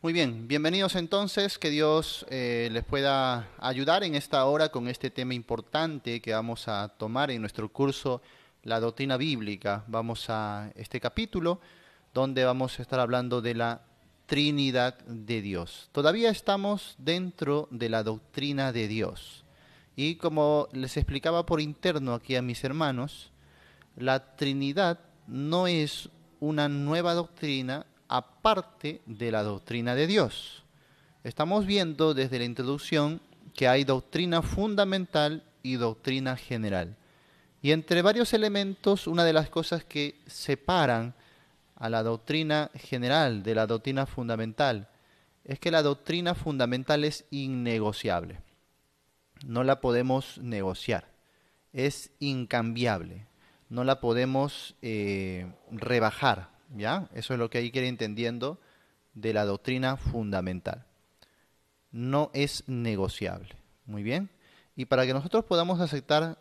Muy bien, bienvenidos entonces, que Dios eh, les pueda ayudar en esta hora con este tema importante que vamos a tomar en nuestro curso La Doctrina Bíblica. Vamos a este capítulo donde vamos a estar hablando de la Trinidad de Dios. Todavía estamos dentro de la doctrina de Dios. Y como les explicaba por interno aquí a mis hermanos, la Trinidad no es una nueva doctrina aparte de la doctrina de Dios. Estamos viendo desde la introducción que hay doctrina fundamental y doctrina general. Y entre varios elementos, una de las cosas que separan a la doctrina general de la doctrina fundamental es que la doctrina fundamental es innegociable. No la podemos negociar. Es incambiable. No la podemos eh, rebajar, ¿ya? Eso es lo que hay que ir entendiendo de la doctrina fundamental. No es negociable, ¿muy bien? Y para que nosotros podamos aceptar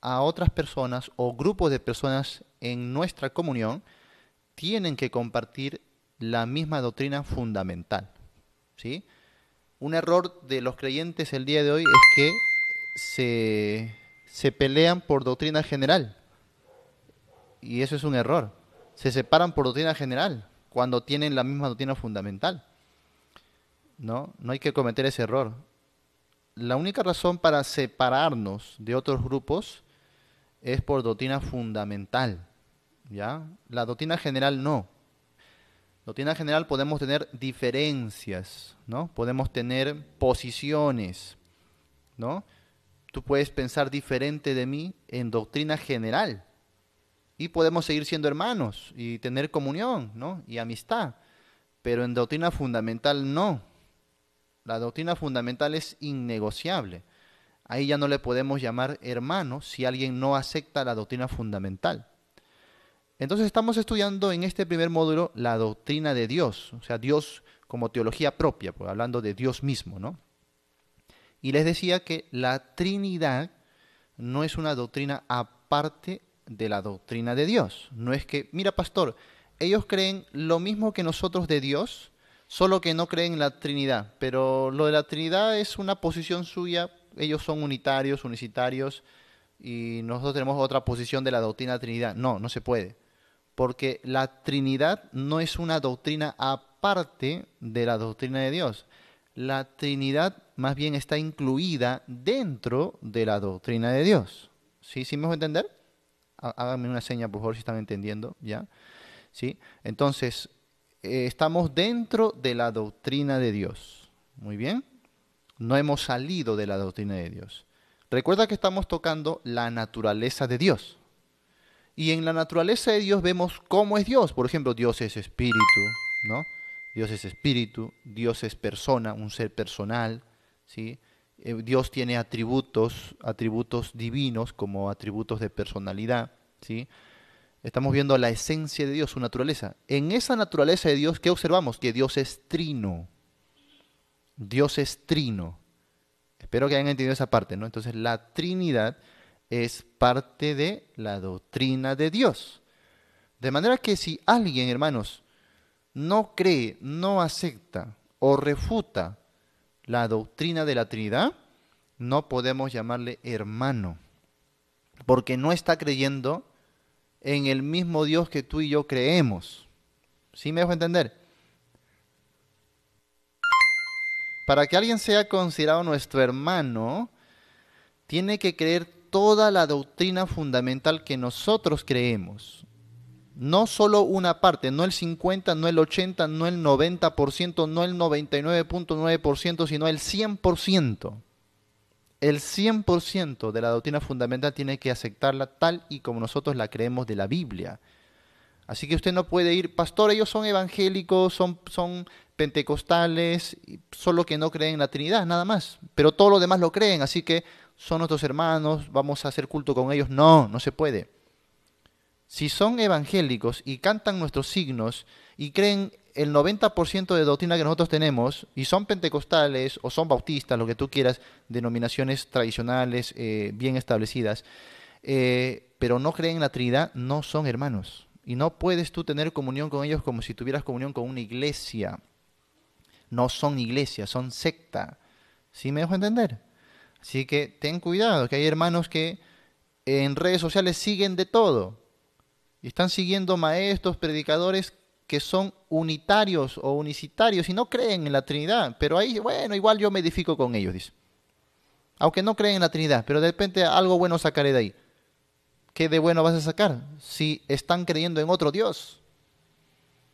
a otras personas o grupos de personas en nuestra comunión, tienen que compartir la misma doctrina fundamental, ¿sí? Un error de los creyentes el día de hoy es que se pelean por doctrina general. Y eso es un error se separan por doctrina general cuando tienen la misma doctrina fundamental. ¿No? No hay que cometer ese error. La única razón para separarnos de otros grupos es por doctrina fundamental. ¿Ya? La doctrina general no. Doctrina general podemos tener diferencias, ¿no? Podemos tener posiciones, ¿no? Tú puedes pensar diferente de mí en doctrina general, y podemos seguir siendo hermanos y tener comunión ¿no? y amistad, pero en doctrina fundamental no. La doctrina fundamental es innegociable. Ahí ya no le podemos llamar hermano si alguien no acepta la doctrina fundamental. Entonces estamos estudiando en este primer módulo la doctrina de Dios, o sea, Dios como teología propia, pues, hablando de Dios mismo, ¿no? Y les decía que la Trinidad no es una doctrina aparte de la doctrina de Dios. No es que, mira pastor, ellos creen lo mismo que nosotros de Dios, solo que no creen en la Trinidad. Pero lo de la Trinidad es una posición suya, ellos son unitarios, unicitarios, y nosotros tenemos otra posición de la doctrina de la Trinidad. No, no se puede. Porque la Trinidad no es una doctrina aparte de la doctrina de Dios. La Trinidad más bien está incluida dentro de la doctrina de Dios. ¿Sí, sí me entender? háganme una seña, por favor, si están entendiendo, ¿ya? ¿Sí? Entonces, eh, estamos dentro de la doctrina de Dios. Muy bien. No hemos salido de la doctrina de Dios. Recuerda que estamos tocando la naturaleza de Dios. Y en la naturaleza de Dios vemos cómo es Dios. Por ejemplo, Dios es espíritu, ¿no? Dios es espíritu, Dios es persona, un ser personal, ¿sí? Eh, Dios tiene atributos, atributos divinos como atributos de personalidad, ¿sí? Estamos viendo la esencia de Dios, su naturaleza. En esa naturaleza de Dios, ¿qué observamos? Que Dios es trino. Dios es trino. Espero que hayan entendido esa parte, ¿no? Entonces, la Trinidad es parte de la doctrina de Dios. De manera que si alguien, hermanos, no cree, no acepta o refuta la doctrina de la Trinidad, no podemos llamarle hermano, porque no está creyendo en el mismo Dios que tú y yo creemos. ¿Sí me dejo entender? Para que alguien sea considerado nuestro hermano, tiene que creer toda la doctrina fundamental que nosotros creemos. No solo una parte, no el 50, no el 80, no el 90%, no el 99.9%, sino el 100%. El 100% de la doctrina fundamental tiene que aceptarla tal y como nosotros la creemos de la Biblia. Así que usted no puede ir, pastor, ellos son evangélicos, son, son pentecostales, solo que no creen en la Trinidad, nada más. Pero todo lo demás lo creen, así que son nuestros hermanos, vamos a hacer culto con ellos. No, no se puede si son evangélicos y cantan nuestros signos y creen el 90% de doctrina que nosotros tenemos y son pentecostales o son bautistas, lo que tú quieras, denominaciones tradicionales eh, bien establecidas, eh, pero no creen en la Trinidad, no son hermanos. Y no puedes tú tener comunión con ellos como si tuvieras comunión con una iglesia. No son iglesia, son secta. ¿Sí me dejo entender? Así que ten cuidado, que hay hermanos que en redes sociales siguen de todo y están siguiendo maestros, predicadores que son unitarios o unicitarios y no creen en la Trinidad. Pero ahí, bueno, igual yo me edifico con ellos, dice. Aunque no creen en la Trinidad, pero de repente algo bueno sacaré de ahí. ¿Qué de bueno vas a sacar si están creyendo en otro Dios?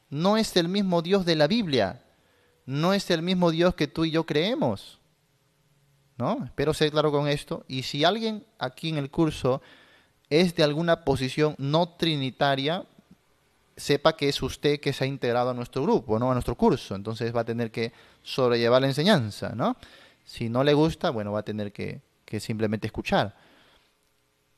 No es el mismo Dios de la Biblia. No es el mismo Dios que tú y yo creemos. ¿No? Espero ser claro con esto. Y si alguien aquí en el curso es de alguna posición no trinitaria, sepa que es usted que se ha integrado a nuestro grupo, ¿no? A nuestro curso. Entonces va a tener que sobrellevar la enseñanza, ¿no? Si no le gusta, bueno, va a tener que, que simplemente escuchar.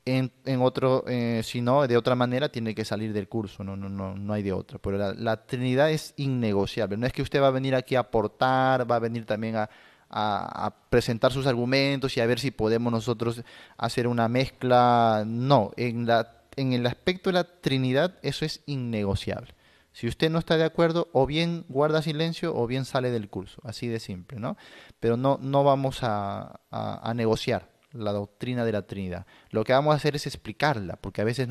En, en otro, eh, si no, de otra manera tiene que salir del curso, no, no, no, no hay de otra. Pero la, la, Trinidad es innegociable. No es que usted va a venir aquí a aportar, va a venir también a, a, presentar sus argumentos y a ver si podemos nosotros hacer una mezcla. No, en, la, en el aspecto de la Trinidad eso es innegociable. Si usted no está de acuerdo, o bien guarda silencio o bien sale del curso, así de simple, ¿no? Pero no, no vamos a, negociar la doctrina de la Trinidad. Lo que vamos a hacer es explicarla, porque a veces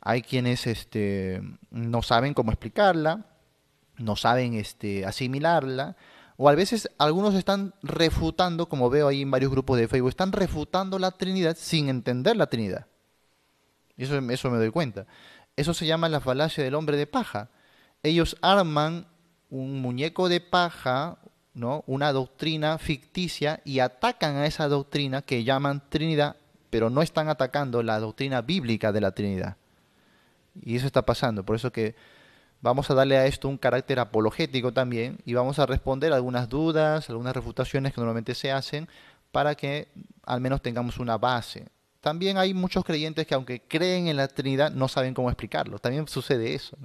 hay quienes este, no saben cómo explicarla, no saben este, asimilarla, o a veces algunos están refutando, como veo ahí en varios grupos de Facebook, están refutando la Trinidad sin entender la Trinidad. Eso, eso me doy cuenta. Eso se llama la falacia del hombre de paja. Ellos arman un muñeco de paja, ¿no? una doctrina ficticia, y atacan a esa doctrina que llaman Trinidad, pero no están atacando la doctrina bíblica de la Trinidad. Y eso está pasando. Por eso que vamos a darle a esto un carácter apologético también y vamos a responder algunas dudas, algunas refutaciones que normalmente se hacen para que al menos tengamos una base. También hay muchos creyentes que aunque creen en la Trinidad no saben cómo explicarlo. También sucede eso.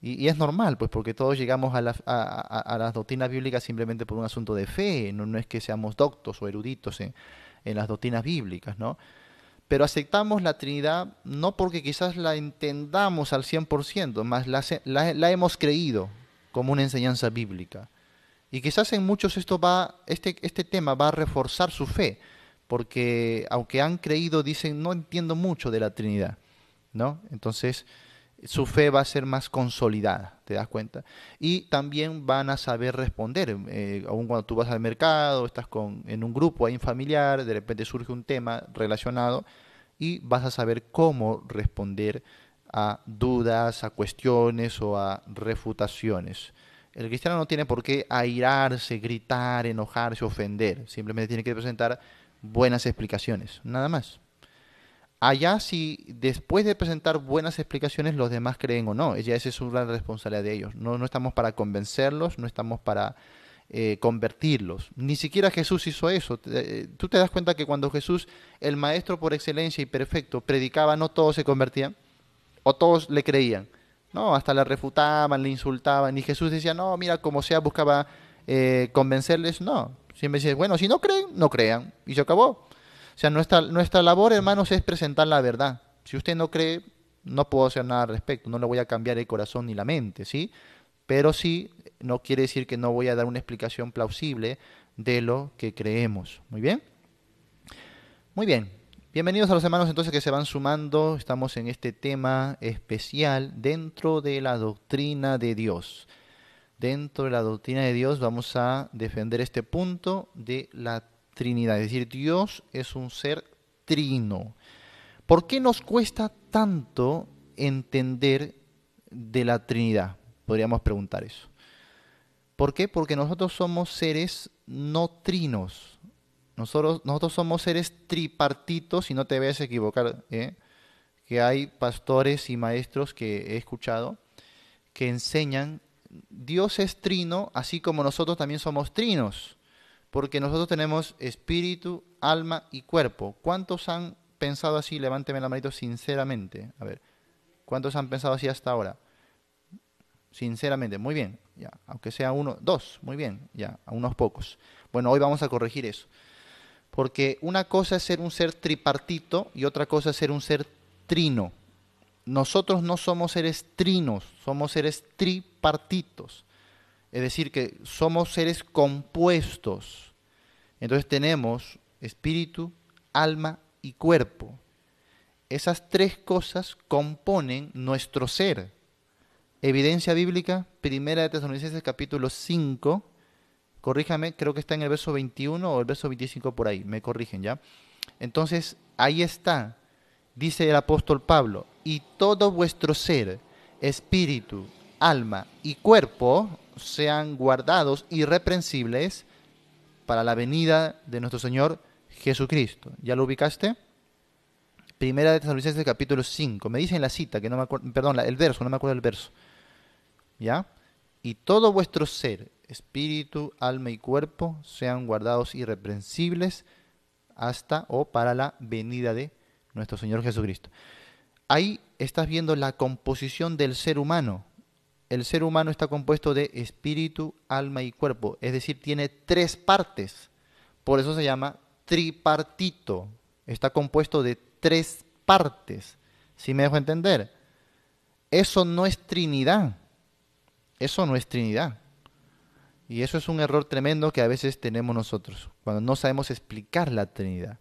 Y, es normal, pues porque todos llegamos a, las doctrinas bíblicas simplemente por un asunto de fe. No, es que seamos doctos o eruditos en, en las doctrinas bíblicas. ¿no? pero aceptamos la Trinidad no porque quizás la entendamos al 100%, más la, hemos creído como una enseñanza bíblica. Y quizás en muchos esto va, este, este tema va a reforzar su fe, porque aunque han creído, dicen, no entiendo mucho de la Trinidad. ¿no? Entonces, su fe va a ser más consolidada, ¿te das cuenta? Y también van a saber responder, eh, aun cuando tú vas al mercado, estás con, en un grupo, hay un familiar, de repente surge un tema relacionado y vas a saber cómo responder a dudas, a cuestiones o a refutaciones. El cristiano no tiene por qué airarse, gritar, enojarse, ofender, simplemente tiene que presentar buenas explicaciones, nada más allá si después de presentar buenas explicaciones los demás creen o no. Ya esa es una responsabilidad de ellos. No, no estamos para convencerlos, no estamos para eh, convertirlos. Ni siquiera Jesús hizo eso. Eh, Tú te das cuenta que cuando Jesús, el maestro por excelencia y perfecto, predicaba, no todos se convertían o todos le creían. No, hasta le refutaban, le insultaban. Y Jesús decía, no, mira, como sea, buscaba eh, convencerles. No, siempre dice, bueno, si no creen, no crean. Y se acabó. O sea, nuestra, nuestra labor, hermanos, es presentar la verdad. Si usted no cree, no puedo hacer nada al respecto, no le voy a cambiar el corazón ni la mente, ¿sí? Pero sí, no quiere decir que no voy a dar una explicación plausible de lo que creemos. ¿Muy bien? Muy bien. Bienvenidos a los hermanos entonces que se van sumando. Estamos en este tema especial dentro de la doctrina de Dios. Dentro de la doctrina de Dios vamos a defender este punto de la Trinidad. Es decir, Dios es un ser trino. ¿Por qué nos cuesta tanto entender de la Trinidad? Podríamos preguntar eso. ¿Por qué? Porque nosotros somos seres no trinos. Nosotros, somos seres tripartitos, si no te ves equivocar, ¿eh? que hay pastores y maestros que he escuchado que enseñan Dios es trino, así como nosotros también somos trinos porque nosotros tenemos espíritu, alma y cuerpo. ¿Cuántos han pensado así? Levánteme la manito sinceramente. A ver, ¿cuántos han pensado así hasta ahora? Sinceramente, muy bien, ya, aunque sea uno, dos, muy bien, ya, a unos pocos. Bueno, hoy vamos a corregir eso. Porque una cosa es ser un ser tripartito y otra cosa es ser un ser trino. Nosotros no somos seres trinos, somos seres tripartitos. Es decir, que somos seres compuestos. Entonces tenemos espíritu, alma y cuerpo. Esas tres cosas componen nuestro ser. Evidencia bíblica, primera de Tesalonicenses capítulo 5. Corríjame, creo que está en el verso 21 o el verso 25 por ahí, me corrigen ya. Entonces, ahí está, dice el apóstol Pablo, y todo vuestro ser, espíritu, alma y cuerpo, sean guardados irreprensibles para la venida de nuestro Señor Jesucristo. ¿Ya lo ubicaste? Primera de Tesalonicenses capítulo 5. Me dicen la cita, que no me perdón, el verso, no me acuerdo el verso. ¿Ya? Y todo vuestro ser, espíritu, alma y cuerpo sean guardados irreprensibles hasta o para la venida de nuestro Señor Jesucristo. Ahí estás viendo la composición del ser humano el ser humano está compuesto de espíritu, alma y cuerpo, es decir, tiene tres partes. Por eso se llama tripartito. Está compuesto de tres partes. ¿Sí me dejo entender? Eso no es Trinidad. Eso no es Trinidad. Y eso es un error tremendo que a veces tenemos nosotros, cuando no sabemos explicar la Trinidad.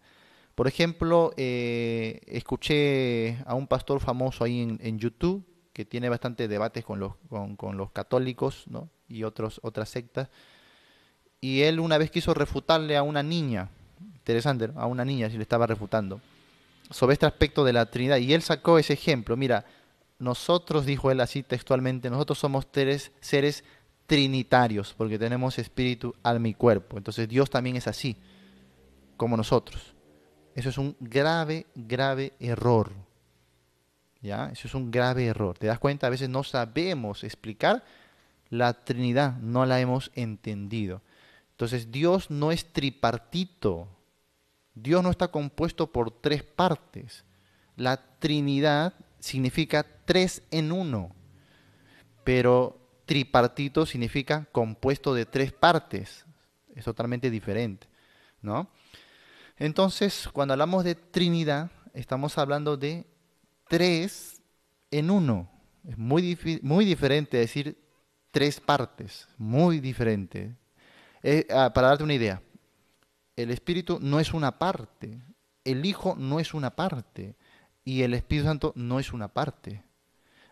Por ejemplo, eh, escuché a un pastor famoso ahí en YouTube que tiene bastantes debates con los, con, los católicos y otros, otras sectas. Y él una vez quiso refutarle a una niña, interesante, a una niña si le estaba refutando, sobre este aspecto de la Trinidad. Y él sacó ese ejemplo, mira, nosotros, dijo él así textualmente, nosotros somos tres seres trinitarios, porque tenemos espíritu, alma y cuerpo. Entonces Dios también es así, como nosotros. Eso es un grave, grave error. Eso es un grave error. ¿Te das cuenta? A veces no sabemos explicar la Trinidad, no la hemos entendido. Entonces, Dios no es tripartito. Dios no está compuesto por tres partes. La Trinidad significa tres en uno. Pero tripartito significa compuesto de tres partes. Es totalmente diferente, ¿no? Entonces, cuando hablamos de Trinidad, estamos hablando de tres en uno. Es muy, muy diferente decir tres partes, muy diferente. Eh, ah, para darte una idea, el Espíritu no es una parte, el Hijo no es una parte y el Espíritu Santo no es una parte.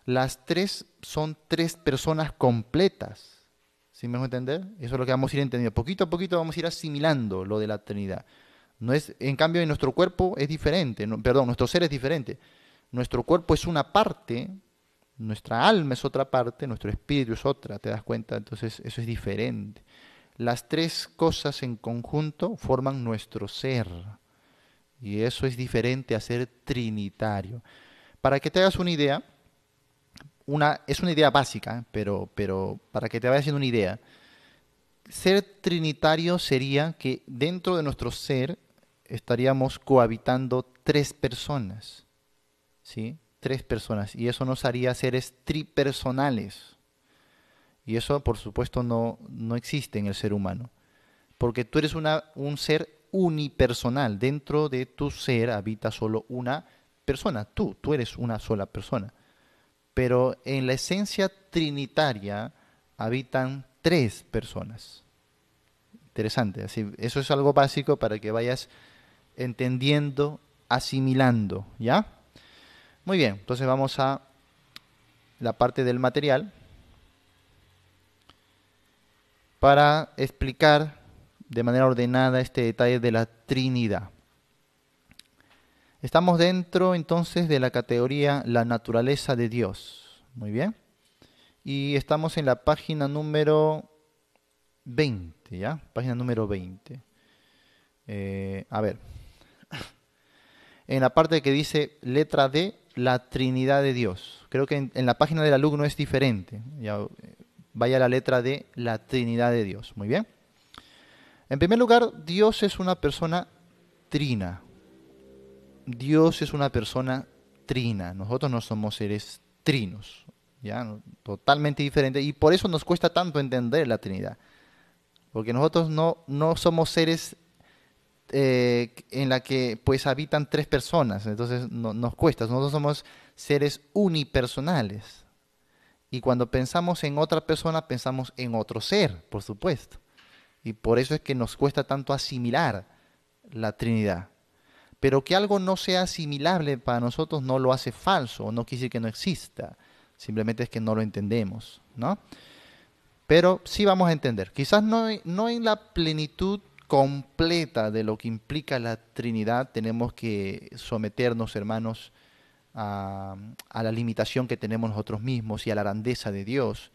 Las tres son tres personas completas. ¿Sí me entender? Eso es lo que vamos a ir entendiendo. Poquito a poquito vamos a ir asimilando lo de la Trinidad. No es, en cambio, en nuestro cuerpo es diferente, perdón, nuestro ser es diferente. Nuestro cuerpo es una parte, nuestra alma es otra parte, nuestro espíritu es otra, ¿te das cuenta? Entonces eso es diferente. Las tres cosas en conjunto forman nuestro ser. Y eso es diferente a ser trinitario. Para que te hagas una idea, una, es una idea básica, ¿eh? pero, pero para que te vayas haciendo una idea, ser trinitario sería que dentro de nuestro ser estaríamos cohabitando tres personas. Tres personas. Y eso nos haría seres tripersonales. Y eso, por supuesto, no, no existe en el ser humano. Porque tú eres una, un ser unipersonal. Dentro de tu ser habita solo una persona, tú, tú eres una sola persona. Pero en la esencia trinitaria habitan tres personas. Interesante, así, eso es algo básico para que vayas entendiendo, asimilando, ¿ya? Muy bien, entonces vamos a la parte del material para explicar de manera ordenada este detalle de la Trinidad. Estamos dentro entonces de la categoría la naturaleza de Dios. Muy bien. Y estamos en la página número 20, ¿ya? Página número 20. Eh, a ver. En la parte que dice letra D, la Trinidad de Dios. Creo que en, la página del alumno es diferente. Ya, eh, vaya la letra de la Trinidad de Dios. Muy bien. En primer lugar, Dios es una persona trina. Dios es una persona trina. Nosotros no somos seres trinos. ¿ya? Totalmente diferente. Y por eso nos cuesta tanto entender la Trinidad. Porque nosotros no, no somos seres eh, en la que pues habitan tres personas, entonces nos cuesta, nosotros somos seres unipersonales. Y cuando pensamos en otra persona, pensamos en otro ser, por supuesto. Y por eso es que nos cuesta tanto asimilar la Trinidad. Pero que algo no sea asimilable para nosotros no lo hace falso, no quiere que no exista. Simplemente es que no lo entendemos, ¿no? Pero sí vamos a entender. Quizás no, no en la plenitud completa de lo que implica la Trinidad, tenemos que someternos, hermanos, a, la limitación que tenemos nosotros mismos y a la grandeza de Dios.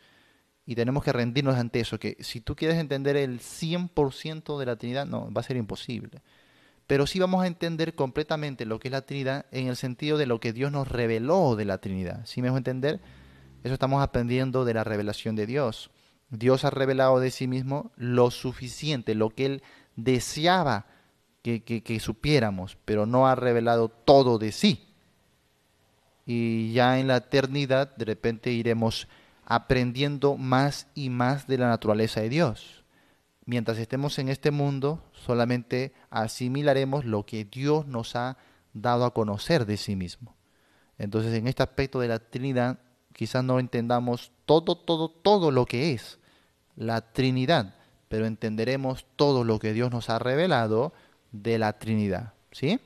Y tenemos que rendirnos ante eso, que si tú quieres entender el 100% de la Trinidad, no, va a ser imposible. Pero sí vamos a entender completamente lo que es la Trinidad en el sentido de lo que Dios nos reveló de la Trinidad. Si me a entender? Eso estamos aprendiendo de la revelación de Dios. Dios ha revelado de sí mismo lo suficiente, lo que Él deseaba que, que, supiéramos, pero no ha revelado todo de sí. Y ya en la eternidad de repente iremos aprendiendo más y más de la naturaleza de Dios. Mientras estemos en este mundo, solamente asimilaremos lo que Dios nos ha dado a conocer de sí mismo. Entonces, en este aspecto de la Trinidad, quizás no entendamos todo, todo, todo lo que es la Trinidad, pero entenderemos todo lo que Dios nos ha revelado de la Trinidad, ¿sí?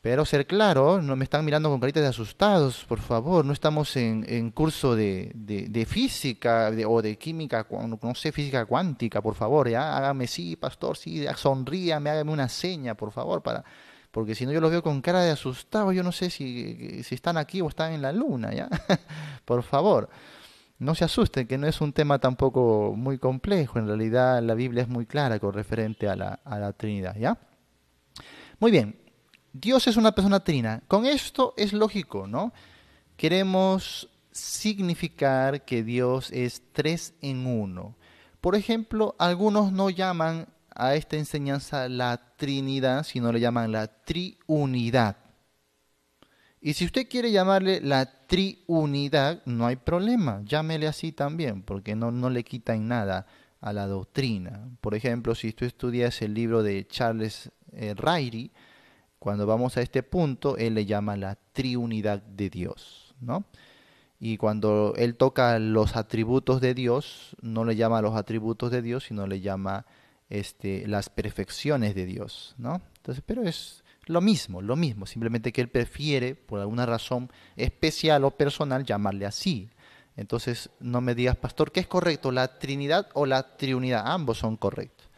Pero ser claro, no me están mirando con caritas de asustados, por favor, no estamos en, en curso de, de, física o de química, no sé, física cuántica, por favor, ya, hágame sí, pastor, sí, sonríame, hágame una seña, por favor, para, porque si no yo los veo con cara de asustado, yo no sé si, si están aquí o están en la luna, ya, por favor. No se asusten, que no es un tema tampoco muy complejo. En realidad la Biblia es muy clara con referente a la, Trinidad, ¿ya? Muy bien, Dios es una persona trina. Con esto es lógico, ¿no? Queremos significar que Dios es tres en uno. Por ejemplo, algunos no llaman a esta enseñanza la Trinidad, sino le llaman la Triunidad. Y si usted quiere llamarle la triunidad, no hay problema. Llámele así también, porque no, no le quitan nada a la doctrina. Por ejemplo, si tú estudias el libro de Charles eh, cuando vamos a este punto, él le llama la triunidad de Dios, ¿no? Y cuando él toca los atributos de Dios, no le llama los atributos de Dios, sino le llama este, las perfecciones de Dios, ¿no? Entonces, pero es, lo mismo, lo mismo, simplemente que él prefiere, por alguna razón especial o personal, llamarle así. Entonces, no me digas, pastor, ¿qué es correcto, la Trinidad o la Trinidad? Ambos son correctos.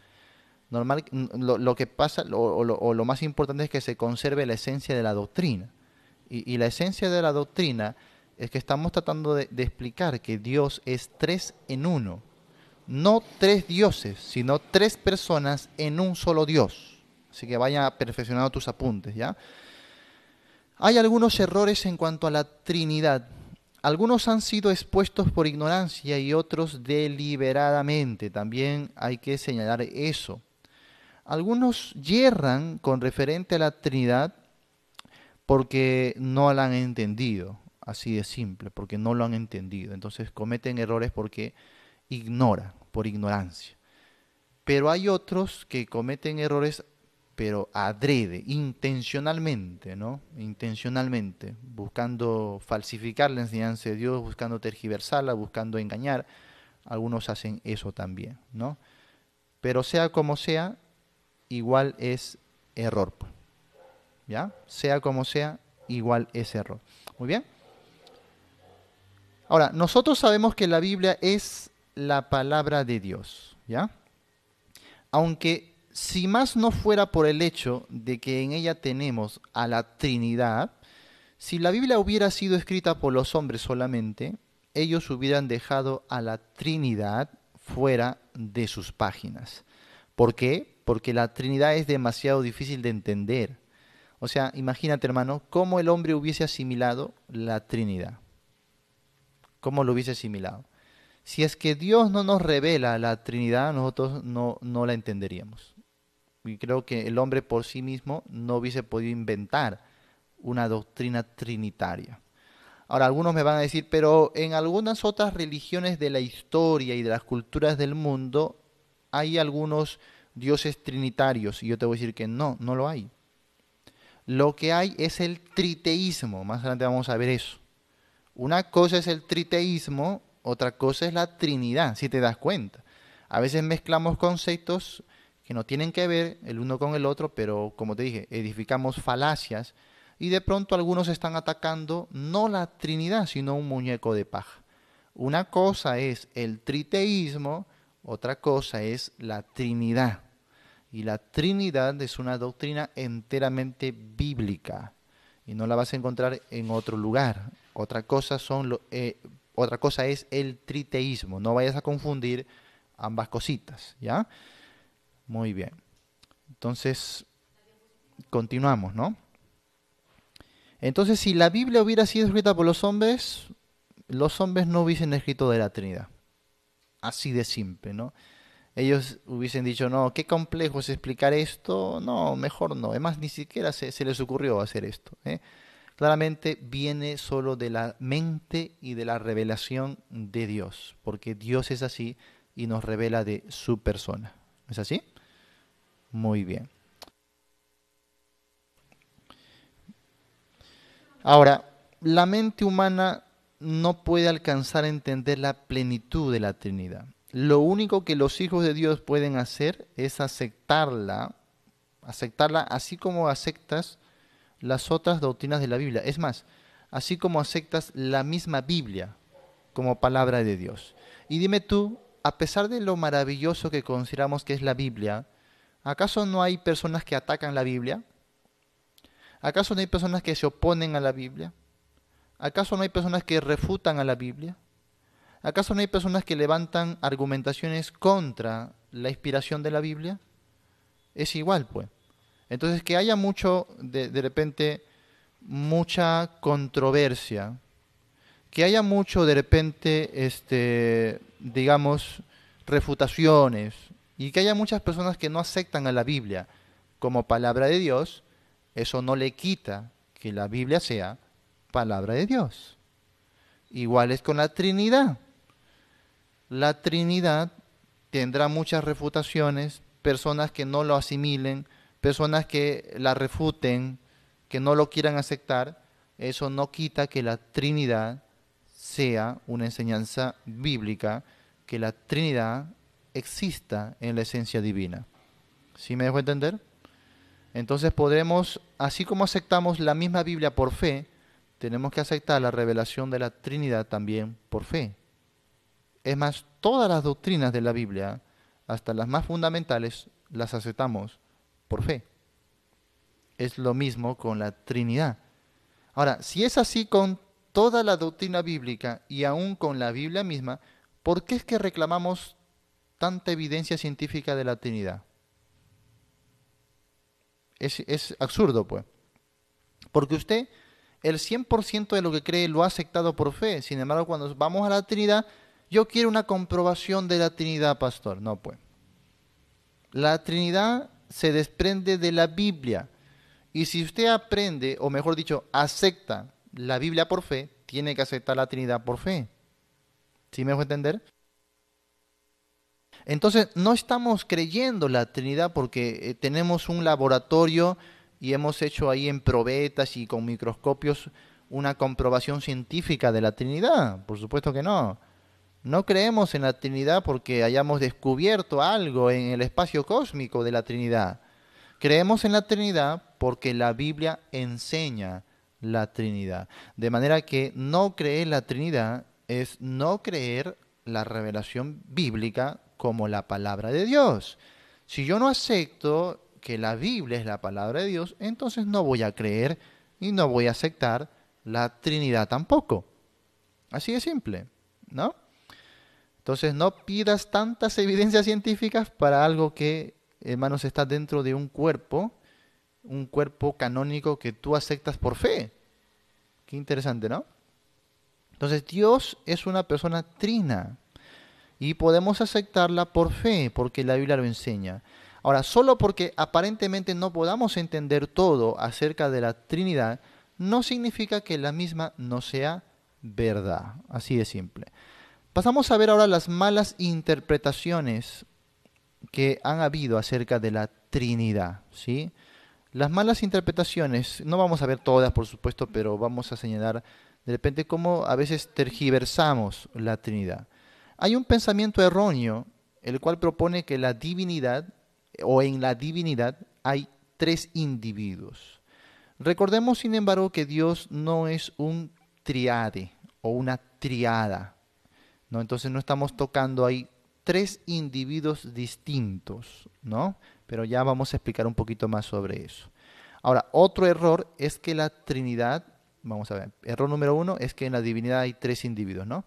Normal, lo, que pasa, o, lo, más importante es que se conserve la esencia de la doctrina. Y, la esencia de la doctrina es que estamos tratando de explicar que Dios es tres en uno. No tres dioses, sino tres personas en un solo Dios. Así que vaya perfeccionando tus apuntes, ¿ya? Hay algunos errores en cuanto a la Trinidad. Algunos han sido expuestos por ignorancia y otros deliberadamente. También hay que señalar eso. Algunos yerran con referente a la Trinidad porque no la han entendido, así de simple, porque no lo han entendido. Entonces cometen errores porque ignoran, por ignorancia. Pero hay otros que cometen errores pero adrede, intencionalmente, ¿no? Intencionalmente, buscando falsificar la enseñanza de Dios, buscando tergiversarla, buscando engañar. Algunos hacen eso también, ¿no? Pero sea como sea, igual es error. Pues. ¿Ya? Sea como sea, igual es error. Muy bien. Ahora, nosotros sabemos que la Biblia es la palabra de Dios, ¿ya? Aunque si más no fuera por el hecho de que en ella tenemos a la Trinidad, si la Biblia hubiera sido escrita por los hombres solamente, ellos hubieran dejado a la Trinidad fuera de sus páginas. ¿Por qué? Porque la Trinidad es demasiado difícil de entender. O sea, imagínate hermano, cómo el hombre hubiese asimilado la Trinidad. ¿Cómo lo hubiese asimilado? Si es que Dios no nos revela la Trinidad, nosotros no, no la entenderíamos creo que el hombre por sí mismo no hubiese podido inventar una doctrina trinitaria. Ahora, algunos me van a decir, pero en algunas otras religiones de la historia y de las culturas del mundo hay algunos dioses trinitarios. Y yo te voy a decir que no, no lo hay. Lo que hay es el triteísmo. Más adelante vamos a ver eso. Una cosa es el triteísmo, otra cosa es la Trinidad, si te das cuenta. A veces mezclamos conceptos que no tienen que ver el uno con el otro, pero como te dije, edificamos falacias y de pronto algunos están atacando no la Trinidad, sino un muñeco de paja. Una cosa es el triteísmo, otra cosa es la Trinidad. Y la Trinidad es una doctrina enteramente bíblica y no la vas a encontrar en otro lugar. Otra cosa, eh, otra cosa es el triteísmo. No vayas a confundir ambas cositas, ¿ya? Muy bien. Entonces, continuamos, ¿no? Entonces, si la Biblia hubiera sido escrita por los hombres, los hombres no hubiesen escrito de la Trinidad. Así de simple, ¿no? Ellos hubiesen dicho, no, qué complejo es explicar esto, no, mejor no. más, ni siquiera se, les ocurrió hacer esto. ¿eh? Claramente viene solo de la mente y de la revelación de Dios, porque Dios es así y nos revela de su persona. ¿Es así? muy bien. Ahora, la mente humana no puede alcanzar a entender la plenitud de la Trinidad. Lo único que los hijos de Dios pueden hacer es aceptarla, aceptarla así como aceptas las otras doctrinas de la Biblia. Es más, así como aceptas la misma Biblia como palabra de Dios. Y dime tú, a pesar de lo maravilloso que consideramos que es la Biblia, ¿Acaso no hay personas que atacan la Biblia? ¿Acaso no hay personas que se oponen a la Biblia? ¿Acaso no hay personas que refutan a la Biblia? ¿Acaso no hay personas que levantan argumentaciones contra la inspiración de la Biblia? Es igual, pues. Entonces, que haya mucho, de, repente, mucha controversia, que haya mucho, de repente, este, digamos, refutaciones, y que haya muchas personas que no aceptan a la Biblia como palabra de Dios, eso no le quita que la Biblia sea palabra de Dios. Igual es con la Trinidad. La Trinidad tendrá muchas refutaciones, personas que no lo asimilen, personas que la refuten, que no lo quieran aceptar. Eso no quita que la Trinidad sea una enseñanza bíblica, que la Trinidad exista en la esencia divina. ¿Sí me dejo entender? Entonces podremos, así como aceptamos la misma Biblia por fe, tenemos que aceptar la revelación de la Trinidad también por fe. Es más, todas las doctrinas de la Biblia, hasta las más fundamentales, las aceptamos por fe. Es lo mismo con la Trinidad. Ahora, si es así con toda la doctrina bíblica y aún con la Biblia misma, ¿por qué es que reclamamos tanta evidencia científica de la Trinidad. Es, absurdo, pues. Porque usted, el 100% de lo que cree lo ha aceptado por fe. Sin embargo, cuando vamos a la Trinidad, yo quiero una comprobación de la Trinidad, pastor. No, pues. La Trinidad se desprende de la Biblia. Y si usted aprende, o mejor dicho, acepta la Biblia por fe, tiene que aceptar la Trinidad por fe. ¿Sí me a entender? Entonces, no estamos creyendo la Trinidad porque eh, tenemos un laboratorio y hemos hecho ahí en probetas y con microscopios una comprobación científica de la Trinidad. Por supuesto que no. No creemos en la Trinidad porque hayamos descubierto algo en el espacio cósmico de la Trinidad. Creemos en la Trinidad porque la Biblia enseña la Trinidad. De manera que no creer la Trinidad es no creer la revelación bíblica como la palabra de Dios. Si yo no acepto que la Biblia es la palabra de Dios, entonces no voy a creer y no voy a aceptar la Trinidad tampoco. Así de simple, ¿no? Entonces no pidas tantas evidencias científicas para algo que, hermanos, está dentro de un cuerpo, un cuerpo canónico que tú aceptas por fe. Qué interesante, ¿no? Entonces Dios es una persona trina y podemos aceptarla por fe, porque la Biblia lo enseña. Ahora, solo porque aparentemente no podamos entender todo acerca de la Trinidad, no significa que la misma no sea verdad. Así de simple. Pasamos a ver ahora las malas interpretaciones que han habido acerca de la Trinidad, ¿sí? Las malas interpretaciones, no vamos a ver todas, por supuesto, pero vamos a señalar de repente cómo a veces tergiversamos la Trinidad. Hay un pensamiento erróneo, el cual propone que la divinidad, o en la divinidad, hay tres individuos. Recordemos, sin embargo, que Dios no es un triade o una triada. ¿no? Entonces no estamos tocando ahí tres individuos distintos, ¿no? Pero ya vamos a explicar un poquito más sobre eso. Ahora, otro error es que la Trinidad, vamos a ver, error número uno es que en la divinidad hay tres individuos, ¿no?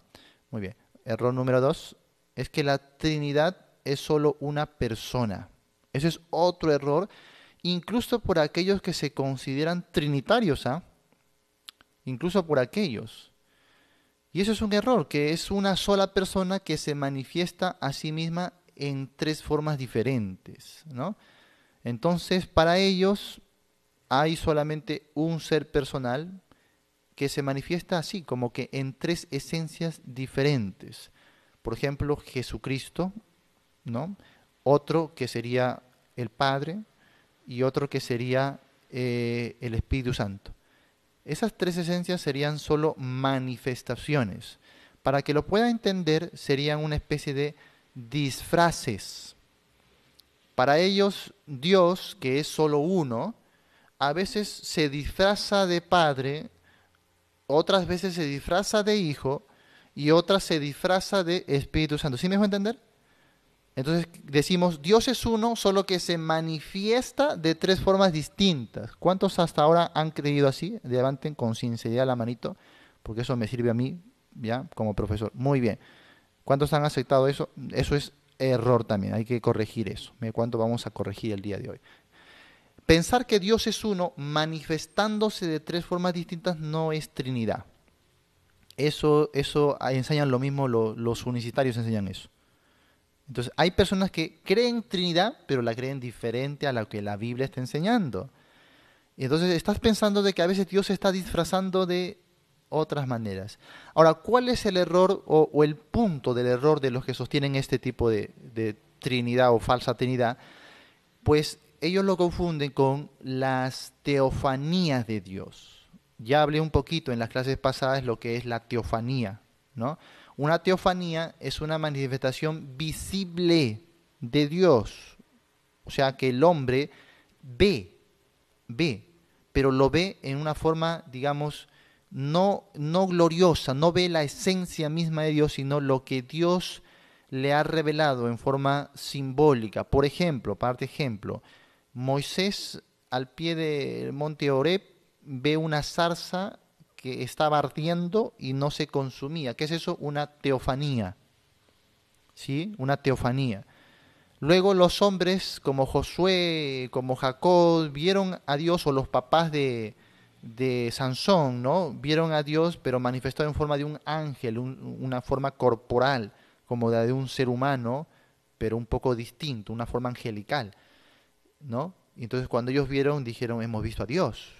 Muy bien. Error número dos es que la Trinidad es solo una persona. Ese es otro error, incluso por aquellos que se consideran trinitarios, ¿ah? Incluso por aquellos. Y eso es un error, que es una sola persona que se manifiesta a sí misma en tres formas diferentes, ¿no? Entonces, para ellos hay solamente un ser personal, que se manifiesta así, como que en tres esencias diferentes. Por ejemplo, Jesucristo, ¿no? Otro que sería el Padre y otro que sería eh, el Espíritu Santo. Esas tres esencias serían solo manifestaciones. Para que lo pueda entender, serían una especie de disfraces. Para ellos, Dios, que es solo uno, a veces se disfraza de Padre, otras veces se disfraza de hijo y otras se disfraza de Espíritu Santo. ¿Sí me a entender? Entonces decimos, Dios es uno, solo que se manifiesta de tres formas distintas. ¿Cuántos hasta ahora han creído así? Levanten con sinceridad la manito, porque eso me sirve a mí, ya, como profesor. Muy bien. ¿Cuántos han aceptado eso? Eso es error también, hay que corregir eso. me cuánto vamos a corregir el día de hoy. Pensar que Dios es uno manifestándose de tres formas distintas no es Trinidad. Eso, eso enseñan lo mismo, los unicitarios enseñan eso. Entonces, hay personas que creen Trinidad, pero la creen diferente a la que la Biblia está enseñando. entonces estás pensando de que a veces Dios se está disfrazando de otras maneras. Ahora, ¿cuál es el error o, el punto del error de los que sostienen este tipo de, de Trinidad o falsa Trinidad? Pues ellos lo confunden con las teofanías de Dios. Ya hablé un poquito en las clases pasadas lo que es la teofanía, ¿no? Una teofanía es una manifestación visible de Dios, o sea que el hombre ve, ve, pero lo ve en una forma, digamos, no, no gloriosa, no ve la esencia misma de Dios, sino lo que Dios le ha revelado en forma simbólica. Por ejemplo, parte ejemplo, Moisés al pie del monte Oreb ve una zarza que estaba ardiendo y no se consumía. ¿Qué es eso? Una teofanía. ¿Sí? Una teofanía. Luego los hombres como Josué, como Jacob, vieron a Dios, o los papás de, Sansón, ¿no? Vieron a Dios, pero manifestado en forma de un ángel, una forma corporal, como la de un ser humano, pero un poco distinto, una forma angelical. ¿no? entonces cuando ellos vieron, dijeron, hemos visto a Dios.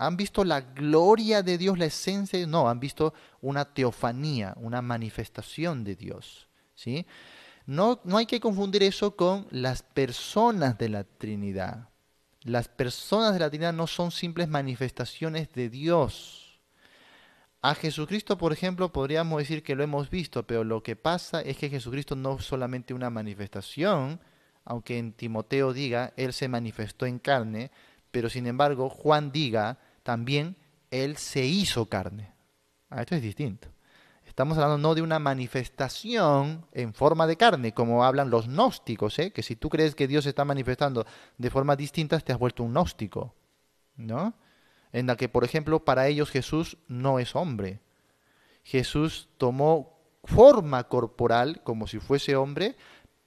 ¿Han visto la gloria de Dios, la esencia? No, han visto una teofanía, una manifestación de Dios, No, no hay que confundir eso con las personas de la Trinidad. Las personas de la Trinidad no son simples manifestaciones de Dios. A Jesucristo, por ejemplo, podríamos decir que lo hemos visto, pero lo que pasa es que Jesucristo no es solamente una manifestación, aunque en Timoteo diga, Él se manifestó en carne, pero sin embargo Juan diga también, Él se hizo carne. Ah, esto es distinto. Estamos hablando no de una manifestación en forma de carne, como hablan los gnósticos, ¿eh? que si tú crees que Dios se está manifestando de formas distintas, te has vuelto un gnóstico, ¿no? En la que, por ejemplo, para ellos Jesús no es hombre. Jesús tomó forma corporal como si fuese hombre,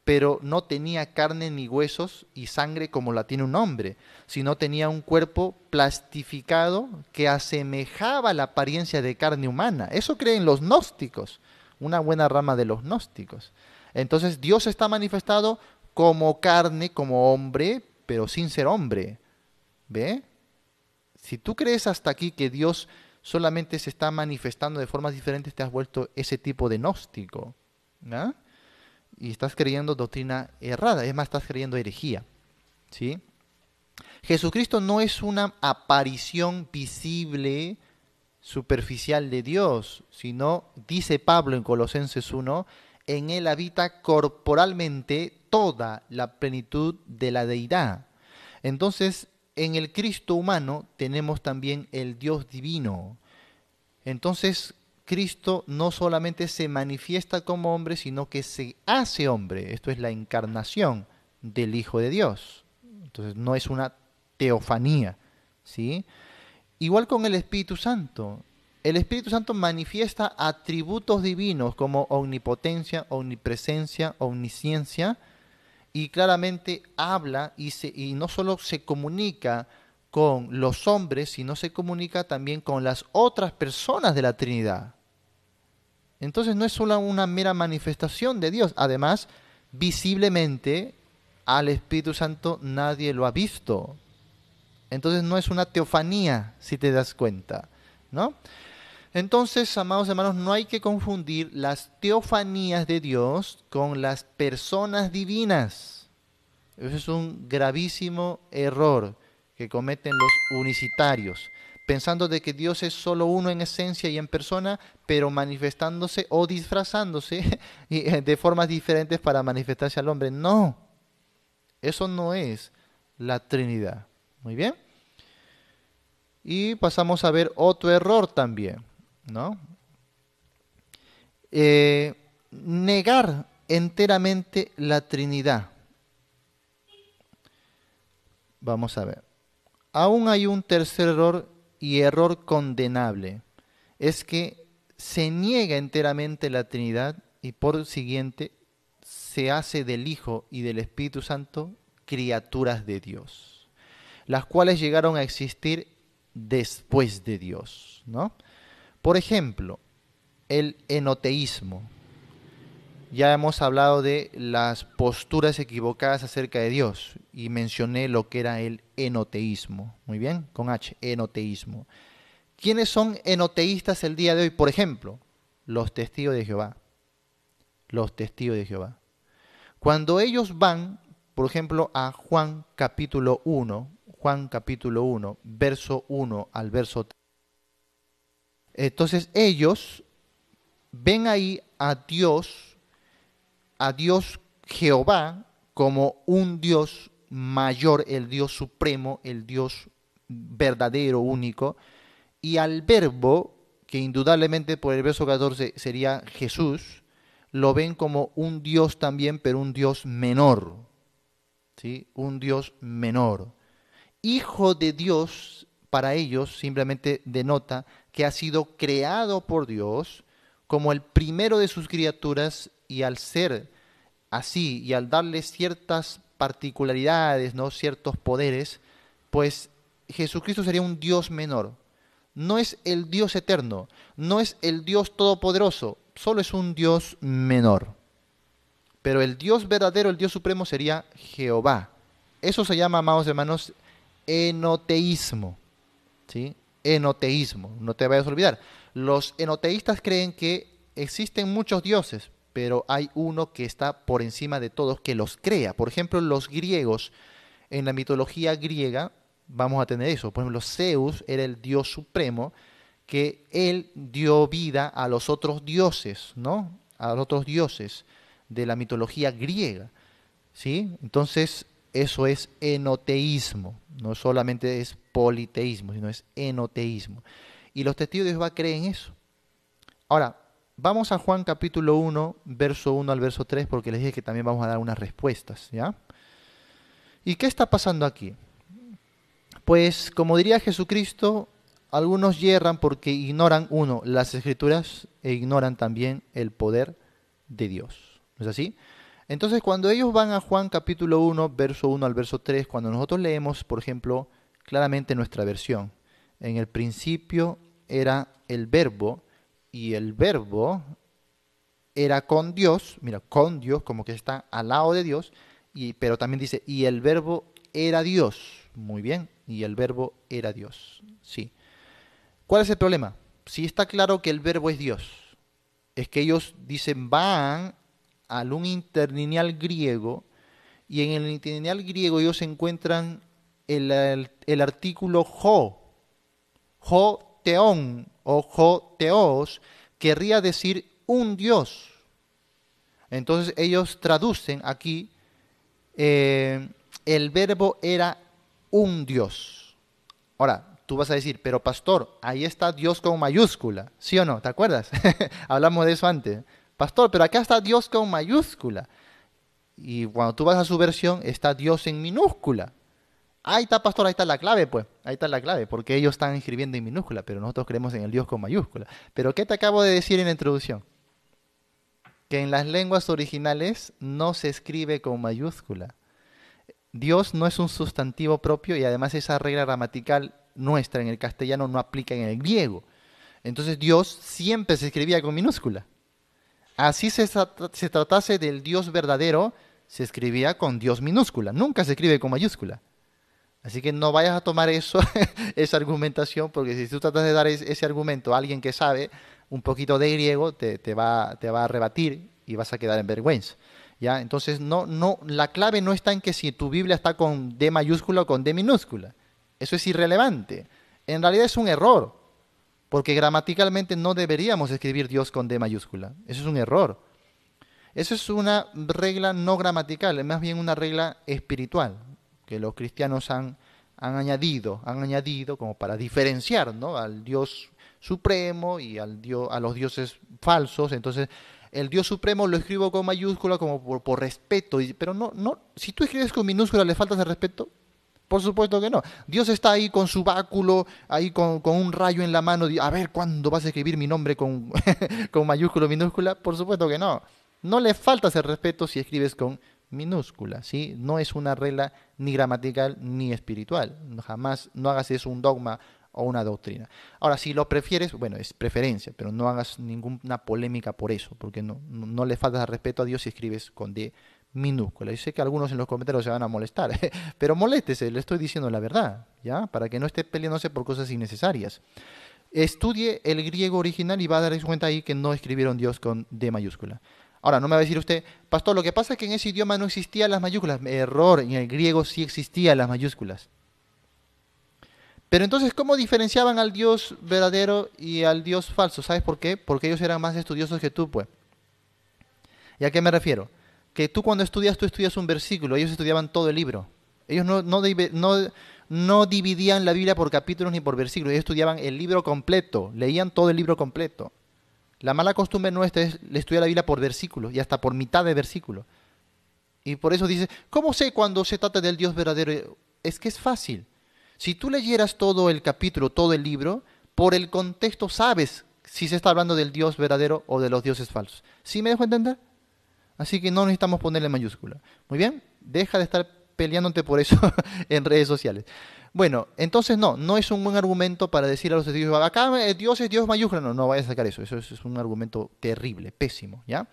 pero no tenía carne ni huesos y sangre como la tiene un hombre, sino tenía un cuerpo plastificado que asemejaba la apariencia de carne humana. Eso creen los gnósticos, una buena rama de los gnósticos. Entonces Dios está manifestado como carne, como hombre, pero sin ser hombre. ¿Ve? Si tú crees hasta aquí que Dios solamente se está manifestando de formas diferentes, te has vuelto ese tipo de gnóstico. ¿no? y estás creyendo doctrina errada, es más, estás creyendo herejía. ¿sí? Jesucristo no es una aparición visible, superficial de Dios, sino, dice Pablo en Colosenses 1, en él habita corporalmente toda la plenitud de la deidad. Entonces, en el Cristo humano tenemos también el Dios divino. Entonces, Cristo no solamente se manifiesta como hombre, sino que se hace hombre. Esto es la encarnación del Hijo de Dios. Entonces no es una teofanía, ¿sí? Igual con el Espíritu Santo. El Espíritu Santo manifiesta atributos divinos como omnipotencia, omnipresencia, omnisciencia, y claramente habla y, se, y no solo se comunica, con los hombres, no se comunica también con las otras personas de la Trinidad. Entonces no es solo una mera manifestación de Dios, además, visiblemente al Espíritu Santo nadie lo ha visto. Entonces no es una teofanía, si te das cuenta, ¿no? Entonces, amados hermanos, no hay que confundir las teofanías de Dios con las personas divinas. Eso es un gravísimo error que cometen los unicitarios, pensando de que Dios es solo uno en esencia y en persona, pero manifestándose o disfrazándose eh, de formas diferentes para manifestarse al hombre. No, eso no es la Trinidad. Muy bien. Y pasamos a ver otro error también, ¿no? Eh, negar enteramente la Trinidad. Vamos a ver. Aún hay un tercer error y error condenable. Es que se niega enteramente la Trinidad y por siguiente se hace del Hijo y del Espíritu Santo criaturas de Dios, las cuales llegaron a existir después de Dios, ¿no? Por ejemplo, el enoteísmo ya hemos hablado de las posturas equivocadas acerca de Dios y mencioné lo que era el enoteísmo. Muy bien, con H, enoteísmo. ¿Quiénes son enoteístas el día de hoy? Por ejemplo, los testigos de Jehová. Los testigos de Jehová. Cuando ellos van, por ejemplo, a Juan capítulo 1, Juan capítulo 1, verso 1 al verso 3. Entonces ellos ven ahí a Dios a Dios Jehová como un Dios mayor, el Dios supremo, el Dios verdadero, único, y al verbo, que indudablemente por el verso 14 sería Jesús, lo ven como un Dios también, pero un Dios menor, ¿sí? Un Dios menor. Hijo de Dios para ellos simplemente denota que ha sido creado por Dios como el primero de sus criaturas y al ser así y al darle ciertas particularidades, ¿no? ciertos poderes, pues Jesucristo sería un Dios menor. No es el Dios eterno, no es el Dios todopoderoso, solo es un Dios menor. Pero el Dios verdadero, el Dios supremo sería Jehová. Eso se llama, amados hermanos, enoteísmo. ¿Sí? Enoteísmo, no te vayas a olvidar. Los enoteístas creen que existen muchos dioses, pero hay uno que está por encima de todos, que los crea. Por ejemplo, los griegos, en la mitología griega, vamos a tener eso. Por ejemplo, Zeus era el dios supremo, que él dio vida a los otros dioses, ¿no? A los otros dioses de la mitología griega, ¿sí? Entonces, eso es enoteísmo, no solamente es politeísmo, sino es enoteísmo. Y los testigos de Jehová creen eso. Ahora, Vamos a Juan capítulo 1, verso 1 al verso 3, porque les dije que también vamos a dar unas respuestas, ¿ya? ¿Y qué está pasando aquí? Pues, como diría Jesucristo, algunos yerran porque ignoran, uno, las escrituras e ignoran también el poder de Dios. ¿No es así? Entonces, cuando ellos van a Juan capítulo 1, verso 1 al verso 3, cuando nosotros leemos, por ejemplo, claramente nuestra versión, en el principio era el verbo, y el verbo era con Dios, mira, con Dios, como que está al lado de Dios, pero también dice, y el verbo era Dios. Muy bien, y el verbo era Dios. Sí. ¿Cuál es el problema? Si está claro que el verbo es Dios, es que ellos dicen van al un interlineal griego y en el interlineal griego ellos encuentran el, el artículo jo, jo teón, Ojo, Joteos, querría decir un Dios. Entonces ellos traducen aquí, eh, el verbo era un Dios. Ahora, tú vas a decir, pero pastor, ahí está Dios con mayúscula, ¿sí o no? ¿Te acuerdas? Hablamos de eso antes. Pastor, pero acá está Dios con mayúscula. Y cuando tú vas a su versión, está Dios en minúscula. Ahí está, pastor, ahí está la clave, pues. Ahí está la clave, porque ellos están escribiendo en minúscula, pero nosotros creemos en el Dios con mayúscula. Pero ¿qué te acabo de decir en la introducción? Que en las lenguas originales no se escribe con mayúscula. Dios no es un sustantivo propio y además esa regla gramatical nuestra en el castellano no aplica en el griego. Entonces Dios siempre se escribía con minúscula. Así se, se tratase del Dios verdadero, se escribía con Dios minúscula, nunca se escribe con mayúscula. Así que no vayas a tomar eso, esa argumentación, porque si tú tratas de dar ese argumento a alguien que sabe un poquito de griego, te, va, a rebatir y vas a quedar en vergüenza. ¿ya? Entonces, no, no, la clave no está en que si tu Biblia está con D mayúscula o con D minúscula. Eso es irrelevante. En realidad es un error, porque gramaticalmente no deberíamos escribir Dios con D mayúscula. Eso es un error. Eso es una regla no gramatical, es más bien una regla espiritual, que los cristianos han, han añadido, han añadido como para diferenciar ¿no? al Dios supremo y al Dios, a los dioses falsos. Entonces, el Dios supremo lo escribo con mayúscula como por, respeto, pero no, no, si tú escribes con minúscula le faltas el respeto. Por supuesto que no. Dios está ahí con su báculo, ahí con, un rayo en la mano. A ver, ¿cuándo vas a escribir mi nombre con, con mayúscula o minúscula? Por supuesto que no. No le faltas el respeto si escribes con minúscula, ¿sí? No es una regla ni gramatical ni espiritual. Jamás no hagas eso un dogma o una doctrina. Ahora, si lo prefieres, bueno, es preferencia, pero no hagas ninguna polémica por eso, porque no, no, le faltas respeto a Dios si escribes con D minúscula. Yo sé que algunos en los comentarios se van a molestar, pero moléstese, le estoy diciendo la verdad, ¿ya? Para que no esté peleándose por cosas innecesarias. Estudie el griego original y va a darse cuenta ahí que no escribieron Dios con D mayúscula. Ahora, no me va a decir usted, pastor, lo que pasa es que en ese idioma no existían las mayúsculas. Error, en el griego sí existían las mayúsculas. Pero entonces, ¿cómo diferenciaban al Dios verdadero y al Dios falso? ¿Sabes por qué? Porque ellos eran más estudiosos que tú, pues. ¿Y a qué me refiero? Que tú cuando estudias, tú estudias un versículo, ellos estudiaban todo el libro. Ellos no, no, no dividían la Biblia por capítulos ni por versículos, ellos estudiaban el libro completo, leían todo el libro completo. La mala costumbre nuestra es estudiar la Biblia por versículos y hasta por mitad de versículo. Y por eso dice, ¿cómo sé cuando se trata del Dios verdadero? Es que es fácil. Si tú leyeras todo el capítulo, todo el libro, por el contexto sabes si se está hablando del Dios verdadero o de los dioses falsos. ¿Sí me dejo entender? Así que no necesitamos ponerle mayúscula. Muy bien, deja de estar peleándote por eso en redes sociales. Bueno, entonces no, no es un buen argumento para decir a los testigos, acá eh, Dios es Dios mayúscula, no, no vayas a sacar eso, eso es un argumento terrible, pésimo, ¿ya?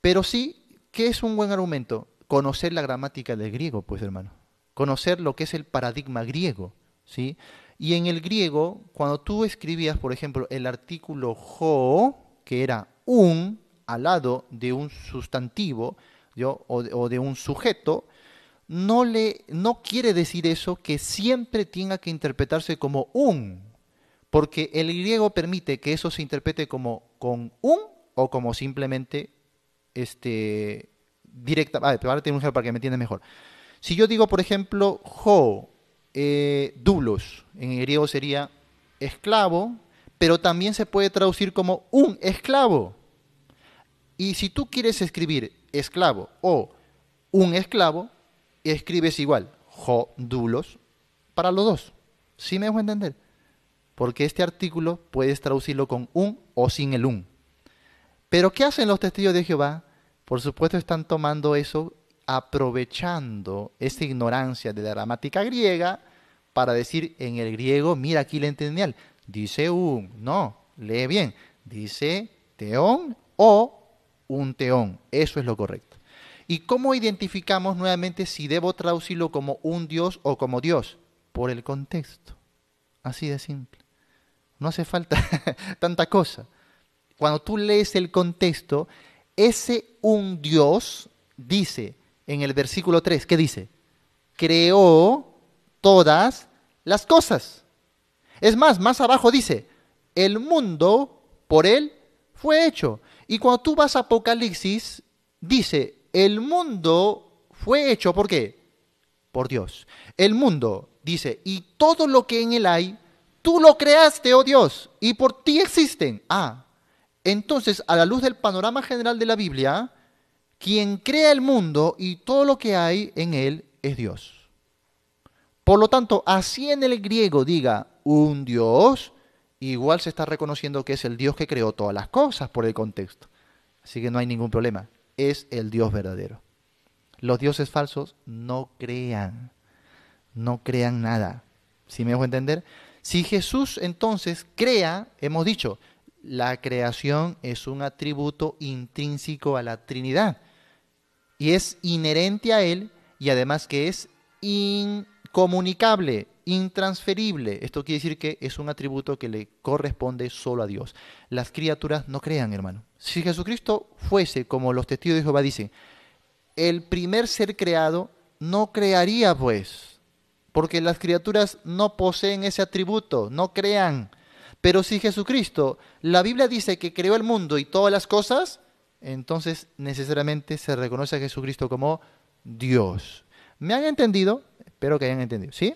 Pero sí, ¿qué es un buen argumento? Conocer la gramática del griego, pues hermano, conocer lo que es el paradigma griego, ¿sí? Y en el griego, cuando tú escribías, por ejemplo, el artículo jo, que era un, al lado de un sustantivo yo, o de un sujeto, no, le, no quiere decir eso que siempre tenga que interpretarse como un, porque el griego permite que eso se interprete como con un o como simplemente este, directa. ver, ahora tengo un ejemplo para que me entiendas mejor. Si yo digo, por ejemplo, ho, eh, dulos, en griego sería esclavo, pero también se puede traducir como un esclavo. Y si tú quieres escribir esclavo o un esclavo, escribes igual, jodulos, para los dos. ¿Sí me dejo entender? Porque este artículo puedes traducirlo con un o sin el un. Pero ¿qué hacen los testigos de Jehová? Por supuesto están tomando eso, aprovechando esa ignorancia de la gramática griega para decir en el griego, mira aquí la entendial, dice un, no, lee bien, dice teón o un teón. Eso es lo correcto. ¿Y cómo identificamos nuevamente si debo traducirlo como un Dios o como Dios? Por el contexto. Así de simple. No hace falta tanta cosa. Cuando tú lees el contexto, ese un Dios dice en el versículo 3, ¿qué dice? Creó todas las cosas. Es más, más abajo dice, el mundo por él fue hecho. Y cuando tú vas a Apocalipsis, dice, el mundo fue hecho, ¿por qué? Por Dios. El mundo, dice, y todo lo que en él hay, tú lo creaste, oh Dios, y por ti existen. Ah, entonces, a la luz del panorama general de la Biblia, quien crea el mundo y todo lo que hay en él es Dios. Por lo tanto, así en el griego diga un Dios, igual se está reconociendo que es el Dios que creó todas las cosas por el contexto. Así que no hay ningún problema es el Dios verdadero. Los dioses falsos no crean, no crean nada. ¿Sí me dejo entender? Si Jesús entonces crea, hemos dicho, la creación es un atributo intrínseco a la Trinidad y es inherente a Él y además que es incomunicable, intransferible. Esto quiere decir que es un atributo que le corresponde solo a Dios. Las criaturas no crean, hermano. Si Jesucristo fuese, como los testigos de Jehová dicen, el primer ser creado, no crearía pues, porque las criaturas no poseen ese atributo, no crean. Pero si Jesucristo, la Biblia dice que creó el mundo y todas las cosas, entonces necesariamente se reconoce a Jesucristo como Dios. ¿Me han entendido? Espero que hayan entendido. ¿Sí?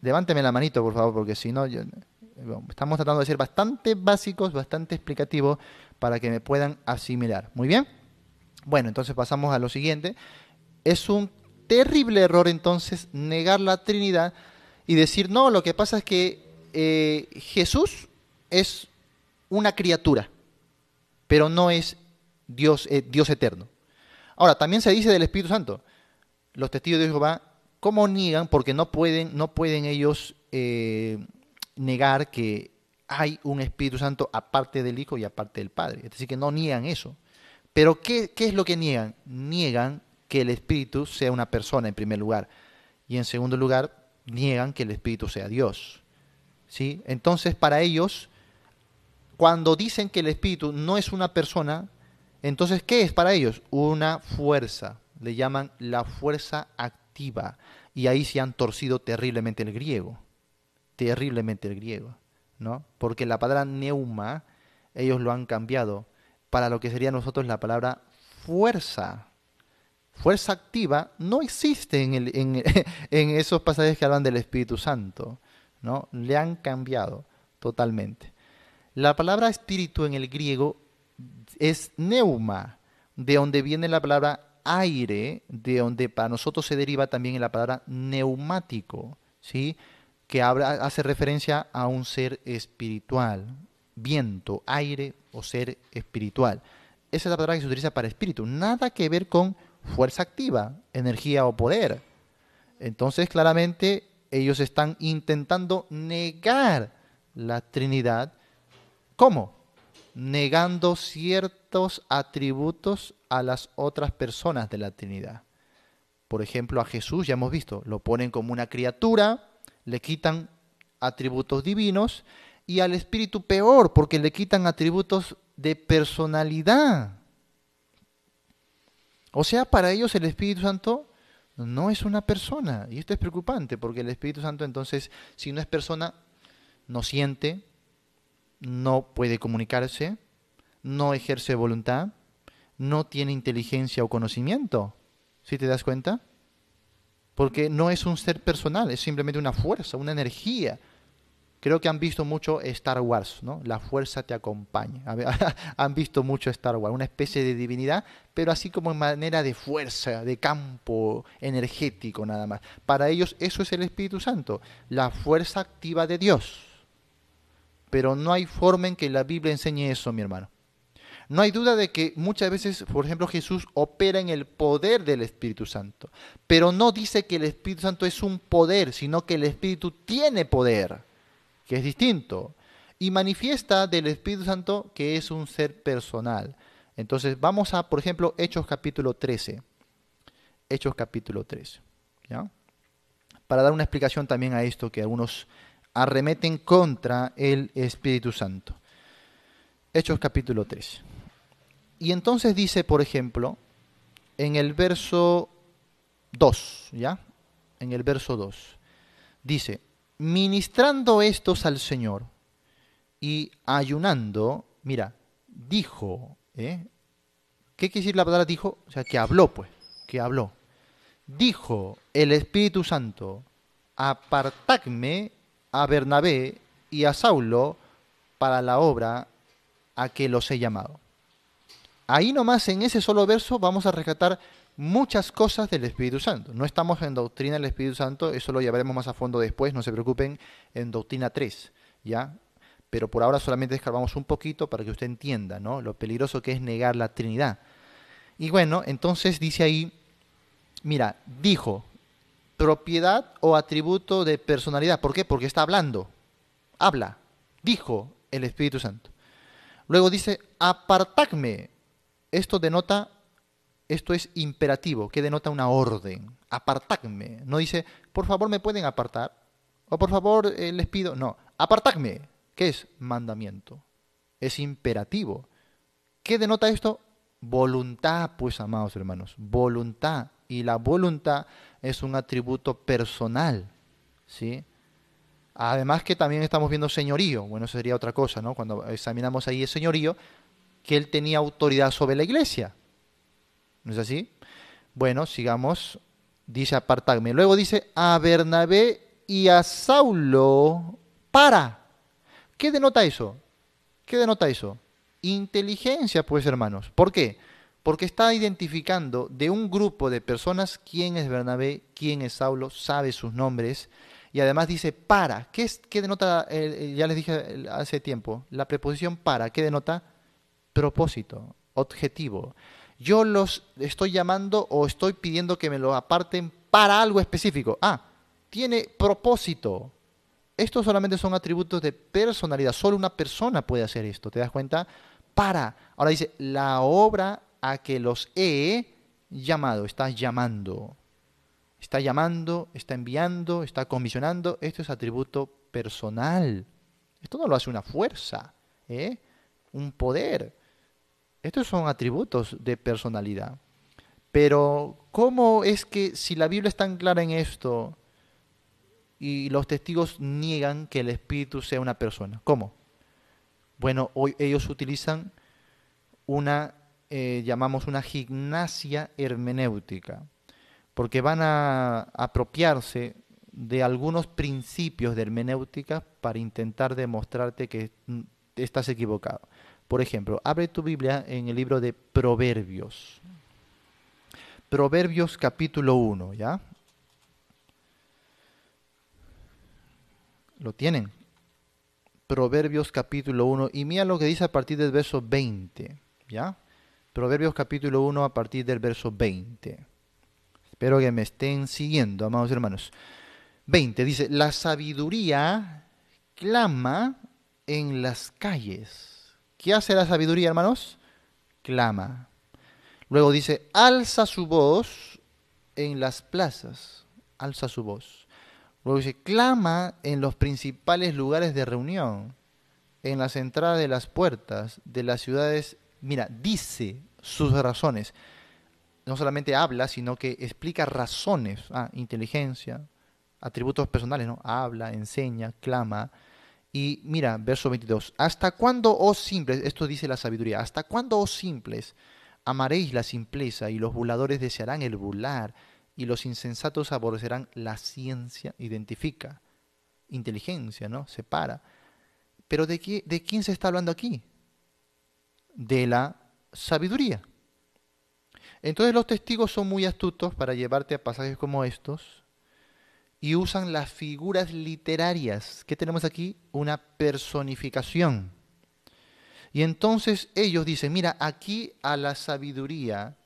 Levánteme la manito, por favor, porque si no, estamos tratando de ser bastante básicos, bastante explicativos para que me puedan asimilar. Muy bien. Bueno, entonces pasamos a lo siguiente. Es un terrible error entonces negar la Trinidad y decir, no, lo que pasa es que eh, Jesús es una criatura, pero no es Dios, eh, Dios eterno. Ahora, también se dice del Espíritu Santo, los testigos de Jehová, ¿cómo niegan? Porque no pueden, no pueden ellos eh, negar que hay un Espíritu Santo aparte del Hijo y aparte del Padre. Es decir, que no niegan eso. Pero ¿qué, qué es lo que niegan? Niegan que el Espíritu sea una persona en primer lugar. Y en segundo lugar, niegan que el Espíritu sea Dios. ¿Sí? Entonces, para ellos, cuando dicen que el Espíritu no es una persona, entonces, ¿qué es para ellos? Una fuerza. Le llaman la fuerza activa. Y ahí se han torcido terriblemente el griego. Terriblemente el griego. ¿no? Porque la palabra neuma, ellos lo han cambiado para lo que sería nosotros la palabra fuerza. Fuerza activa no existe en, el, en, esos pasajes que hablan del Espíritu Santo, ¿no? Le han cambiado totalmente. La palabra espíritu en el griego es neuma, de donde viene la palabra aire, de donde para nosotros se deriva también la palabra neumático, ¿sí? que hace referencia a un ser espiritual, viento, aire o ser espiritual. Esa es la palabra que se utiliza para espíritu, nada que ver con fuerza activa, energía o poder. Entonces, claramente, ellos están intentando negar la Trinidad. ¿Cómo? Negando ciertos atributos a las otras personas de la Trinidad. Por ejemplo, a Jesús, ya hemos visto, lo ponen como una criatura, le quitan atributos divinos y al espíritu peor porque le quitan atributos de personalidad. O sea, para ellos el Espíritu Santo no es una persona. Y esto es preocupante porque el Espíritu Santo entonces, si no es persona, no siente, no puede comunicarse, no ejerce voluntad, no tiene inteligencia o conocimiento. ¿Sí te das cuenta? porque no es un ser personal, es simplemente una fuerza, una energía. Creo que han visto mucho Star Wars, ¿no? La fuerza te acompaña. han visto mucho Star Wars, una especie de divinidad, pero así como en manera de fuerza, de campo energético nada más. Para ellos eso es el Espíritu Santo, la fuerza activa de Dios. Pero no hay forma en que la Biblia enseñe eso, mi hermano. No hay duda de que muchas veces, por ejemplo, Jesús opera en el poder del Espíritu Santo, pero no dice que el Espíritu Santo es un poder, sino que el Espíritu tiene poder, que es distinto, y manifiesta del Espíritu Santo que es un ser personal. Entonces, vamos a, por ejemplo, Hechos capítulo 13. Hechos capítulo 13. ¿ya? Para dar una explicación también a esto que algunos arremeten contra el Espíritu Santo. Hechos capítulo 13. Y entonces dice, por ejemplo, en el verso 2, ¿ya? En el verso 2, dice, ministrando estos al Señor y ayunando, mira, dijo, ¿eh? ¿qué quiere decir la palabra dijo? O sea, que habló, pues, que habló. Dijo el Espíritu Santo, apartadme a Bernabé y a Saulo para la obra a que los he llamado. Ahí nomás en ese solo verso vamos a rescatar muchas cosas del Espíritu Santo. No estamos en doctrina del Espíritu Santo, eso lo llevaremos más a fondo después, no se preocupen, en doctrina 3, ¿ya? Pero por ahora solamente escarbamos un poquito para que usted entienda, ¿no? Lo peligroso que es negar la Trinidad. Y bueno, entonces dice ahí, mira, dijo, propiedad o atributo de personalidad. ¿Por qué? Porque está hablando, habla, dijo el Espíritu Santo. Luego dice, apartadme esto denota, esto es imperativo, que denota una orden. Apartadme. No dice, por favor me pueden apartar. O por favor eh, les pido. No, apartadme. ¿Qué es mandamiento? Es imperativo. ¿Qué denota esto? Voluntad, pues, amados hermanos. Voluntad. Y la voluntad es un atributo personal. ¿Sí? Además que también estamos viendo señorío, bueno, eso sería otra cosa, ¿no? Cuando examinamos ahí el señorío, que él tenía autoridad sobre la iglesia. ¿No es así? Bueno, sigamos. Dice apartarme. Luego dice a Bernabé y a Saulo para. ¿Qué denota eso? ¿Qué denota eso? Inteligencia, pues hermanos. ¿Por qué? Porque está identificando de un grupo de personas quién es Bernabé, quién es Saulo, sabe sus nombres. Y además dice para. ¿Qué, es, qué denota? ya les dije hace tiempo. La preposición para. ¿Qué denota? propósito, objetivo. Yo los estoy llamando o estoy pidiendo que me lo aparten para algo específico. Ah, tiene propósito. Estos solamente son atributos de personalidad. Solo una persona puede hacer esto. ¿Te das cuenta? Para. Ahora dice, la obra a que los he llamado. Estás llamando. Está llamando, está enviando, está comisionando. Esto es atributo personal. Esto no lo hace una fuerza, ¿eh? un poder. Estos son atributos de personalidad. Pero ¿cómo es que si la Biblia es tan clara en esto y los testigos niegan que el Espíritu sea una persona? ¿Cómo? Bueno, hoy ellos utilizan una, eh, llamamos una gimnasia hermenéutica, porque van a apropiarse de algunos principios de hermenéutica para intentar demostrarte que estás equivocado. Por ejemplo, abre tu Biblia en el libro de Proverbios. Proverbios capítulo 1, ¿ya? ¿Lo tienen? Proverbios capítulo 1. Y mira lo que dice a partir del verso 20, ¿ya? Proverbios capítulo 1 a partir del verso 20. Espero que me estén siguiendo, amados hermanos. 20 dice, la sabiduría clama en las calles ¿Qué hace la sabiduría, hermanos? Clama. Luego dice, alza su voz en las plazas, alza su voz. Luego dice, clama en los principales lugares de reunión, en las entradas de las puertas de las ciudades. Mira, dice sus razones. No solamente habla, sino que explica razones. Ah, inteligencia, atributos personales, ¿no? Habla, enseña, clama y mira, verso 22, ¿hasta cuándo, os oh simples, esto dice la sabiduría, ¿hasta cuándo, os oh simples, amaréis la simpleza y los buladores desearán el bular, y los insensatos aborrecerán la ciencia? Identifica, inteligencia, ¿no? Separa. Pero ¿de, ¿de quién se está hablando aquí? De la sabiduría. Entonces los testigos son muy astutos para llevarte a pasajes como estos y usan las figuras literarias. ¿Qué tenemos aquí? Una personificación. Y entonces ellos dicen, mira, aquí a la sabiduría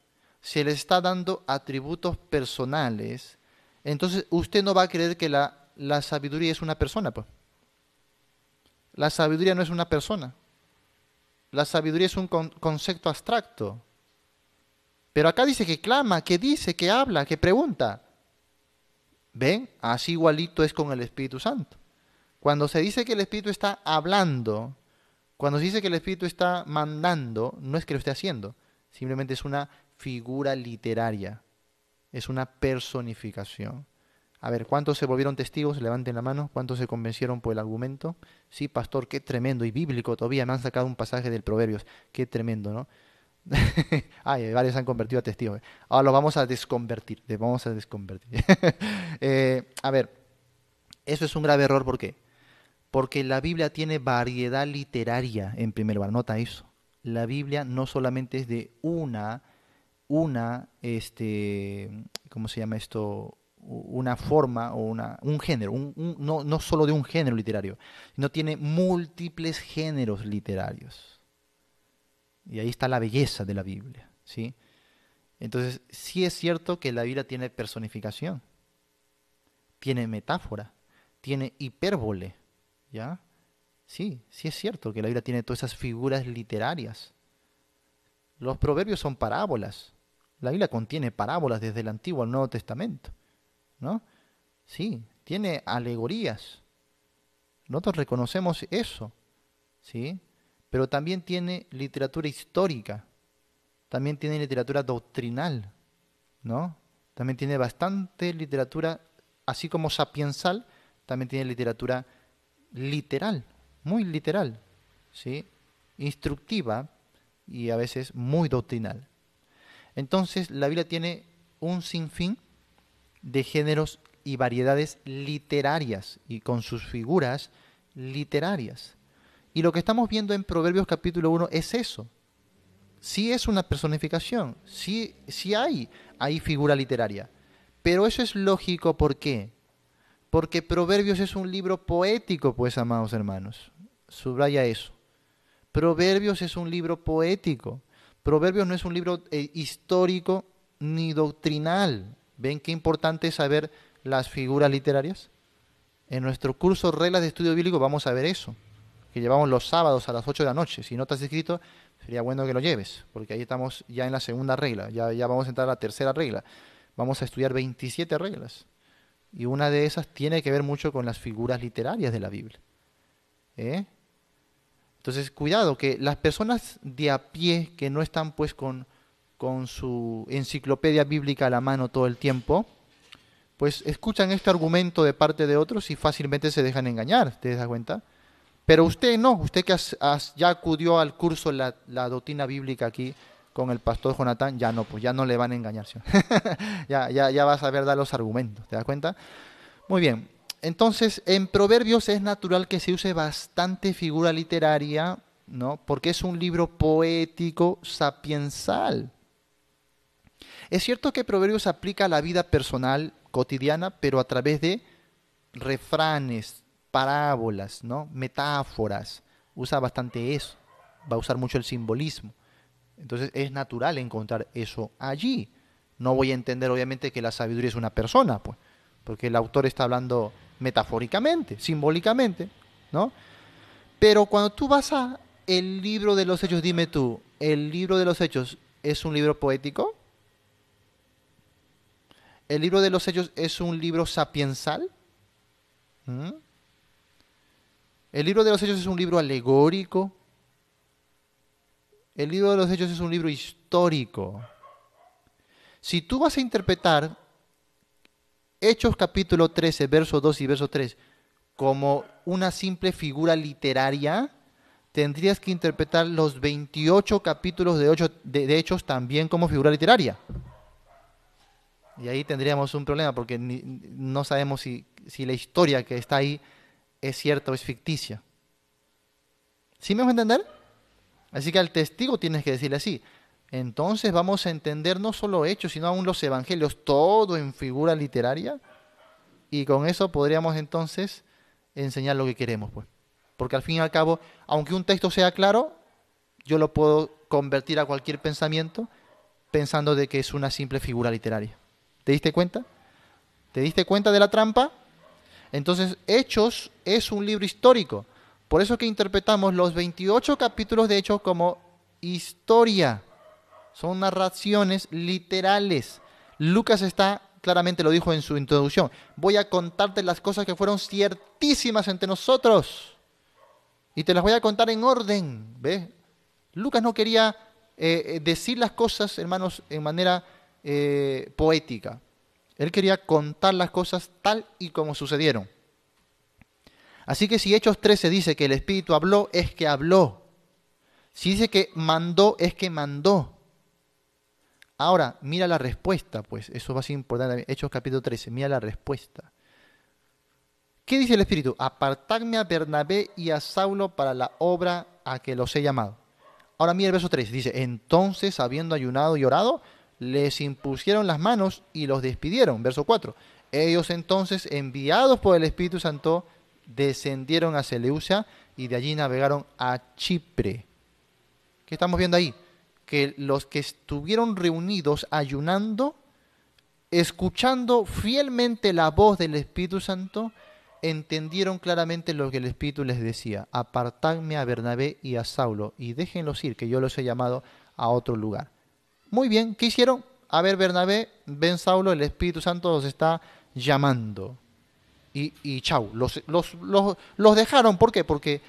se le está dando atributos personales, entonces usted no va a creer que la, sabiduría es una persona. Pues. La sabiduría no es una persona. La sabiduría es un concepto abstracto. Pero acá dice que clama, que dice, que habla, que pregunta. ¿Ven? Así igualito es con el Espíritu Santo. Cuando se dice que el Espíritu está hablando, cuando se dice que el Espíritu está mandando, no es que lo esté haciendo, simplemente es una figura literaria, es una personificación. A ver, ¿cuántos se volvieron testigos? Levanten la mano. ¿Cuántos se convencieron por el argumento? Sí, pastor, qué tremendo y bíblico todavía. Me han sacado un pasaje del Proverbios. Qué tremendo, ¿no? Ay, varios se han convertido a testigos. Ahora lo vamos a desconvertir, vamos a desconvertir. Eh, a ver, eso es un grave error, ¿por qué? Porque la Biblia tiene variedad literaria, en primer lugar, nota eso. La Biblia no solamente es de una, una, este, ¿cómo se llama esto? una forma o una, un género, no, no solo de un género literario, sino tiene múltiples géneros literarios y ahí está la belleza de la Biblia, ¿sí? Entonces, sí es cierto que la Biblia tiene personificación, tiene metáfora, tiene hipérbole, ¿ya? Sí, sí es cierto que la Biblia tiene todas esas figuras literarias. Los proverbios son parábolas. La Biblia contiene parábolas desde el Antiguo al Nuevo Testamento, ¿no? Sí, tiene alegorías. Nosotros reconocemos eso, ¿sí? pero también tiene literatura histórica, también tiene literatura doctrinal, ¿no? También tiene bastante literatura, así como sapiensal, también tiene literatura literal, muy literal, ¿sí? Instructiva y a veces muy doctrinal. Entonces, la Biblia tiene un sinfín de géneros y variedades literarias y con sus figuras literarias. Y lo que estamos viendo en Proverbios capítulo 1 es eso. Sí es una personificación, sí, sí hay, hay figura literaria. Pero eso es lógico, ¿por qué? Porque Proverbios es un libro poético, pues, amados hermanos. Subraya eso. Proverbios es un libro poético. Proverbios no es un libro eh, histórico ni doctrinal. ¿Ven qué importante es saber las figuras literarias? En nuestro curso Reglas de Estudio Bíblico vamos a ver eso que llevamos los sábados a las 8 de la noche. Si no te has escrito, sería bueno que lo lleves, porque ahí estamos ya en la segunda regla, ya, ya vamos a entrar a la tercera regla. Vamos a estudiar 27 reglas. Y una de esas tiene que ver mucho con las figuras literarias de la Biblia. ¿eh? Entonces, cuidado, que las personas de a pie que no están pues con, con su enciclopedia bíblica a la mano todo el tiempo, pues escuchan este argumento de parte de otros y fácilmente se dejan engañar, ¿te das cuenta? Pero usted no, usted que ya acudió al curso la, la doctrina bíblica aquí con el pastor Jonathan, ya no, pues ya no le van a engañar. ya, ya, a ver dar los argumentos, ¿te das cuenta? Muy bien, entonces en Proverbios es natural que se use bastante figura literaria, ¿no? Porque es un libro poético sapiensal. Es cierto que Proverbios aplica a la vida personal cotidiana, pero a través de refranes, parábolas, ¿no? metáforas, usa bastante eso, va a usar mucho el simbolismo. Entonces es natural encontrar eso allí. No voy a entender obviamente que la sabiduría es una persona, pues, porque el autor está hablando metafóricamente, simbólicamente, ¿no? Pero cuando tú vas a el libro de los hechos, dime tú, ¿el libro de los hechos es un libro poético? ¿El libro de los hechos es un libro sapiensal? ¿Mm? El libro de los Hechos es un libro alegórico. El libro de los Hechos es un libro histórico. Si tú vas a interpretar Hechos capítulo 13, verso 2 y verso 3 como una simple figura literaria, tendrías que interpretar los 28 capítulos de, Hechos también como figura literaria. Y ahí tendríamos un problema porque no sabemos si la historia que está ahí es cierta o es ficticia. ¿Sí me vas a entender? Así que al testigo tienes que decirle así. Entonces vamos a entender no solo hechos, sino aún los evangelios, todo en figura literaria. Y con eso podríamos entonces enseñar lo que queremos. Pues. Porque al fin y al cabo, aunque un texto sea claro, yo lo puedo convertir a cualquier pensamiento pensando de que es una simple figura literaria. ¿Te diste cuenta? ¿Te diste cuenta de la trampa? Entonces, Hechos es un libro histórico. Por eso que interpretamos los 28 capítulos de Hechos como historia. Son narraciones literales. Lucas está, claramente lo dijo en su introducción, voy a contarte las cosas que fueron ciertísimas entre nosotros. Y te las voy a contar en orden. ¿Ves? Lucas no quería eh, eh, decir las cosas, hermanos, en manera eh, poética. Él quería contar las cosas tal y como sucedieron. Así que si Hechos 13 dice que el Espíritu habló, es que habló. Si dice que mandó, es que mandó. Ahora, mira la respuesta, pues, eso va a ser importante. Hechos capítulo 13, mira la respuesta. ¿Qué dice el Espíritu? Apartadme a Bernabé y a Saulo para la obra a que los he llamado. Ahora mira el verso 3, dice, entonces habiendo ayunado y orado, les impusieron las manos y los despidieron. Verso 4. Ellos entonces, enviados por el Espíritu Santo, descendieron a Seleucia y de allí navegaron a Chipre. ¿Qué estamos viendo ahí? Que los que estuvieron reunidos ayunando, escuchando fielmente la voz del Espíritu Santo, entendieron claramente lo que el Espíritu les decía. Apartadme a Bernabé y a Saulo y déjenlos ir, que yo los he llamado a otro lugar. Muy bien, ¿qué hicieron? A ver, Bernabé, ven Saulo, el Espíritu Santo los está llamando. Y, y chau, los, los, dejaron. ¿Por qué? Porque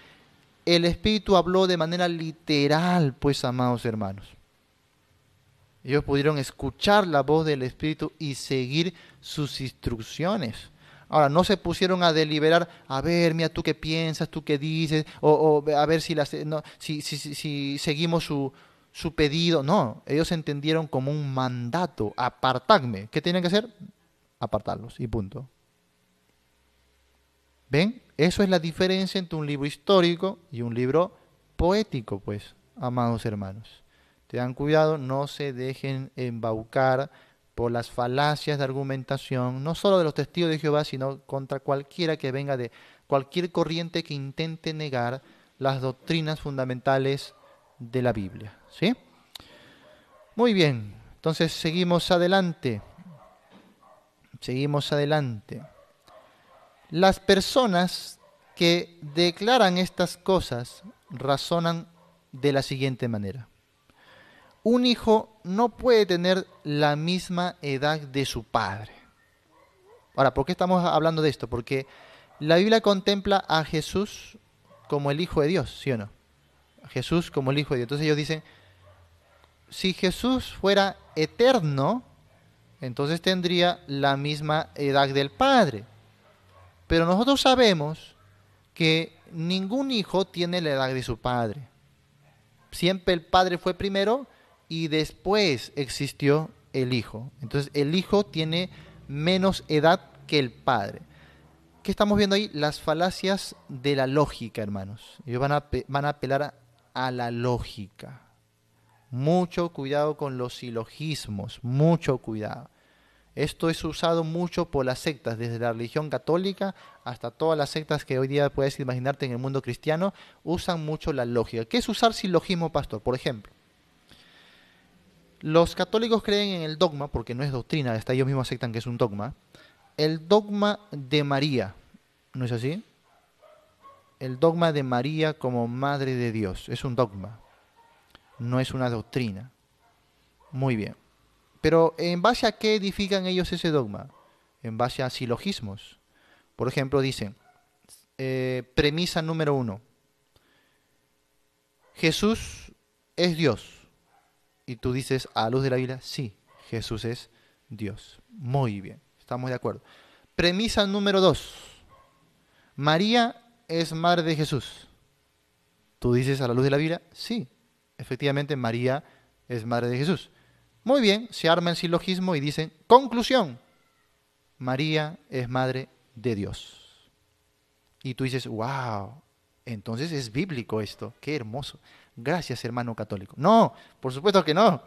el Espíritu habló de manera literal, pues, amados hermanos. Ellos pudieron escuchar la voz del Espíritu y seguir sus instrucciones. Ahora, no se pusieron a deliberar, a ver, mira, tú qué piensas, tú qué dices, o, a ver si, las, no, si, si, si, seguimos su, su pedido. No, ellos entendieron como un mandato, apartadme. ¿Qué tienen que hacer? Apartarlos y punto. ¿Ven? Eso es la diferencia entre un libro histórico y un libro poético, pues, amados hermanos. Tengan cuidado, no se dejen embaucar por las falacias de argumentación, no solo de los testigos de Jehová, sino contra cualquiera que venga de cualquier corriente que intente negar las doctrinas fundamentales de la Biblia. ¿sí? Muy bien, entonces seguimos adelante. Seguimos adelante. Las personas que declaran estas cosas razonan de la siguiente manera. Un hijo no puede tener la misma edad de su padre. Ahora, ¿por qué estamos hablando de esto? Porque la Biblia contempla a Jesús como el Hijo de Dios, ¿sí o no? Jesús como el Hijo de Dios. Entonces ellos dicen, si Jesús fuera eterno, entonces tendría la misma edad del Padre. Pero nosotros sabemos que ningún hijo tiene la edad de su Padre. Siempre el Padre fue primero y después existió el Hijo. Entonces el Hijo tiene menos edad que el Padre. ¿Qué estamos viendo ahí? Las falacias de la lógica, hermanos. Ellos van a, van a apelar a la lógica. Mucho cuidado con los silogismos, mucho cuidado. Esto es usado mucho por las sectas, desde la religión católica hasta todas las sectas que hoy día puedes imaginarte en el mundo cristiano, usan mucho la lógica. ¿Qué es usar silogismo, pastor? Por ejemplo, los católicos creen en el dogma, porque no es doctrina, hasta ellos mismos aceptan que es un dogma, el dogma de María, ¿no es así? El dogma de María como Madre de Dios, es un dogma no es una doctrina. Muy bien. Pero ¿en base a qué edifican ellos ese dogma? En base a silogismos. Por ejemplo, dicen, eh, premisa número uno, Jesús es Dios. Y tú dices, a la luz de la Biblia, sí, Jesús es Dios. Muy bien, estamos de acuerdo. Premisa número dos, María es madre de Jesús. Tú dices, a la luz de la Biblia, sí, Efectivamente, María es madre de Jesús. Muy bien, se arma el silogismo y dicen, conclusión, María es madre de Dios. Y tú dices, wow, entonces es bíblico esto, qué hermoso. Gracias, hermano católico. No, por supuesto que no.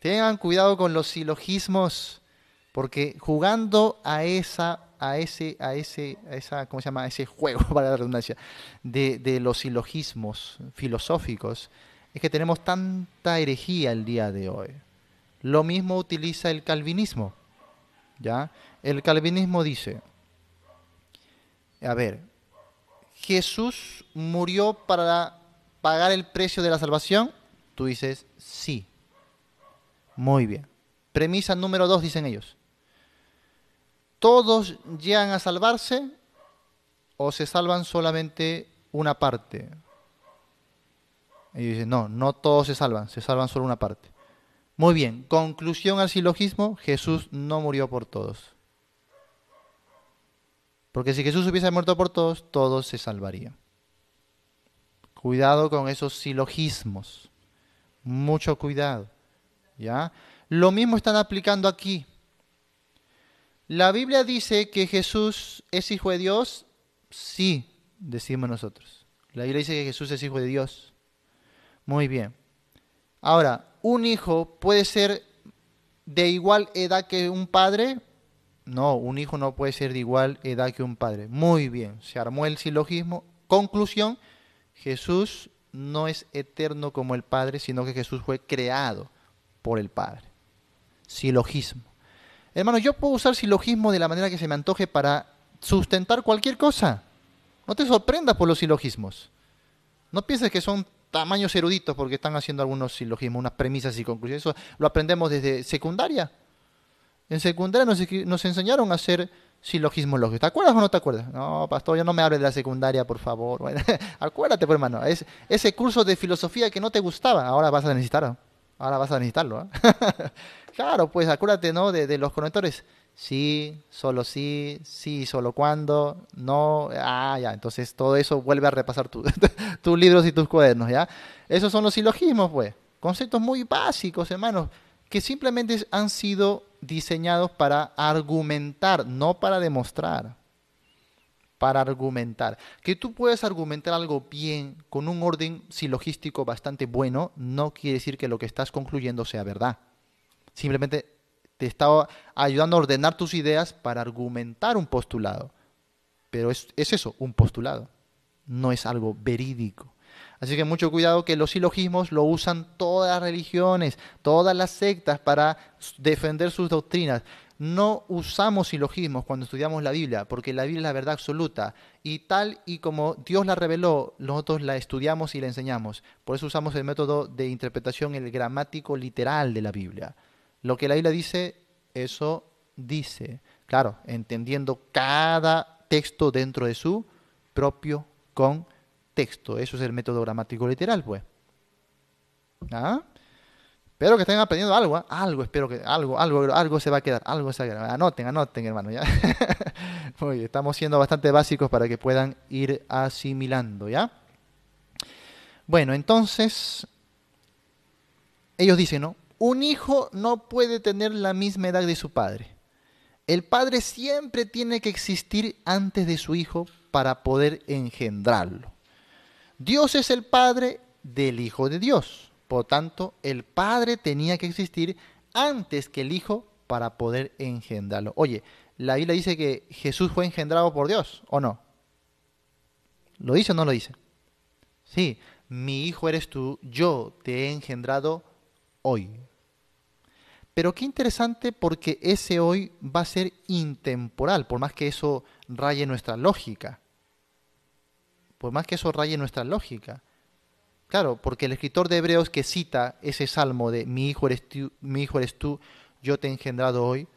Tengan cuidado con los silogismos, porque jugando a esa, a ese, a ese, a esa, se llama? ese juego, para la redundancia, de, de los silogismos filosóficos, es que tenemos tanta herejía el día de hoy. Lo mismo utiliza el calvinismo. ¿Ya? El calvinismo dice, a ver, Jesús murió para pagar el precio de la salvación. Tú dices, sí. Muy bien. Premisa número dos, dicen ellos. Todos llegan a salvarse o se salvan solamente una parte, y dice, no, no todos se salvan, se salvan solo una parte. Muy bien, conclusión al silogismo, Jesús no murió por todos. Porque si Jesús hubiese muerto por todos, todos se salvarían. Cuidado con esos silogismos. Mucho cuidado. ¿Ya? Lo mismo están aplicando aquí. La Biblia dice que Jesús es hijo de Dios. Sí, decimos nosotros. La Biblia dice que Jesús es hijo de Dios. Muy bien. Ahora, ¿un hijo puede ser de igual edad que un padre? No, un hijo no puede ser de igual edad que un padre. Muy bien, se armó el silogismo. Conclusión, Jesús no es eterno como el Padre, sino que Jesús fue creado por el Padre. Silogismo. Hermano, yo puedo usar silogismo de la manera que se me antoje para sustentar cualquier cosa. No te sorprendas por los silogismos. No pienses que son tamaños eruditos porque están haciendo algunos silogismos, unas premisas y conclusiones. Eso lo aprendemos desde secundaria. En secundaria nos, enseñaron a hacer silogismos lógicos. ¿Te acuerdas o no te acuerdas? No, pastor, ya no me hables de la secundaria, por favor. acuérdate, pues, hermano. ese curso de filosofía que no te gustaba, ahora vas a necesitarlo. Ahora vas a necesitarlo. ¿ah? claro, pues acuérdate, ¿no? De, de los conectores sí, solo sí, sí, solo cuando, no, ah, ya, entonces todo eso vuelve a repasar tus libros y tus cuadernos, ¿ya? Esos son los silogismos, pues, conceptos muy básicos, hermanos, que simplemente han sido diseñados para argumentar, no para demostrar, para argumentar. Que tú puedes argumentar algo bien, con un orden silogístico bastante bueno, no quiere decir que lo que estás concluyendo sea verdad. Simplemente estaba ayudando a ordenar tus ideas para argumentar un postulado. Pero es, es eso, un postulado, no es algo verídico. Así que mucho cuidado que los silogismos lo usan todas las religiones, todas las sectas para defender sus doctrinas. No usamos silogismos cuando estudiamos la Biblia, porque la Biblia es la verdad absoluta y tal y como Dios la reveló, nosotros la estudiamos y la enseñamos. Por eso usamos el método de interpretación, el gramático literal de la Biblia. Lo que la isla dice, eso dice. Claro, entendiendo cada texto dentro de su propio contexto. Eso es el método gramático literal, pues. ¿Ah? Espero que estén aprendiendo algo, ¿ah? algo, espero que algo, algo, algo se va a quedar, algo se va a quedar. Anoten, anoten, hermano. ¿ya? estamos siendo bastante básicos para que puedan ir asimilando, ¿ya? Bueno, entonces, ellos dicen, ¿no? un hijo no puede tener la misma edad de su padre. El padre siempre tiene que existir antes de su hijo para poder engendrarlo. Dios es el padre del Hijo de Dios. Por tanto, el padre tenía que existir antes que el hijo para poder engendrarlo. Oye, la Biblia dice que Jesús fue engendrado por Dios, ¿o no? ¿Lo dice o no lo dice? Sí, mi hijo eres tú, yo te he engendrado hoy. Pero qué interesante porque ese hoy va a ser intemporal, por más que eso raye nuestra lógica. Por más que eso raye nuestra lógica. Claro, porque el escritor de Hebreos que cita ese salmo de mi hijo eres tú, mi hijo eres tú yo te he engendrado hoy,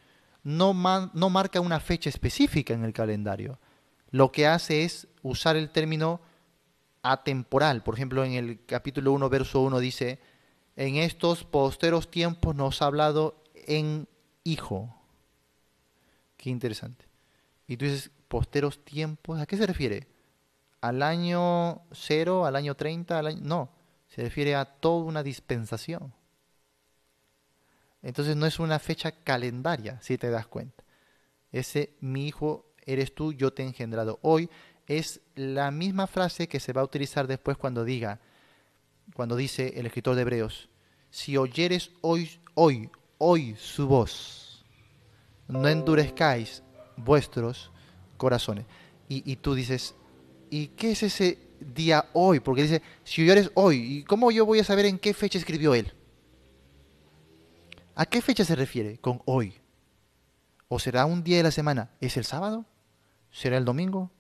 no, no marca una fecha específica en el calendario. Lo que hace es usar el término atemporal. Por ejemplo, en el capítulo 1, verso 1 dice, en estos posteros tiempos nos ha hablado en hijo. Qué interesante. Y tú dices, posteros tiempos, ¿a qué se refiere? ¿Al año cero, al año 30? Al año... No, se refiere a toda una dispensación. Entonces no es una fecha calendaria, si te das cuenta. Ese mi hijo eres tú, yo te he engendrado hoy, es la misma frase que se va a utilizar después cuando diga, cuando dice el escritor de Hebreos, si oyeres hoy, hoy, hoy su voz, no endurezcáis vuestros corazones. Y, tú dices, ¿y qué es ese día hoy? Porque dice, si oyeres hoy, ¿y cómo yo voy a saber en qué fecha escribió él? ¿A qué fecha se refiere con hoy? ¿O será un día de la semana? ¿Es el sábado? ¿Será el domingo?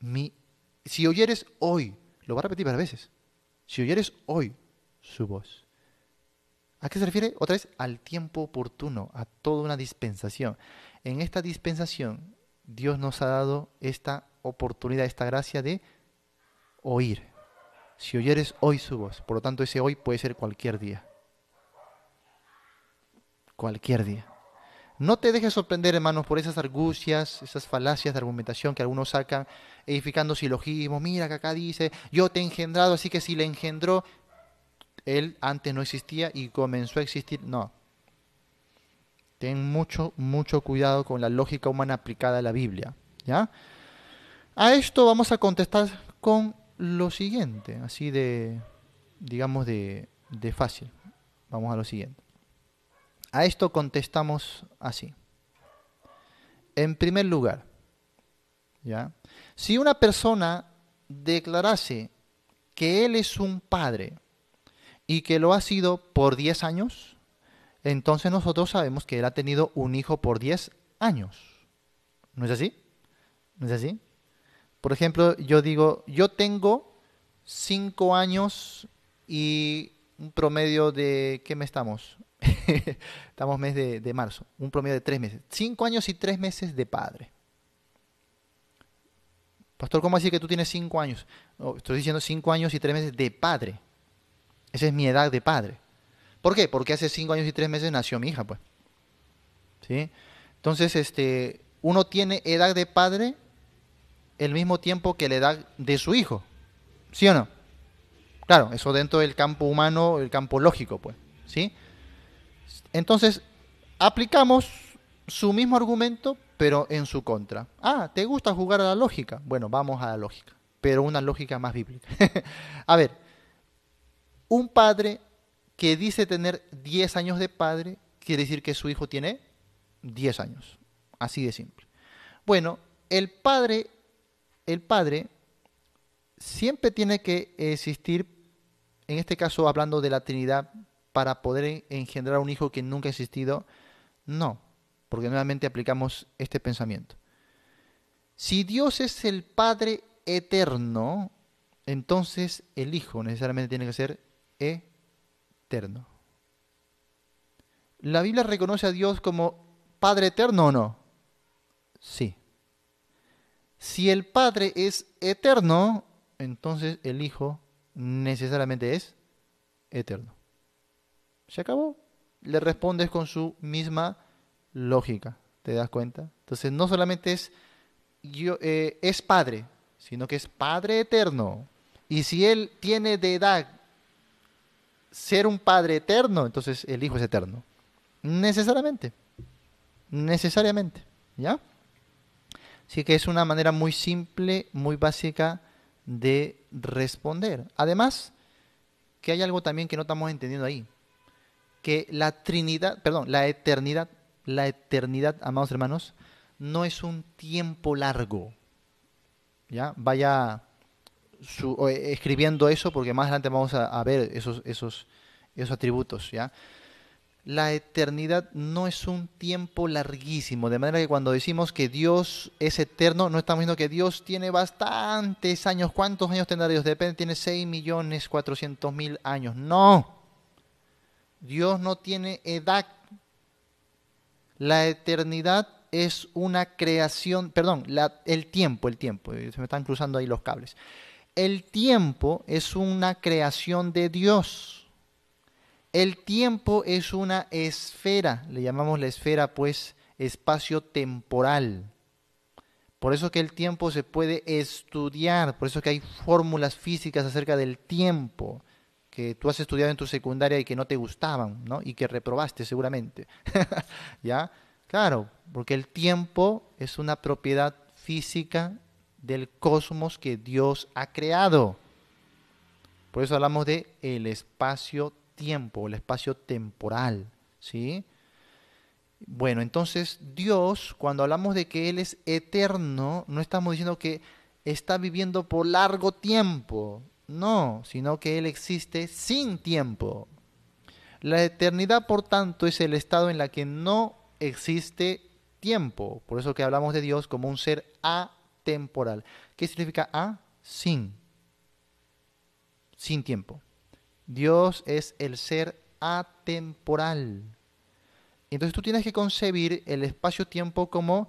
Mi, si oyeres hoy, lo va a repetir varias veces si oyeres hoy su voz. ¿A qué se refiere? Otra vez al tiempo oportuno, a toda una dispensación. En esta dispensación, Dios nos ha dado esta oportunidad, esta gracia de oír. Si oyeres hoy su voz. Por lo tanto, ese hoy puede ser cualquier día. Cualquier día. No te dejes sorprender, hermanos, por esas argucias, esas falacias de argumentación que algunos sacan, edificando silogismos. Mira que acá dice, yo te he engendrado, así que si le engendró, él antes no existía y comenzó a existir. No. Ten mucho, mucho cuidado con la lógica humana aplicada a la Biblia. ¿ya? A esto vamos a contestar con lo siguiente, así de, digamos, de, de fácil. Vamos a lo siguiente. A esto contestamos así. En primer lugar, ¿ya? si una persona declarase que él es un padre y que lo ha sido por 10 años, entonces nosotros sabemos que él ha tenido un hijo por 10 años. ¿No es así? ¿No es así? Por ejemplo, yo digo, yo tengo 5 años y un promedio de, ¿qué me estamos? estamos mes de, marzo, un promedio de tres meses. Cinco años y tres meses de padre. Pastor, ¿cómo decir que tú tienes cinco años? estoy diciendo cinco años y tres meses de padre. Esa es mi edad de padre. ¿Por qué? Porque hace cinco años y tres meses nació mi hija, pues. ¿Sí? Entonces, este, uno tiene edad de padre el mismo tiempo que la edad de su hijo. ¿Sí o no? Claro, eso dentro del campo humano, el campo lógico, pues. ¿Sí? Entonces, aplicamos su mismo argumento, pero en su contra. Ah, ¿te gusta jugar a la lógica? Bueno, vamos a la lógica, pero una lógica más bíblica. a ver, un padre que dice tener 10 años de padre, quiere decir que su hijo tiene 10 años. Así de simple. Bueno, el padre, el padre siempre tiene que existir, en este caso hablando de la Trinidad, para poder engendrar un hijo que nunca ha existido? No, porque nuevamente aplicamos este pensamiento. Si Dios es el Padre eterno, entonces el Hijo necesariamente tiene que ser eterno. ¿La Biblia reconoce a Dios como Padre eterno o no? Sí. Si el Padre es eterno, entonces el Hijo necesariamente es eterno. Se acabó. Le respondes con su misma lógica. ¿Te das cuenta? Entonces no solamente es, yo, eh, es padre, sino que es Padre eterno. Y si Él tiene de edad ser un Padre eterno, entonces el Hijo es eterno. Necesariamente. Necesariamente. ¿Ya? Así que es una manera muy simple, muy básica de responder. Además, que hay algo también que no estamos entendiendo ahí que la Trinidad, perdón, la eternidad, la eternidad, amados hermanos, no es un tiempo largo. ¿Ya? Vaya eh, escribiendo eso porque más adelante vamos a, ver esos, esos, esos atributos. ¿ya? La eternidad no es un tiempo larguísimo, de manera que cuando decimos que Dios es eterno, no estamos diciendo que Dios tiene bastantes años. ¿Cuántos años tendrá Dios? Depende, tiene 6 millones 400 mil años. No, Dios no tiene edad. La eternidad es una creación, perdón, el tiempo, el tiempo, eh, se me están cruzando ahí los cables. El tiempo es una creación de Dios. El tiempo es una esfera, le llamamos la esfera pues espacio temporal. Por eso que el tiempo se puede estudiar, por eso que hay fórmulas físicas acerca del tiempo que tú has estudiado en tu secundaria y que no te gustaban, ¿no? Y que reprobaste seguramente. ¿Ya? Claro, porque el tiempo es una propiedad física del cosmos que Dios ha creado. Por eso hablamos de el espacio-tiempo, el espacio temporal, ¿sí? Bueno, entonces Dios, cuando hablamos de que Él es eterno, no estamos diciendo que está viviendo por largo tiempo. No, sino que Él existe sin tiempo. La eternidad, por tanto, es el estado en la que no existe tiempo. Por eso que hablamos de Dios como un ser atemporal. ¿Qué significa a? Sin. Sin tiempo. Dios es el ser atemporal. Entonces tú tienes que concebir el espacio-tiempo como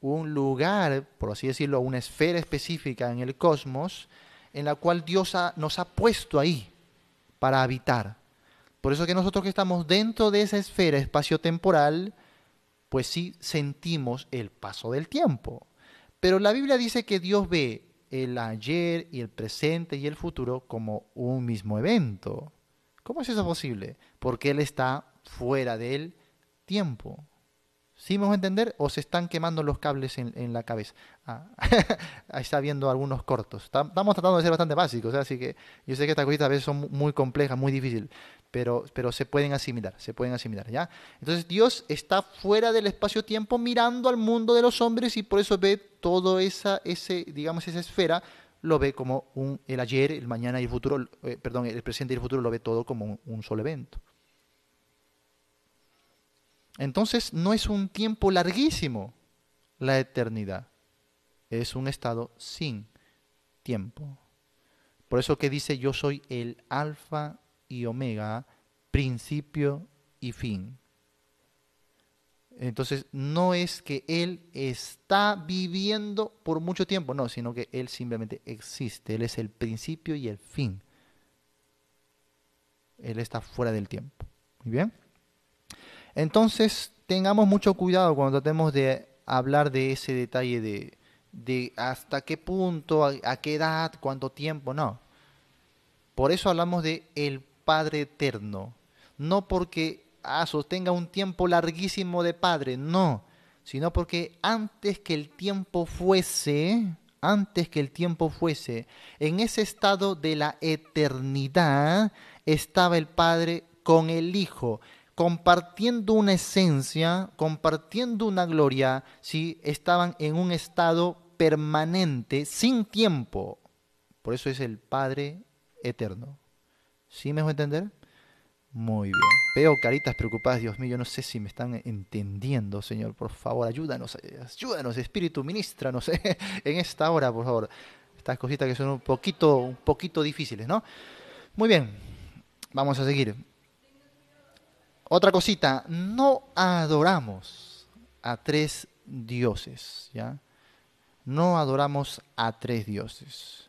un lugar, por así decirlo, una esfera específica en el cosmos en la cual Dios nos ha puesto ahí para habitar. Por eso que nosotros que estamos dentro de esa esfera espacio temporal, pues sí sentimos el paso del tiempo. Pero la Biblia dice que Dios ve el ayer y el presente y el futuro como un mismo evento. ¿Cómo es eso posible? Porque Él está fuera del tiempo. ¿Sí me a entender? ¿O se están quemando los cables en, la cabeza? Ah, ahí está viendo algunos cortos. Estamos tratando de ser bastante básicos, ¿eh? así que yo sé que estas cositas a veces son muy complejas, muy difíciles, pero, pero se pueden asimilar, se pueden asimilar, ¿ya? Entonces Dios está fuera del espacio-tiempo mirando al mundo de los hombres y por eso ve toda esa, ese, digamos, esa esfera, lo ve como un, el ayer, el mañana y el futuro, eh, perdón, el presente y el futuro lo ve todo como un solo evento. Entonces no es un tiempo larguísimo la eternidad. Es un estado sin tiempo. Por eso que dice yo soy el alfa y omega, principio y fin. Entonces no es que Él está viviendo por mucho tiempo, no, sino que Él simplemente existe. Él es el principio y el fin. Él está fuera del tiempo. Muy bien. Entonces, tengamos mucho cuidado cuando tratemos de hablar de ese detalle de, hasta qué punto, a, qué edad, cuánto tiempo, no. Por eso hablamos de el Padre Eterno. No porque ah, sostenga un tiempo larguísimo de Padre, no. Sino porque antes que el tiempo fuese, antes que el tiempo fuese, en ese estado de la eternidad estaba el Padre con el Hijo compartiendo una esencia, compartiendo una gloria, si estaban en un estado permanente, sin tiempo. Por eso es el Padre eterno. ¿Sí me a entender? Muy bien. Veo caritas preocupadas, Dios mío, yo no sé si me están entendiendo, Señor. Por favor, ayúdanos, ayúdanos, Espíritu, ministranos en esta hora, por favor. Estas cositas que son un poquito, un poquito difíciles, ¿no? Muy bien, vamos a seguir. Otra cosita, no adoramos a tres dioses, ¿ya? No adoramos a tres dioses.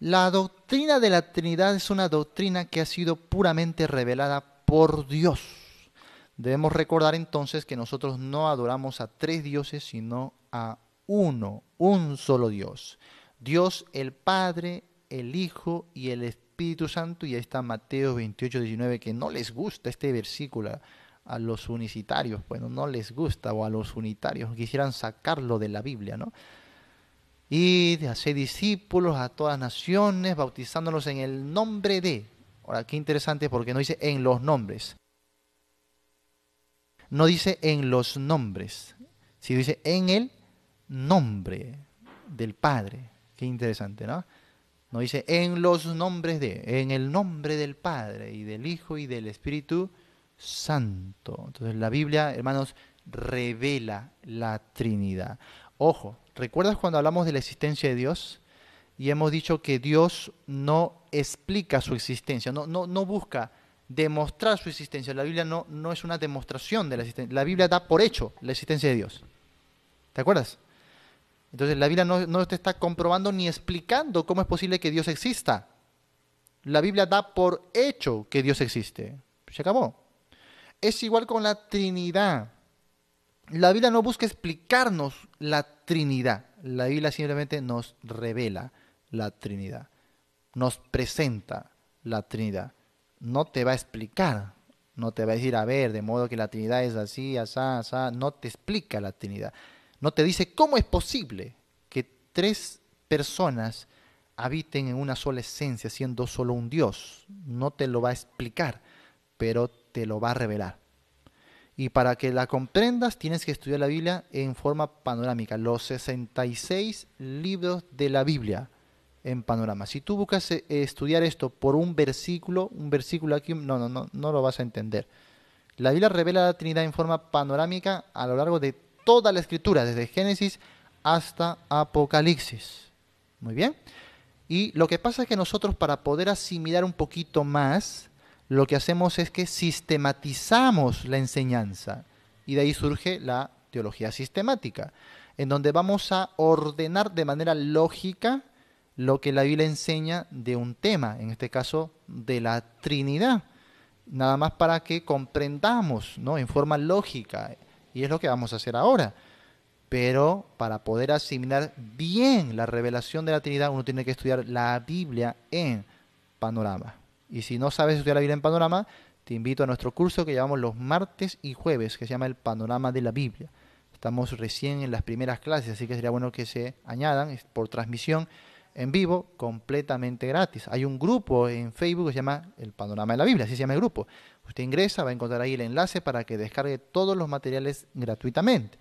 La doctrina de la Trinidad es una doctrina que ha sido puramente revelada por Dios. Debemos recordar entonces que nosotros no adoramos a tres dioses, sino a uno, un solo Dios. Dios el Padre, el Hijo y el Espíritu Santo, y ahí está Mateo 28, 19, que no les gusta este versículo a los unicitarios, bueno, no les gusta, o a los unitarios, quisieran sacarlo de la Biblia, ¿no? Y de hacer discípulos a todas naciones, bautizándolos en el nombre de. Ahora, qué interesante porque no dice en los nombres. No dice en los nombres, sino dice en el nombre del Padre. Qué interesante, ¿no? No dice en los nombres de, en el nombre del Padre y del Hijo y del Espíritu Santo. Entonces la Biblia, hermanos, revela la Trinidad. Ojo, ¿recuerdas cuando hablamos de la existencia de Dios? Y hemos dicho que Dios no explica su existencia, no, no, no busca demostrar su existencia. La Biblia no, no es una demostración de la existencia. La Biblia da por hecho la existencia de Dios. ¿Te acuerdas? Entonces la Biblia no, te está comprobando ni explicando cómo es posible que Dios exista. La Biblia da por hecho que Dios existe. Se acabó. Es igual con la Trinidad. La Biblia no busca explicarnos la Trinidad. La Biblia simplemente nos revela la Trinidad. Nos presenta la Trinidad. No te va a explicar. No te va a decir, a ver, de modo que la Trinidad es así, asá, asá. No te explica la Trinidad no te dice cómo es posible que tres personas habiten en una sola esencia, siendo solo un Dios. No te lo va a explicar, pero te lo va a revelar. Y para que la comprendas, tienes que estudiar la Biblia en forma panorámica, los 66 libros de la Biblia en panorama. Si tú buscas eh, estudiar esto por un versículo, un versículo aquí, no, no, no, no lo vas a entender. La Biblia revela la Trinidad en forma panorámica a lo largo de toda la escritura, desde Génesis hasta Apocalipsis. Muy bien. Y lo que pasa es que nosotros para poder asimilar un poquito más, lo que hacemos es que sistematizamos la enseñanza. Y de ahí surge la teología sistemática, en donde vamos a ordenar de manera lógica lo que la Biblia enseña de un tema, en este caso de la Trinidad, nada más para que comprendamos ¿no? en forma lógica y es lo que vamos a hacer ahora. Pero para poder asimilar bien la revelación de la Trinidad, uno tiene que estudiar la Biblia en panorama. Y si no sabes estudiar la Biblia en panorama, te invito a nuestro curso que llevamos los martes y jueves, que se llama El Panorama de la Biblia. Estamos recién en las primeras clases, así que sería bueno que se añadan por transmisión en vivo completamente gratis. Hay un grupo en Facebook que se llama El Panorama de la Biblia, así se llama el grupo. Usted ingresa, va a encontrar ahí el enlace para que descargue todos los materiales gratuitamente.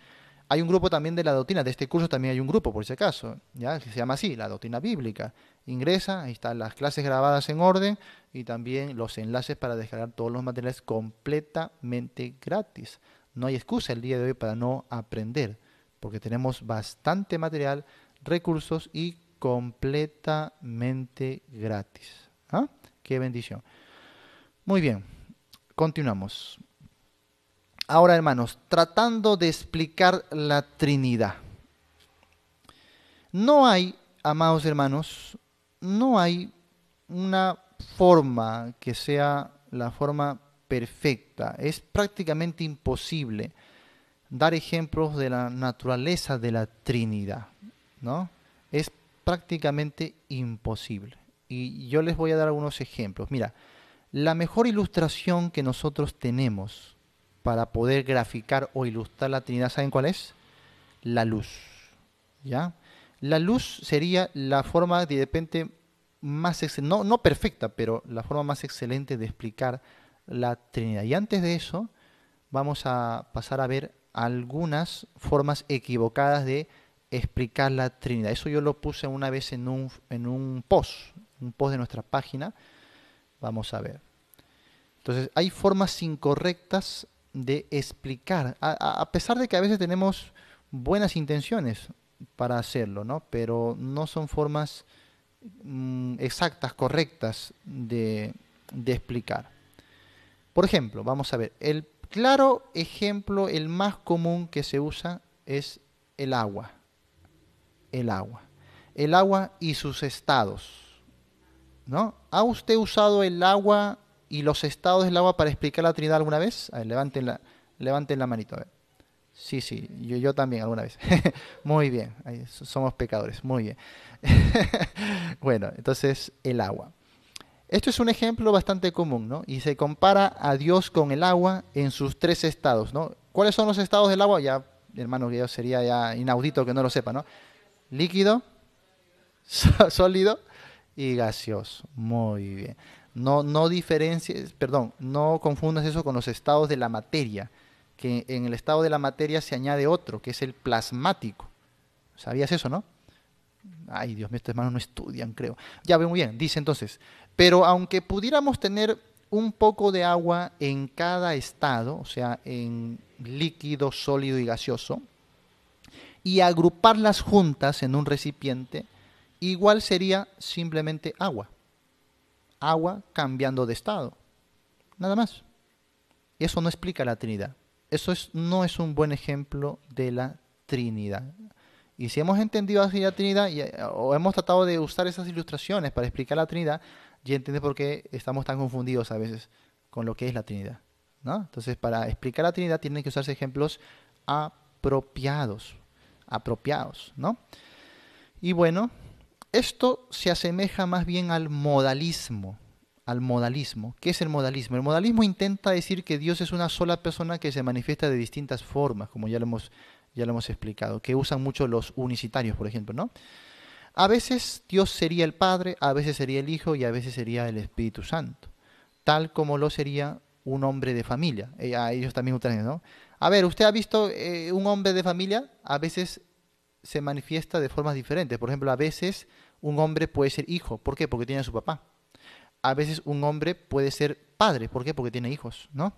Hay un grupo también de la doctrina, de este curso también hay un grupo, por si acaso, ¿ya? que se llama así, la doctrina bíblica. Ingresa, ahí están las clases grabadas en orden y también los enlaces para descargar todos los materiales completamente gratis. No hay excusa el día de hoy para no aprender, porque tenemos bastante material, recursos y completamente gratis. ¿ah? Qué bendición. Muy bien. Continuamos. Ahora, hermanos, tratando de explicar la Trinidad. No hay, amados hermanos, no hay una forma que sea la forma perfecta. Es prácticamente imposible dar ejemplos de la naturaleza de la Trinidad, ¿no? Es prácticamente imposible. Y yo les voy a dar algunos ejemplos. Mira, la mejor ilustración que nosotros tenemos para poder graficar o ilustrar la Trinidad, ¿saben cuál es? La luz. ¿Ya? La luz sería la forma de repente más no, no perfecta, pero la forma más excelente de explicar la Trinidad. Y antes de eso, vamos a pasar a ver algunas formas equivocadas de explicar la Trinidad. Eso yo lo puse una vez en un, en un post, un post de nuestra página Vamos a ver. Entonces, hay formas incorrectas de explicar, a, pesar de que a veces tenemos buenas intenciones para hacerlo, ¿no? Pero no son formas mm, exactas, correctas de, de explicar. Por ejemplo, vamos a ver, el claro ejemplo, el más común que se usa es el agua. El agua. El agua y sus estados ¿no? ¿Ha usted usado el agua y los estados del agua para explicar la Trinidad alguna vez? A ver, levanten la, levanten la manito. Sí, sí, yo, yo también alguna vez. muy bien, somos pecadores, muy bien. bueno, entonces el agua. Esto es un ejemplo bastante común, ¿no? Y se compara a Dios con el agua en sus tres estados, ¿no? ¿Cuáles son los estados del agua? Ya, hermano, sería ya inaudito que no lo sepa, ¿no? Líquido, sólido y gaseoso. Muy bien. No, no diferencias perdón, no confundas eso con los estados de la materia, que en el estado de la materia se añade otro, que es el plasmático. ¿Sabías eso, no? Ay, Dios mío, estos hermanos no estudian, creo. Ya ve muy bien, dice entonces, pero aunque pudiéramos tener un poco de agua en cada estado, o sea, en líquido, sólido y gaseoso, y agruparlas juntas en un recipiente, Igual sería simplemente agua. Agua cambiando de estado. Nada más. Y Eso no explica la Trinidad. Eso no es un buen ejemplo de la Trinidad. Y si hemos entendido así la Trinidad, y, eh, o hemos tratado de usar esas ilustraciones para explicar la Trinidad, ya entiendes por qué estamos tan confundidos a veces con lo que es la Trinidad. Entonces, para explicar la Trinidad tienen que usarse ejemplos apropiados. Apropiados, ¿no? Y bueno, esto se asemeja más bien al modalismo, al modalismo. ¿Qué es el modalismo? El modalismo intenta decir que Dios es una sola persona que se manifiesta de distintas formas, como ya lo hemos, ya lo hemos explicado, que usan mucho los unicitarios, por ejemplo, ¿no? A veces Dios sería el Padre, a veces sería el Hijo y a veces sería el Espíritu Santo, tal como lo sería un hombre de familia. Eh, a ellos también utilizan, ¿no? A ver, ¿usted ha visto eh, un hombre de familia? A veces se manifiesta de formas diferentes. Por ejemplo, a veces un hombre puede ser hijo. ¿Por qué? Porque tiene a su papá. A veces un hombre puede ser padre. ¿Por qué? Porque tiene hijos, ¿no?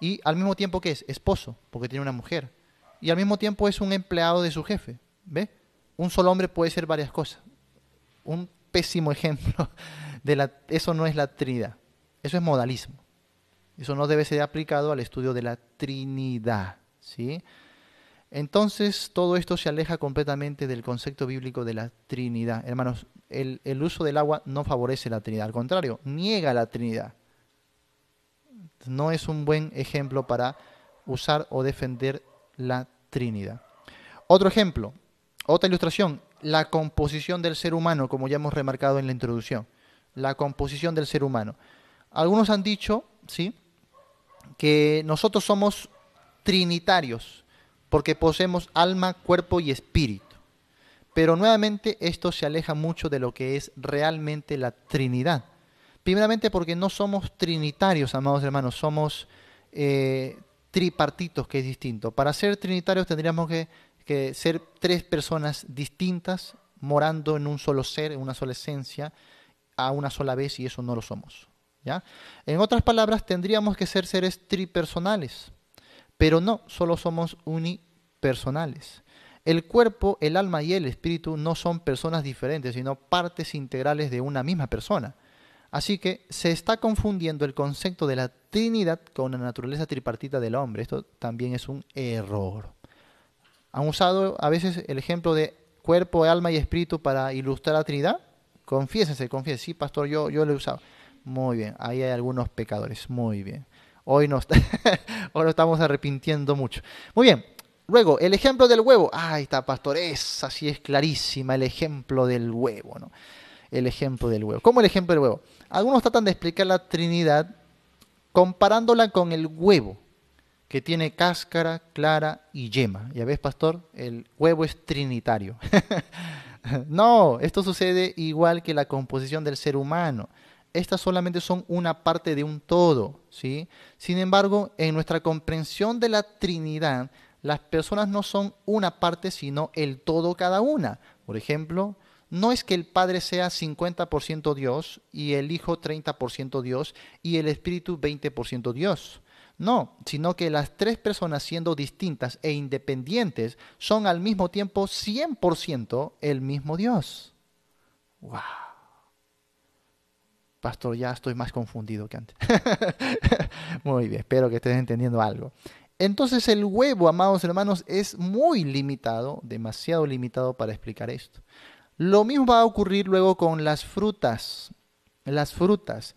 Y al mismo tiempo que es esposo, porque tiene una mujer. Y al mismo tiempo es un empleado de su jefe. ¿Ve? Un solo hombre puede ser varias cosas. Un pésimo ejemplo de la... Eso no es la Trinidad. Eso es modalismo. Eso no debe ser aplicado al estudio de la Trinidad. ¿Sí? Entonces todo esto se aleja completamente del concepto bíblico de la Trinidad. Hermanos, el, uso del agua no favorece la Trinidad, al contrario, niega la Trinidad. No es un buen ejemplo para usar o defender la Trinidad. Otro ejemplo, otra ilustración, la composición del ser humano, como ya hemos remarcado en la introducción. La composición del ser humano. Algunos han dicho, ¿sí? que nosotros somos trinitarios porque poseemos alma, cuerpo y espíritu. Pero nuevamente esto se aleja mucho de lo que es realmente la Trinidad. Primeramente porque no somos trinitarios, amados hermanos, somos eh, tripartitos, que es distinto. Para ser trinitarios tendríamos que, ser tres personas distintas, morando en un solo ser, en una sola esencia, a una sola vez, y eso no lo somos. ¿ya? En otras palabras, tendríamos que ser seres tripersonales pero no, solo somos unipersonales. El cuerpo, el alma y el espíritu no son personas diferentes, sino partes integrales de una misma persona. Así que se está confundiendo el concepto de la Trinidad con la naturaleza tripartita del hombre. Esto también es un error. Han usado a veces el ejemplo de cuerpo, alma y espíritu para ilustrar la Trinidad. Confiésense, confiese, Sí, pastor, yo, yo lo he usado. Muy bien, ahí hay algunos pecadores. Muy bien. Hoy nos, estamos arrepintiendo mucho. Muy bien, luego, el ejemplo del huevo. Ah, ahí está, pastor, esa sí es clarísima, el ejemplo del huevo. ¿no? El ejemplo del huevo. ¿Cómo el ejemplo del huevo? Algunos tratan de explicar la Trinidad comparándola con el huevo, que tiene cáscara, clara y yema. Ya ves, pastor, el huevo es trinitario. no, esto sucede igual que la composición del ser humano estas solamente son una parte de un todo, ¿sí? Sin embargo, en nuestra comprensión de la Trinidad, las personas no son una parte, sino el todo cada una. Por ejemplo, no es que el Padre sea 50% Dios y el Hijo 30% Dios y el Espíritu 20% Dios. No, sino que las tres personas siendo distintas e independientes son al mismo tiempo 100% el mismo Dios. ¡Wow! Pastor, ya estoy más confundido que antes. muy bien, espero que estés entendiendo algo. Entonces el huevo, amados hermanos, es muy limitado, demasiado limitado para explicar esto. Lo mismo va a ocurrir luego con las frutas. Las frutas.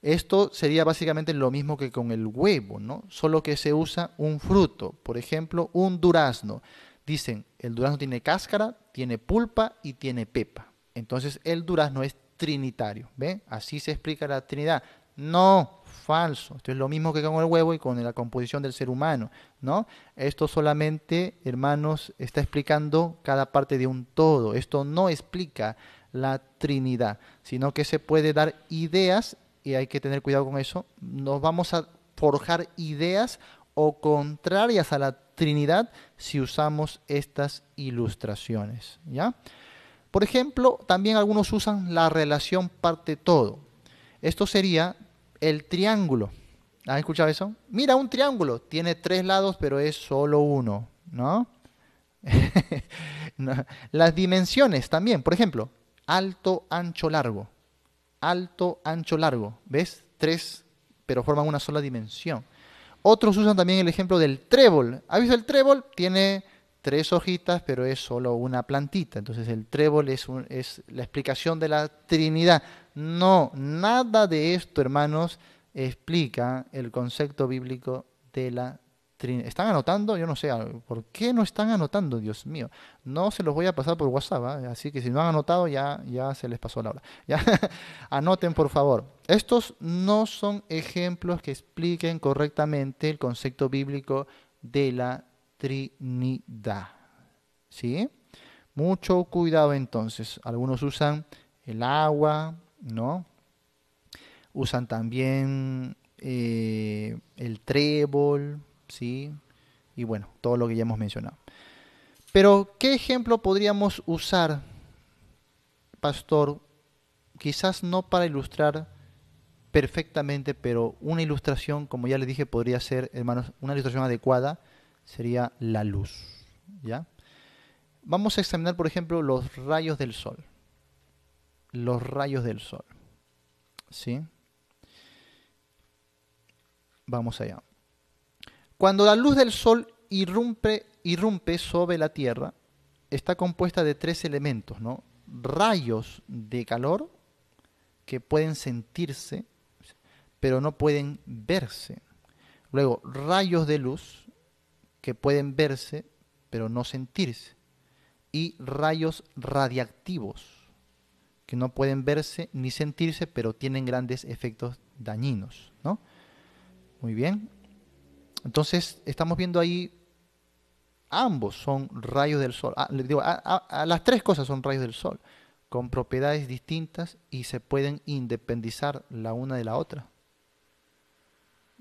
Esto sería básicamente lo mismo que con el huevo, ¿no? Solo que se usa un fruto, por ejemplo, un durazno. Dicen, el durazno tiene cáscara, tiene pulpa y tiene pepa. Entonces el durazno es trinitario. ¿Ve? Así se explica la Trinidad. No, falso. Esto es lo mismo que con el huevo y con la composición del ser humano, ¿no? Esto solamente, hermanos, está explicando cada parte de un todo. Esto no explica la Trinidad, sino que se puede dar ideas y hay que tener cuidado con eso. Nos vamos a forjar ideas o contrarias a la Trinidad si usamos estas ilustraciones, ¿ya? Por ejemplo, también algunos usan la relación parte-todo. Esto sería el triángulo. ¿Has escuchado eso? Mira, un triángulo tiene tres lados, pero es solo uno, ¿no? Las dimensiones también, por ejemplo, alto, ancho, largo. Alto, ancho, largo. ¿Ves? Tres, pero forman una sola dimensión. Otros usan también el ejemplo del trébol. ¿Has visto el trébol? Tiene tres hojitas, pero es solo una plantita. Entonces el trébol es, es la explicación de la Trinidad. No, nada de esto, hermanos, explica el concepto bíblico de la Trinidad. ¿Están anotando? Yo no sé, ¿por qué no están anotando, Dios mío? No se los voy a pasar por WhatsApp, ¿eh? así que si no han anotado ya, ya se les pasó la hora. ¿Ya? Anoten, por favor. Estos no son ejemplos que expliquen correctamente el concepto bíblico de la Trinidad. ¿Sí? Mucho cuidado entonces. Algunos usan el agua, ¿no? Usan también eh, el trébol, ¿sí? Y bueno, todo lo que ya hemos mencionado. Pero, ¿qué ejemplo podríamos usar, pastor? Quizás no para ilustrar perfectamente, pero una ilustración, como ya les dije, podría ser, hermanos, una ilustración adecuada sería la luz. ¿ya? Vamos a examinar, por ejemplo, los rayos del sol. Los rayos del sol. ¿Sí? Vamos allá. Cuando la luz del sol irrumpe, irrumpe sobre la Tierra, está compuesta de tres elementos, Rayos de calor que pueden sentirse, pero no pueden verse. Luego, rayos de luz que pueden verse pero no sentirse, y rayos radiactivos que no pueden verse ni sentirse pero tienen grandes efectos dañinos, ¿no? Muy bien. Entonces, estamos viendo ahí ambos son rayos del sol. Ah, digo, las tres cosas son rayos del sol, con propiedades distintas y se pueden independizar la una de la otra.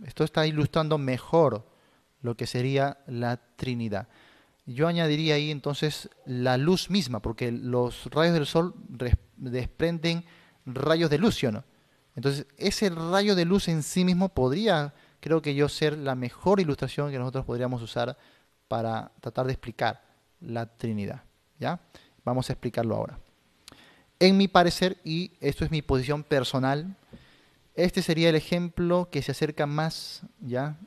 Esto está ilustrando mejor lo que sería la Trinidad. Yo añadiría ahí entonces la luz misma, porque los rayos del sol desprenden rayos de luz, ¿sí no? Entonces, ese rayo de luz en sí mismo podría, creo que yo, ser la mejor ilustración que nosotros podríamos usar para tratar de explicar la Trinidad. ¿ya? Vamos a explicarlo ahora. En mi parecer, y esto es mi posición personal, este sería el ejemplo que se acerca más, ¿ya?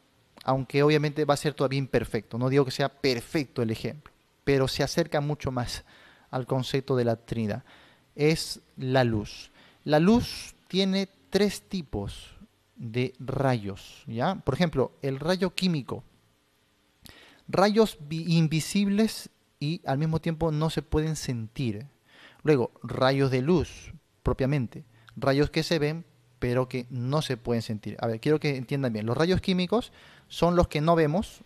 aunque obviamente va a ser todavía imperfecto. No digo que sea perfecto el ejemplo, pero se acerca mucho más al concepto de la Trinidad. Es la luz. La luz tiene tres tipos de rayos, ¿ya? Por ejemplo, el rayo químico. Rayos invisibles y al mismo tiempo no se pueden sentir. Luego, rayos de luz propiamente, rayos que se ven pero que no se pueden sentir. A ver, quiero que entiendan bien. Los rayos químicos son los que no vemos,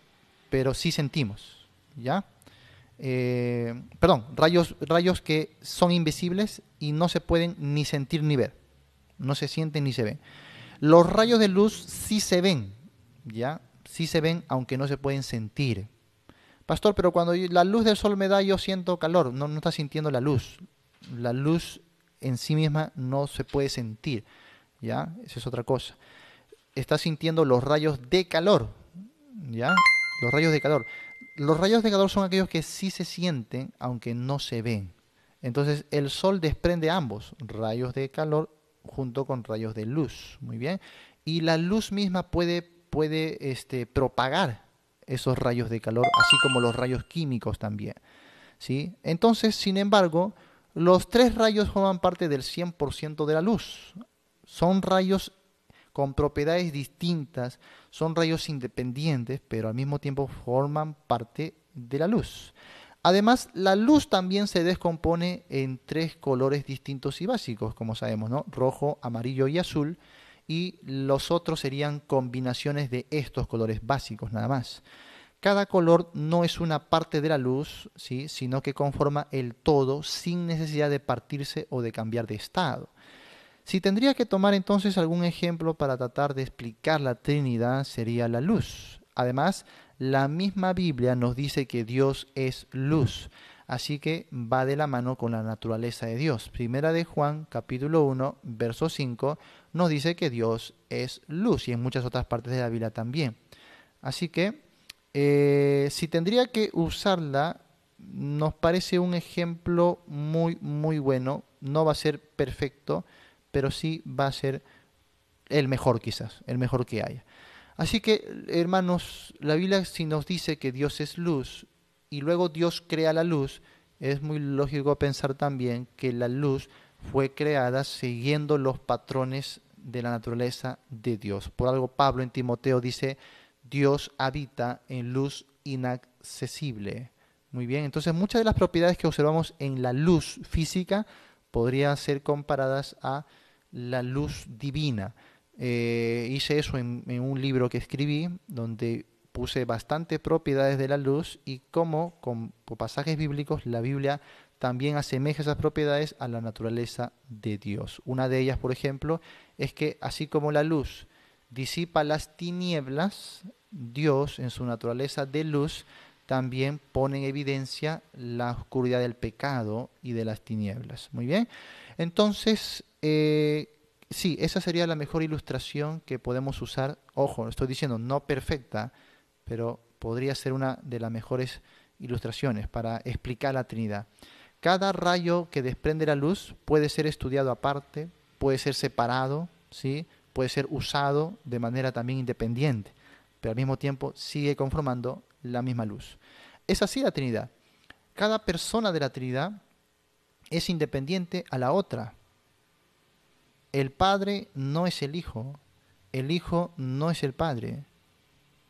pero sí sentimos. ¿Ya? Eh, perdón, rayos, rayos que son invisibles y no se pueden ni sentir ni ver. No se sienten ni se ven. Los rayos de luz sí se ven, ¿ya? Sí se ven, aunque no se pueden sentir. Pastor, pero cuando la luz del sol me da, yo siento calor. No, no está sintiendo la luz. La luz en sí misma no se puede sentir. ¿ya? Esa es otra cosa. Está sintiendo los rayos de calor, ¿ya? Los rayos de calor. Los rayos de calor son aquellos que sí se sienten, aunque no se ven. Entonces, el sol desprende ambos, rayos de calor junto con rayos de luz, muy bien. Y la luz misma puede, puede este, propagar esos rayos de calor, así como los rayos químicos también. ¿Sí? Entonces, sin embargo, los tres rayos forman parte del 100% de la luz, son rayos con propiedades distintas, son rayos independientes, pero al mismo tiempo forman parte de la luz. Además, la luz también se descompone en tres colores distintos y básicos, como sabemos, ¿no? Rojo, amarillo y azul. Y los otros serían combinaciones de estos colores básicos nada más. Cada color no es una parte de la luz, ¿sí? sino que conforma el todo sin necesidad de partirse o de cambiar de estado. Si tendría que tomar entonces algún ejemplo para tratar de explicar la Trinidad, sería la luz. Además, la misma Biblia nos dice que Dios es luz, así que va de la mano con la naturaleza de Dios. Primera de Juan, capítulo 1, verso 5, nos dice que Dios es luz y en muchas otras partes de la Biblia también. Así que, eh, si tendría que usarla, nos parece un ejemplo muy, muy bueno. No va a ser perfecto, pero sí va a ser el mejor quizás, el mejor que haya. Así que, hermanos, la Biblia si nos dice que Dios es luz y luego Dios crea la luz, es muy lógico pensar también que la luz fue creada siguiendo los patrones de la naturaleza de Dios. Por algo Pablo en Timoteo dice, Dios habita en luz inaccesible. Muy bien, entonces muchas de las propiedades que observamos en la luz física podrían ser comparadas a la luz divina. Eh, hice eso en, un libro que escribí, donde puse bastantes propiedades de la luz y cómo con, con pasajes bíblicos la Biblia también asemeja esas propiedades a la naturaleza de Dios. Una de ellas, por ejemplo, es que así como la luz disipa las tinieblas, Dios en su naturaleza de luz también pone en evidencia la oscuridad del pecado y de las tinieblas. Muy bien. Entonces, eh, sí, esa sería la mejor ilustración que podemos usar. Ojo, estoy diciendo no perfecta, pero podría ser una de las mejores ilustraciones para explicar la Trinidad. Cada rayo que desprende la luz puede ser estudiado aparte, puede ser separado, ¿sí? puede ser usado de manera también independiente, pero al mismo tiempo sigue conformando la misma luz. Es así la Trinidad. Cada persona de la Trinidad es independiente a la otra. El Padre no es el Hijo, el Hijo no es el Padre,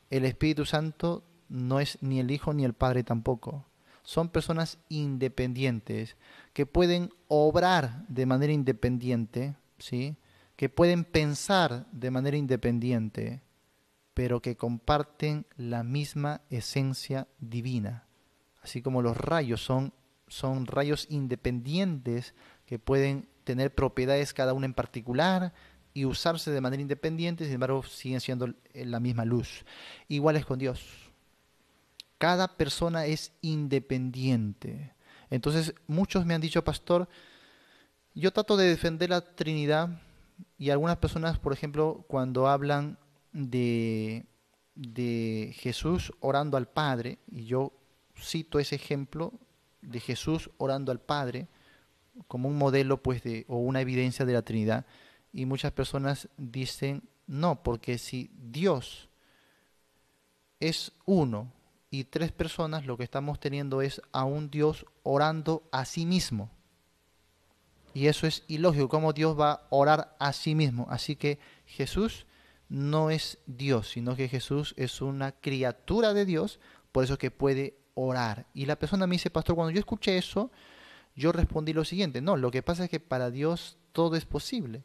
el Espíritu Santo no es ni el Hijo ni el Padre tampoco. Son personas independientes que pueden obrar de manera independiente, ¿sí? que pueden pensar de manera independiente, pero que comparten la misma esencia divina. Así como los rayos son, son rayos independientes que pueden tener propiedades cada uno en particular y usarse de manera independiente, sin embargo siguen siendo la misma luz. Igual es con Dios. Cada persona es independiente. Entonces muchos me han dicho, pastor, yo trato de defender la Trinidad y algunas personas, por ejemplo, cuando hablan de, Jesús orando al Padre, y yo cito ese ejemplo de Jesús orando al Padre como un modelo pues de, o una evidencia de la Trinidad, y muchas personas dicen, no, porque si Dios es uno y tres personas, lo que estamos teniendo es a un Dios orando a sí mismo. Y eso es ilógico, cómo Dios va a orar a sí mismo. Así que Jesús no es Dios, sino que Jesús es una criatura de Dios, por eso que puede orar. Y la persona me dice, pastor, cuando yo escuché eso, yo respondí lo siguiente, no, lo que pasa es que para Dios todo es posible.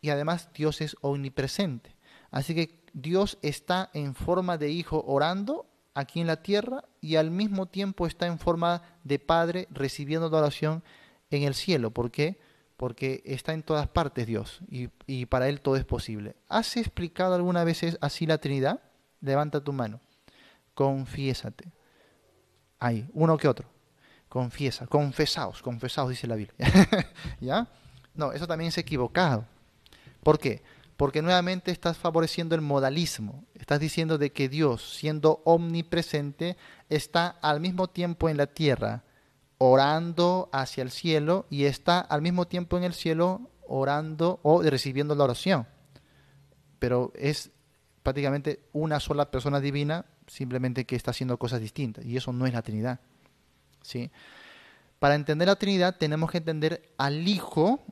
Y además Dios es omnipresente. Así que Dios está en forma de hijo orando aquí en la tierra y al mismo tiempo está en forma de padre recibiendo la oración en el cielo. ¿Por qué? porque está en todas partes Dios y, para Él todo es posible. ¿Has explicado alguna vez así la Trinidad? Levanta tu mano. Confiésate. Ahí, uno que otro. Confiesa, confesaos, confesaos, dice la Biblia. ¿Ya? No, eso también es equivocado. ¿Por qué? Porque nuevamente estás favoreciendo el modalismo. Estás diciendo de que Dios, siendo omnipresente, está al mismo tiempo en la tierra, orando hacia el cielo y está al mismo tiempo en el cielo orando o recibiendo la oración. Pero es prácticamente una sola persona divina, simplemente que está haciendo cosas distintas. Y eso no es la Trinidad. ¿sí? Para entender la Trinidad tenemos que entender al Hijo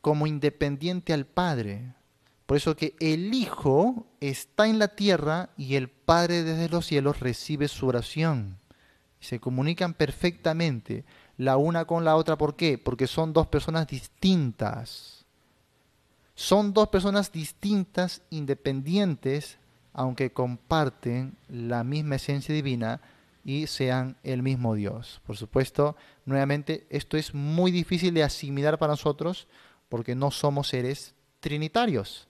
como independiente al Padre. Por eso que el Hijo está en la tierra y el Padre desde los cielos recibe su oración. Se comunican perfectamente la una con la otra. ¿Por qué? Porque son dos personas distintas. Son dos personas distintas, independientes, aunque comparten la misma esencia divina y sean el mismo Dios. Por supuesto, nuevamente, esto es muy difícil de asimilar para nosotros porque no somos seres trinitarios,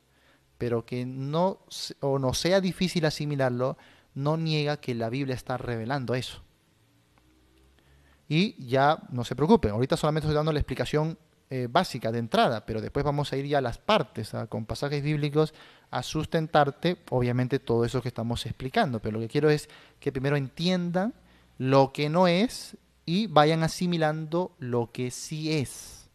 pero que no o no sea difícil asimilarlo no niega que la Biblia está revelando eso y ya no se preocupen. Ahorita solamente estoy dando la explicación eh, básica de entrada, pero después vamos a ir ya a las partes, ¿ah? con pasajes bíblicos, a sustentarte, obviamente, todo eso que estamos explicando. Pero lo que quiero es que primero entiendan lo que no es y vayan asimilando lo que sí es.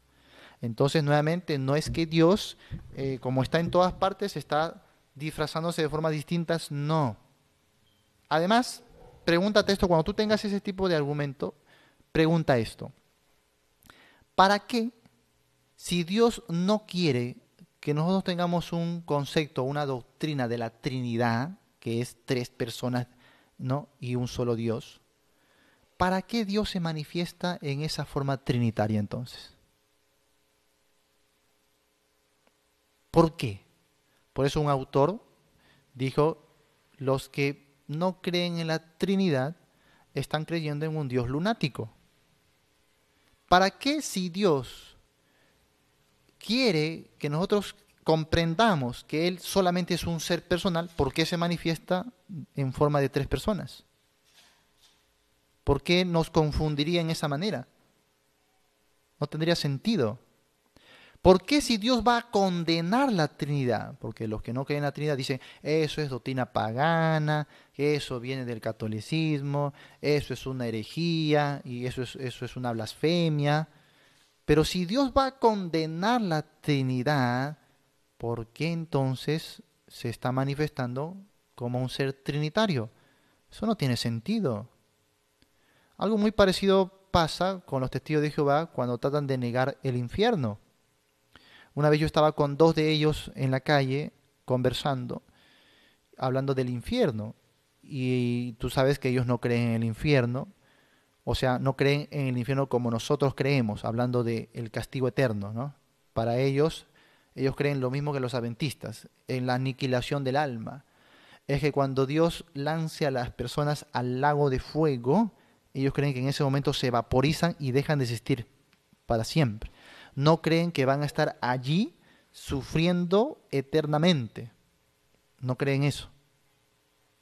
Entonces, nuevamente, no es que Dios, eh, como está en todas partes, está disfrazándose de formas distintas, no. Además, pregúntate esto, cuando tú tengas ese tipo de argumento, pregunta esto. ¿Para qué, si Dios no quiere que nosotros tengamos un concepto, una doctrina de la Trinidad, que es tres personas ¿no? y un solo Dios, ¿para qué Dios se manifiesta en esa forma trinitaria entonces? ¿Por qué? Por eso un autor dijo, los que no creen en la Trinidad están creyendo en un Dios lunático. ¿Para qué si Dios quiere que nosotros comprendamos que Él solamente es un ser personal, por qué se manifiesta en forma de tres personas? ¿Por qué nos confundiría en esa manera? No tendría sentido. ¿Por qué si Dios va a condenar la Trinidad? Porque los que no creen en la Trinidad dicen, eso es doctrina pagana, eso viene del catolicismo, eso es una herejía y eso es, eso es una blasfemia. Pero si Dios va a condenar la Trinidad, ¿por qué entonces se está manifestando como un ser trinitario? Eso no tiene sentido. Algo muy parecido pasa con los testigos de Jehová cuando tratan de negar el infierno una vez yo estaba con dos de ellos en la calle conversando, hablando del infierno. Y tú sabes que ellos no creen en el infierno. O sea, no creen en el infierno como nosotros creemos, hablando del castigo eterno. ¿no? Para ellos, ellos creen lo mismo que los adventistas, en la aniquilación del alma. Es que cuando Dios lance a las personas al lago de fuego, ellos creen que en ese momento se vaporizan y dejan de existir para siempre no creen que van a estar allí sufriendo eternamente. No creen eso.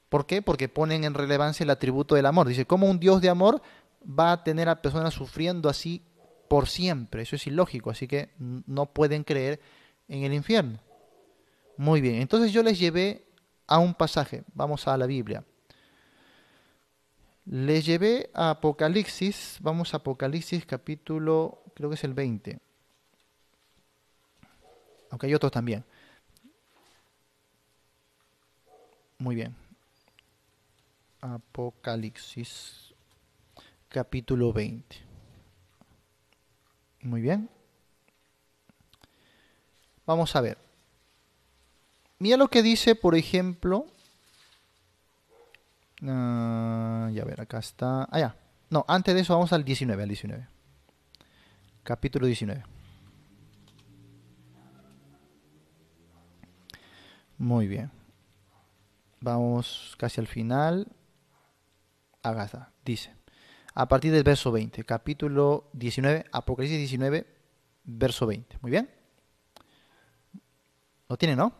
¿Por qué? Porque ponen en relevancia el atributo del amor. Dice, ¿cómo un Dios de amor va a tener a personas sufriendo así por siempre? Eso es ilógico, así que no pueden creer en el infierno. Muy bien, entonces yo les llevé a un pasaje, vamos a la Biblia. Les llevé a Apocalipsis, vamos a Apocalipsis capítulo, creo que es el 20 aunque hay otros también. Muy bien. Apocalipsis, capítulo 20. Muy bien. Vamos a ver. Mira lo que dice, por ejemplo. Y ah, ya ver, acá está. Ah, ya. No, antes de eso vamos al 19, al 19. Capítulo 19. Muy bien. Vamos casi al final. Agatha dice, a partir del verso 20, capítulo 19, Apocalipsis 19, verso 20. Muy bien. ¿Lo tiene, no?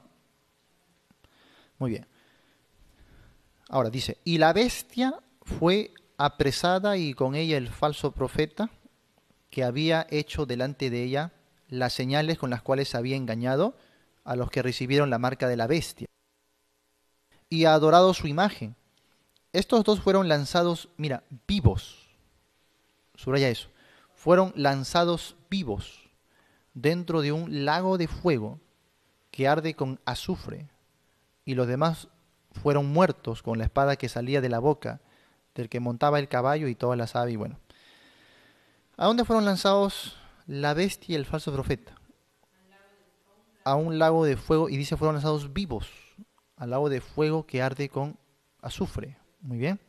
Muy bien. Ahora dice, y la bestia fue apresada y con ella el falso profeta que había hecho delante de ella las señales con las cuales había engañado a los que recibieron la marca de la bestia, y ha adorado su imagen. Estos dos fueron lanzados, mira, vivos. Subraya eso. Fueron lanzados vivos dentro de un lago de fuego que arde con azufre, y los demás fueron muertos con la espada que salía de la boca del que montaba el caballo y todas las aves, bueno. ¿A dónde fueron lanzados la bestia y el falso profeta? a un lago de fuego y dice fueron lanzados vivos al lago de fuego que arde con azufre. Muy bien.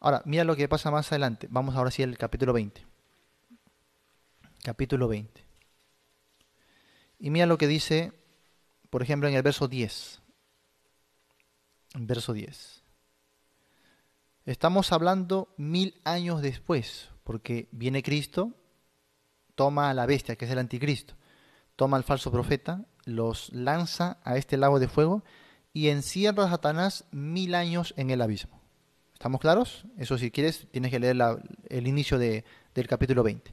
Ahora, mira lo que pasa más adelante. Vamos ahora sí al capítulo 20. Capítulo 20. Y mira lo que dice, por ejemplo, en el verso 10. en Verso 10. Estamos hablando mil años después, porque viene Cristo, toma a la bestia, que es el anticristo toma al falso profeta, los lanza a este lago de fuego y encierra a Satanás mil años en el abismo. ¿Estamos claros? Eso si quieres tienes que leer el inicio del capítulo 20.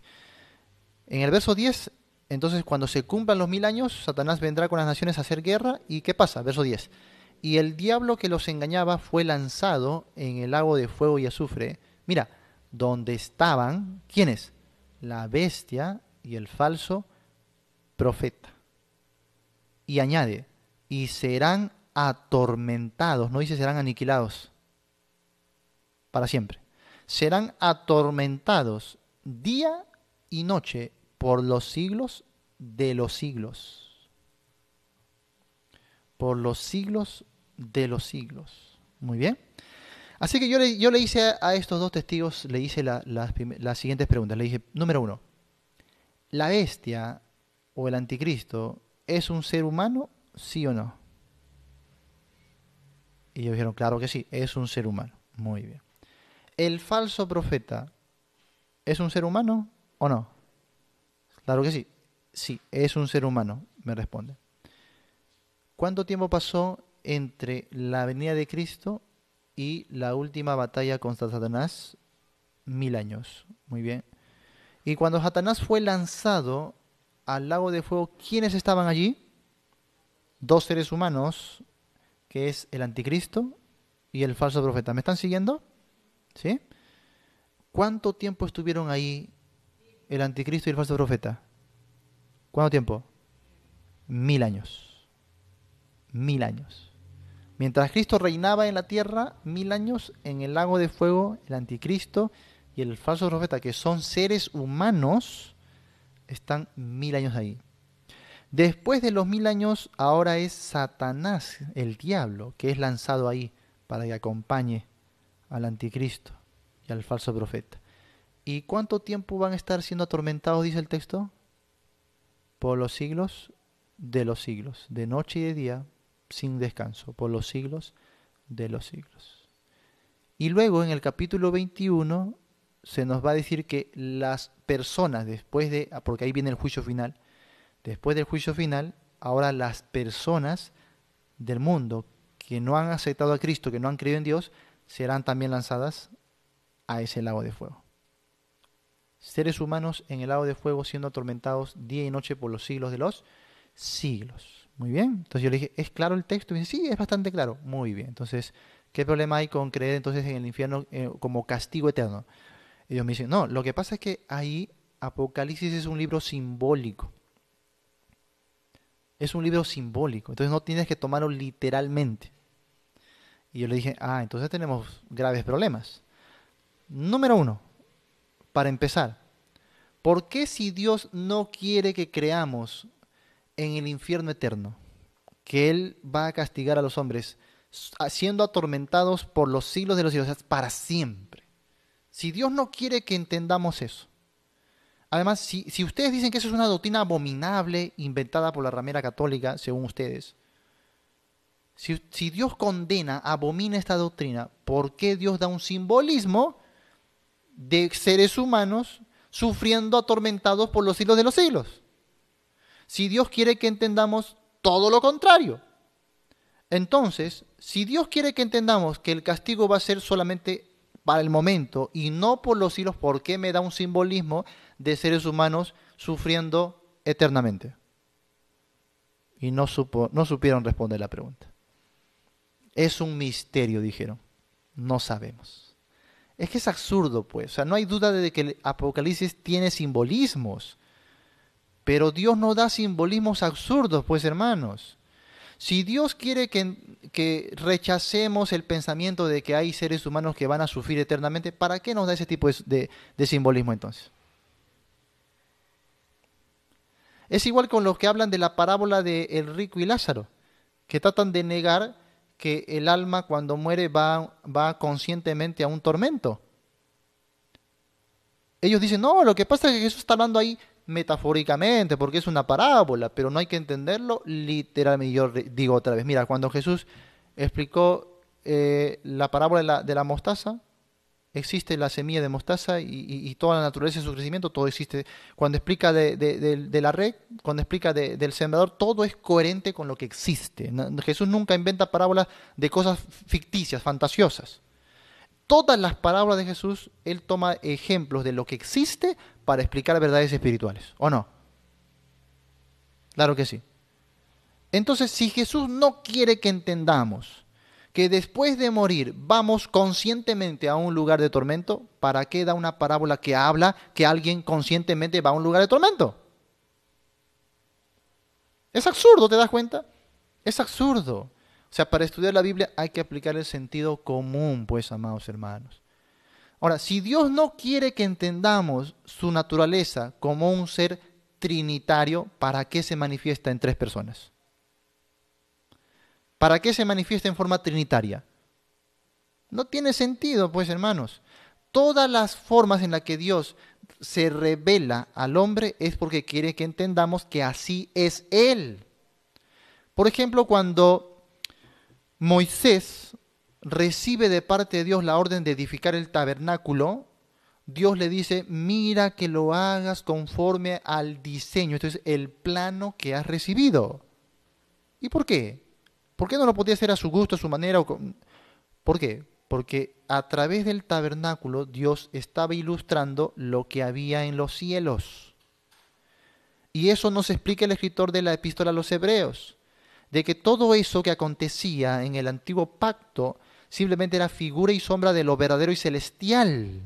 En el verso 10, entonces cuando se cumplan los mil años, Satanás vendrá con las naciones a hacer guerra y ¿qué pasa? Verso 10. Y el diablo que los engañaba fue lanzado en el lago de fuego y azufre. Mira, donde estaban, ¿quiénes? La bestia y el falso profeta. Y añade, y serán atormentados, no dice serán aniquilados, para siempre. Serán atormentados día y noche por los siglos de los siglos. Por los siglos de los siglos. Muy bien. Así que yo le, yo le hice a, estos dos testigos, le hice las siguientes preguntas. Le dije, número uno, la bestia o el anticristo es un ser humano, sí o no? Y ellos dijeron, claro que sí, es un ser humano. Muy bien. ¿El falso profeta es un ser humano o no? Claro que sí, sí, es un ser humano, me responde. ¿Cuánto tiempo pasó entre la venida de Cristo y la última batalla contra Satanás? Mil años. Muy bien. Y cuando Satanás fue lanzado al lago de fuego, ¿quiénes estaban allí? Dos seres humanos, que es el anticristo y el falso profeta. ¿Me están siguiendo? ¿Sí? ¿Cuánto tiempo estuvieron ahí el anticristo y el falso profeta? ¿Cuánto tiempo? Mil años. Mil años. Mientras Cristo reinaba en la tierra, mil años en el lago de fuego, el anticristo y el falso profeta, que son seres humanos, están mil años ahí. Después de los mil años, ahora es Satanás, el diablo, que es lanzado ahí para que acompañe al anticristo y al falso profeta. ¿Y cuánto tiempo van a estar siendo atormentados, dice el texto? Por los siglos de los siglos, de noche y de día, sin descanso, por los siglos de los siglos. Y luego en el capítulo 21 se nos va a decir que las personas después de, ah, porque ahí viene el juicio final, después del juicio final, ahora las personas del mundo que no han aceptado a Cristo, que no han creído en Dios, serán también lanzadas a ese lago de fuego. Seres humanos en el lago de fuego siendo atormentados día y noche por los siglos de los siglos. Muy bien, entonces yo le dije, ¿es claro el texto? Y dice, sí, es bastante claro. Muy bien, entonces, ¿qué problema hay con creer entonces en el infierno eh, como castigo eterno? Dios me dice, no, lo que pasa es que ahí Apocalipsis es un libro simbólico. Es un libro simbólico, entonces no tienes que tomarlo literalmente. Y yo le dije, ah, entonces tenemos graves problemas. Número uno, para empezar, ¿por qué si Dios no quiere que creamos en el infierno eterno, que Él va a castigar a los hombres, siendo atormentados por los siglos de los siglos, para siempre? Si Dios no quiere que entendamos eso. Además, si, ustedes dicen que eso es una doctrina abominable inventada por la ramera católica, según ustedes, si, si Dios condena, abomina esta doctrina, ¿por qué Dios da un simbolismo de seres humanos sufriendo atormentados por los siglos de los siglos? Si Dios quiere que entendamos todo lo contrario. Entonces, si Dios quiere que entendamos que el castigo va a ser solamente para el momento y no por los hilos, porque me da un simbolismo de seres humanos sufriendo eternamente? Y no, supo, no supieron responder la pregunta. Es un misterio, dijeron. No sabemos. Es que es absurdo, pues. O sea, no hay duda de que el Apocalipsis tiene simbolismos. Pero Dios no da simbolismos absurdos, pues, hermanos. Si Dios quiere que, rechacemos el pensamiento de que hay seres humanos que van a sufrir eternamente, ¿para qué nos da ese tipo de, simbolismo entonces? Es igual con los que hablan de la parábola de el rico y Lázaro, que tratan de negar que el alma cuando muere va, va conscientemente a un tormento. Ellos dicen, no, lo que pasa es que Jesús está hablando ahí metafóricamente, porque es una parábola, pero no hay que entenderlo literalmente. Yo digo otra vez, mira, cuando Jesús explicó eh, la parábola de la, mostaza, existe la semilla de mostaza y, toda la naturaleza en su crecimiento, todo existe. Cuando explica de, de la red, cuando explica del sembrador, todo es coherente con lo que existe. Jesús nunca inventa parábolas de cosas ficticias, fantasiosas todas las parábolas de Jesús, él toma ejemplos de lo que existe para explicar verdades espirituales, ¿o no? Claro que sí. Entonces, si Jesús no quiere que entendamos que después de morir vamos conscientemente a un lugar de tormento, ¿para qué da una parábola que habla que alguien conscientemente va a un lugar de tormento? Es absurdo, ¿te das cuenta? Es absurdo. O sea, para estudiar la Biblia hay que aplicar el sentido común, pues, amados hermanos. Ahora, si Dios no quiere que entendamos su naturaleza como un ser trinitario, ¿para qué se manifiesta en tres personas? ¿Para qué se manifiesta en forma trinitaria? No tiene sentido, pues hermanos. Todas las formas en las que Dios se revela al hombre es porque quiere que entendamos que así es Él. Por ejemplo, cuando Moisés recibe de parte de Dios la orden de edificar el tabernáculo, Dios le dice, mira que lo hagas conforme al diseño, esto es el plano que has recibido. ¿Y por qué? ¿Por qué no lo podía hacer a su gusto, a su manera? ¿Por qué? Porque a través del tabernáculo Dios estaba ilustrando lo que había en los cielos. Y eso nos explica el escritor de la epístola a los hebreos, de que todo eso que acontecía en el antiguo pacto simplemente era figura y sombra de lo verdadero y celestial,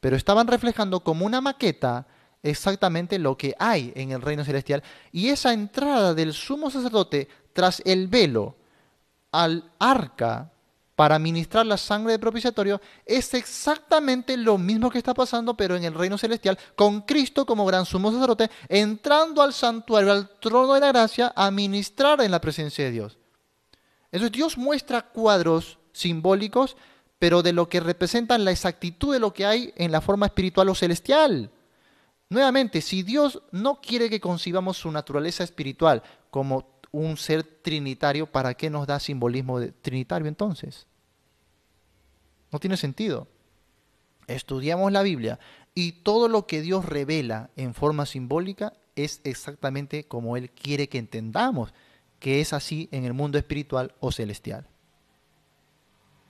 pero estaban reflejando como una maqueta exactamente lo que hay en el reino celestial. Y esa entrada del sumo sacerdote tras el velo al arca para ministrar la sangre de propiciatorio es exactamente lo mismo que está pasando, pero en el reino celestial, con Cristo como gran sumo sacerdote, entrando al santuario, al trono de la gracia, a ministrar en la presencia de Dios. Entonces Dios muestra cuadros simbólicos, pero de lo que representan la exactitud de lo que hay en la forma espiritual o celestial. Nuevamente, si Dios no quiere que concibamos su naturaleza espiritual como un ser trinitario, ¿para qué nos da simbolismo de trinitario entonces? No tiene sentido. Estudiamos la Biblia y todo lo que Dios revela en forma simbólica es exactamente como Él quiere que entendamos que es así en el mundo espiritual o celestial.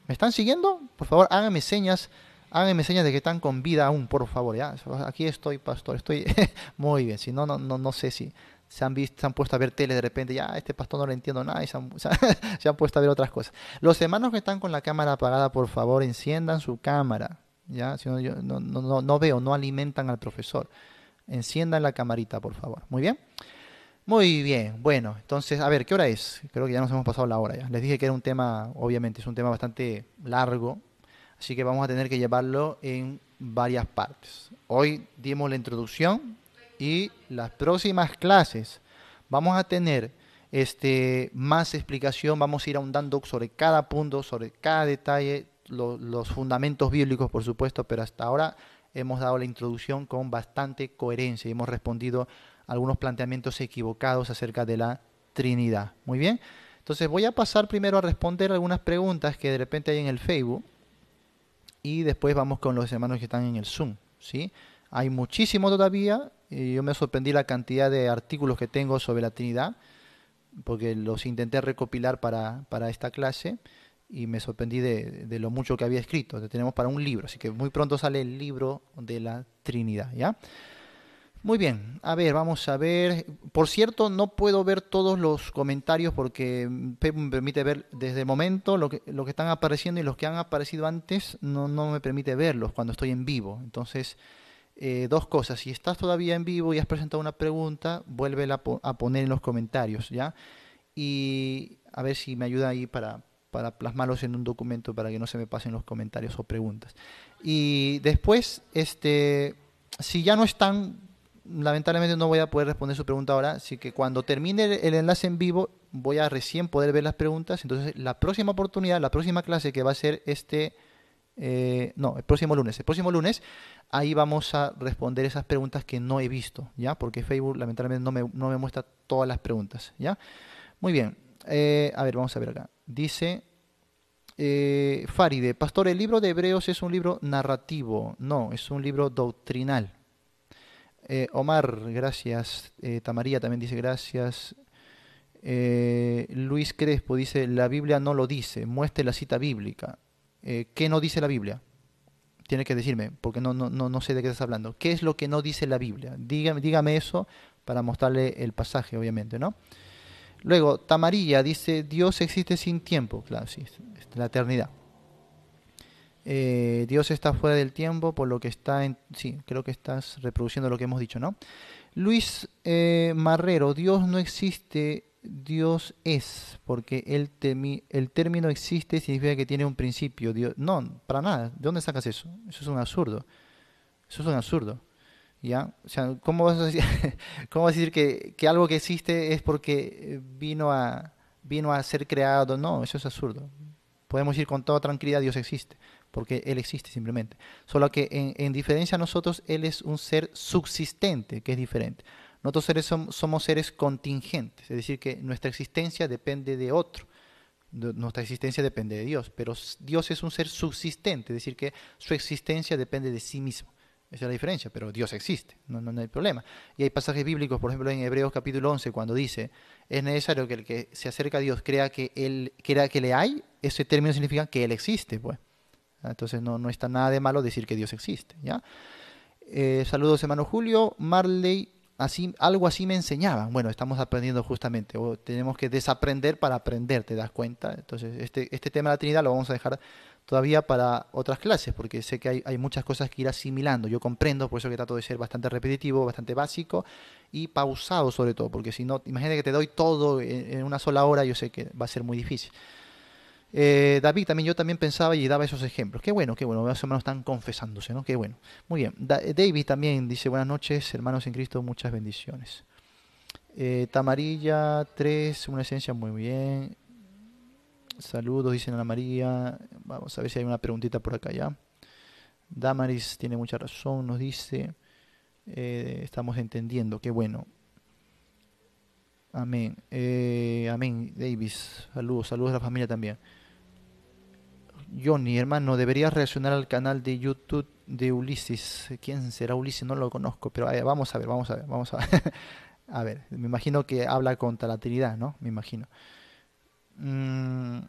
¿Me están siguiendo? Por favor, háganme señas, háganme señas de que están con vida aún, por favor. ¿ya? Aquí estoy, pastor, estoy muy bien. Si no, no, no, no sé si se han, visto, se han puesto a ver tele de repente, ya, este pastor no le entiendo nada, y se han, puesto a ver otras cosas. Los hermanos que están con la cámara apagada, por favor, enciendan su cámara. ¿ya? Si no, no, no, no veo, no alimentan al profesor. Enciendan la camarita, por favor. Muy bien. Muy bien, bueno, entonces, a ver, ¿qué hora es? Creo que ya nos hemos pasado la hora ya. Les dije que era un tema, obviamente, es un tema bastante largo, así que vamos a tener que llevarlo en varias partes. Hoy dimos la introducción y las próximas clases vamos a tener este, más explicación, vamos a ir ahondando sobre cada punto, sobre cada detalle, los fundamentos bíblicos, por supuesto, pero hasta ahora hemos dado la introducción con bastante coherencia y hemos respondido algunos planteamientos equivocados acerca de la Trinidad. Muy bien, entonces voy a pasar primero a responder algunas preguntas que de repente hay en el Facebook y después vamos con los hermanos que están en el Zoom. ¿sí? Hay muchísimo todavía, y yo me sorprendí la cantidad de artículos que tengo sobre la Trinidad, porque los intenté recopilar para, esta clase y me sorprendí de, lo mucho que había escrito. tenemos para un libro, así que muy pronto sale el libro de la Trinidad, ¿ya? Muy bien, a ver, vamos a ver. Por cierto, no puedo ver todos los comentarios porque me permite ver desde el momento lo que, están apareciendo y los que han aparecido antes no, no me permite verlos cuando estoy en vivo. Entonces, eh, dos cosas. Si estás todavía en vivo y has presentado una pregunta, vuélvela a poner en los comentarios, ¿ya? Y a ver si me ayuda ahí para, para plasmarlos en un documento para que no se me pasen los comentarios o preguntas. Y después, este, si ya no están, lamentablemente no voy a poder responder su pregunta ahora, así que cuando termine el enlace en vivo voy a recién poder ver las preguntas. Entonces, la próxima oportunidad, la próxima clase que va a ser este, eh, no, el próximo lunes, el próximo lunes, ahí vamos a responder esas preguntas que no he visto, ¿ya? Porque Facebook lamentablemente no me, muestra todas las preguntas, ¿ya? Muy bien, eh, a ver, vamos a ver acá. Dice... Eh, Faride, pastor, el libro de Hebreos es un libro narrativo, no, es un libro doctrinal. Eh, Omar, gracias. Eh, Tamaría también dice gracias. Eh, Luis Crespo dice, la Biblia no lo dice, muestre la cita bíblica. ¿Qué no dice la Biblia? Tiene que decirme, porque no, no, no, sé de qué estás hablando. ¿Qué es lo que no dice la Biblia? Dígame, dígame eso para mostrarle el pasaje, obviamente, ¿no? Luego, Tamarilla dice, Dios existe sin tiempo, claro, sí, la eternidad. Eh, Dios está fuera del tiempo, por lo que está en... Sí, creo que estás reproduciendo lo que hemos dicho, ¿no? Luis eh, Marrero, Dios no existe, Dios es, porque el, el término existe significa que tiene un principio. Dios, no, para nada. ¿De dónde sacas eso? Eso es un absurdo. Eso es un absurdo. ¿Ya? O sea, ¿cómo vas a decir, cómo vas a decir que, que, algo que existe es porque vino a, vino a ser creado? No, eso es absurdo. Podemos ir con toda tranquilidad, Dios existe porque Él existe simplemente. Solo que en, diferencia a nosotros, Él es un ser subsistente, que es diferente. Nosotros seres somos seres contingentes, es decir, que nuestra existencia depende de otro. nuestra existencia depende de Dios, pero Dios es un ser subsistente, es decir, que su existencia depende de sí mismo. Esa es la diferencia, pero Dios existe, no, hay problema. Y hay pasajes bíblicos, por ejemplo, en Hebreos capítulo 11, cuando dice, es necesario que el que se acerca a Dios crea que, él, crea que le hay, ese término significa que Él existe. Pues. Entonces no, no está nada de malo decir que Dios existe, ¿ya? Eh, saludos, hermano Julio. Marley, así, algo así me enseñaban. Bueno, estamos aprendiendo justamente, o tenemos que desaprender para aprender, ¿te das cuenta? Entonces, este, este tema de la Trinidad lo vamos a dejar todavía para otras clases, porque sé que hay, muchas cosas que ir asimilando. Yo comprendo, por eso que trato de ser bastante repetitivo, bastante básico y pausado sobre todo, porque si no, imagínate que te doy todo en una sola hora, yo sé que va a ser muy difícil. Eh, David, también yo también pensaba y daba esos ejemplos. Qué bueno, qué bueno, más o están confesándose, ¿no? Qué bueno. Muy bien. Eh, David también dice, buenas noches, hermanos en Cristo, muchas bendiciones. Eh, Tamarilla 3, una esencia muy bien. Saludos, dice Ana María. Vamos a ver si hay una preguntita por acá ya. Damaris tiene mucha razón, nos dice. estamos entendiendo, qué bueno. Amén. amén, Davis. Saludos, saludos a la familia también. Johnny, hermano, deberías reaccionar al canal de YouTube de Ulises. ¿Quién será Ulises? No lo conozco, pero eh, vamos a ver, vamos a ver, vamos a ver. a ver, me imagino que habla la Trinidad, ¿no? Me imagino. Mm,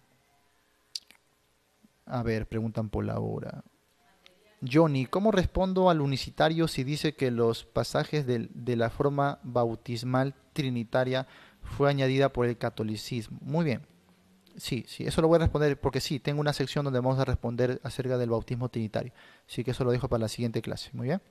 a ver, preguntan por la hora. Johnny, ¿cómo respondo al unicitario si dice que los pasajes de la forma bautismal trinitaria fue añadida por el catolicismo? Muy bien. Sí, sí, eso lo voy a responder porque sí, tengo una sección donde vamos a responder acerca del bautismo trinitario. Así que eso lo dejo para la siguiente clase. Muy bien.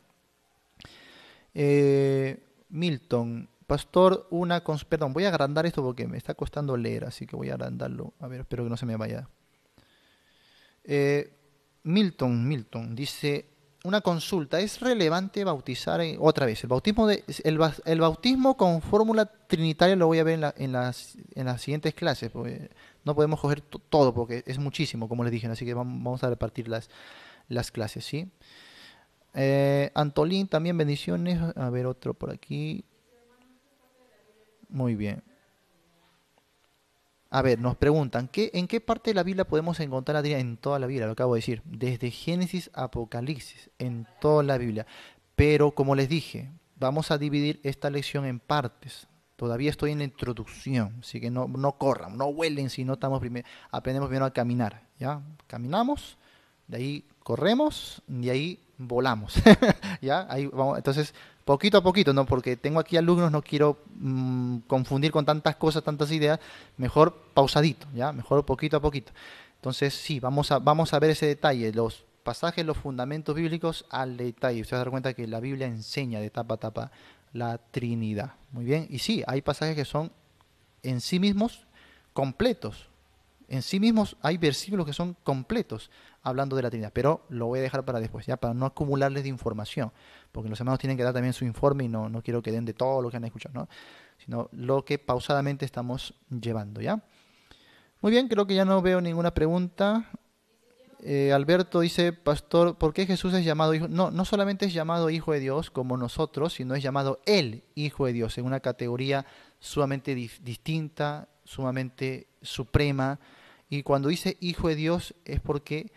Eh, Milton, pastor, una consulta perdón, voy a agrandar esto porque me está costando leer, así que voy a agrandarlo. A ver, espero que no se me vaya. Eh, Milton, Milton, dice una consulta, ¿es relevante bautizar otra vez? El bautismo, de, el, bautismo con fórmula trinitaria lo voy a ver en, las, en las siguientes clases, no podemos coger todo porque es muchísimo, como les dije, así que vamos a repartir las, clases, ¿sí? Eh, Antolín, también bendiciones. A ver, otro por aquí. Muy bien. A ver, nos preguntan, ¿qué, ¿en qué parte de la Biblia podemos encontrar a En toda la Biblia, lo acabo de decir. Desde Génesis a Apocalipsis, en toda la Biblia. Pero, como les dije, vamos a dividir esta lección en partes. Todavía estoy en la introducción, así que no, no corran, no huelen si no estamos primero, aprendemos primero a caminar. ¿ya? Caminamos, de ahí corremos, de ahí volamos. ¿ya? Ahí vamos. Entonces, poquito a poquito, ¿no? porque tengo aquí alumnos, no quiero mm, confundir con tantas cosas, tantas ideas, mejor pausadito, ¿ya? mejor poquito a poquito. Entonces, sí, vamos a, vamos a ver ese detalle, los pasajes, los fundamentos bíblicos al detalle. ustedes se a dar cuenta que la Biblia enseña de tapa a tapa la Trinidad. Muy bien, y sí, hay pasajes que son en sí mismos completos. En sí mismos hay versículos que son completos hablando de la Trinidad, pero lo voy a dejar para después, ya para no acumularles de información, porque los hermanos tienen que dar también su informe y no, no quiero que den de todo lo que han escuchado, ¿no? sino lo que pausadamente estamos llevando, ¿ya? Muy bien, creo que ya no veo ninguna pregunta eh, Alberto dice, pastor, ¿por qué Jesús es llamado hijo? No, no solamente es llamado hijo de Dios como nosotros, sino es llamado el hijo de Dios, en una categoría sumamente distinta, sumamente suprema. Y cuando dice hijo de Dios es porque